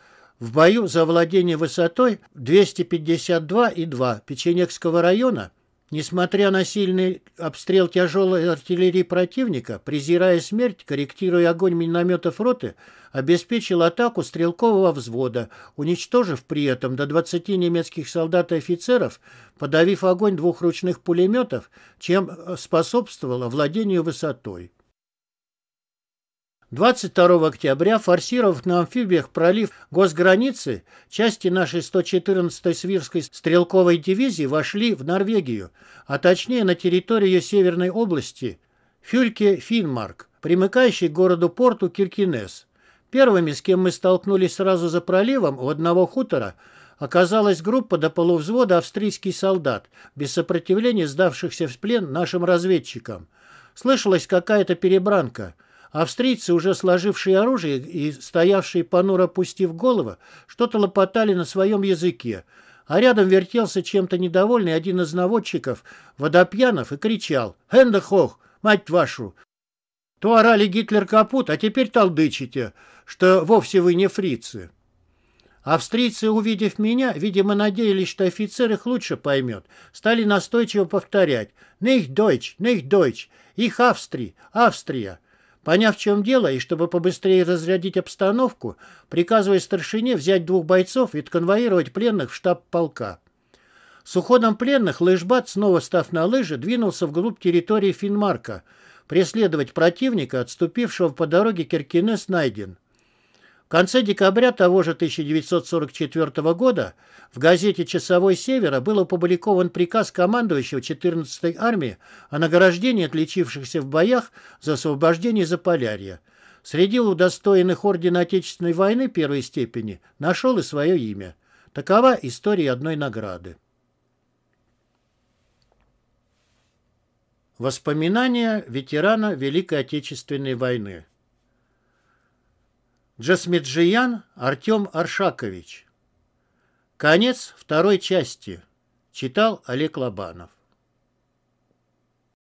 Speaker 1: в бою за владение высотой 252,2 Печенегского района, несмотря на сильный обстрел тяжелой артиллерии противника, презирая смерть, корректируя огонь минометов роты, обеспечил атаку стрелкового взвода, уничтожив при этом до 20 немецких солдат и офицеров, подавив огонь двух ручных пулеметов, чем способствовало владению высотой. 22 октября, форсировав на амфибиях пролив госграницы, части нашей 114-й Свирской стрелковой дивизии вошли в Норвегию, а точнее на территорию северной области Фюльке Финмарк, примыкающей к городу-порту Киркинес. Первыми, с кем мы столкнулись сразу за проливом у одного хутора, оказалась группа до полувзвода австрийский солдат, без сопротивления сдавшихся в плен нашим разведчикам. Слышалась какая-то перебранка. Австрийцы, уже сложившие оружие и стоявшие понуро опустив головы, что-то лопотали на своем языке, а рядом вертелся чем-то недовольный один из наводчиков, водопьянов, и кричал «Хэндехох, мать вашу!» То орали «Гитлер капут», а теперь толдычите, что вовсе вы не фрицы. Австрийцы, увидев меня, видимо, надеялись, что офицер их лучше поймет, стали настойчиво повторять «Них дойч, них дойч, их Австрия, Австрия». Поняв, в чем дело, и чтобы побыстрее разрядить обстановку, приказывая старшине взять двух бойцов и конвоировать пленных в штаб полка. С уходом пленных Лыжбат, снова став на лыжи, двинулся вглубь территории Финмарка. Преследовать противника, отступившего по дороге Киркинес, найден конце декабря того же 1944 года в газете «Часовой Севера» был опубликован приказ командующего 14-й армии о награждении отличившихся в боях за освобождение Заполярья. Среди удостоенных Ордена Отечественной войны первой степени нашел и свое имя. Такова история одной награды. Воспоминания ветерана Великой Отечественной войны Джасмеджиян Артем Аршакович. Конец второй части. Читал Олег Лобанов.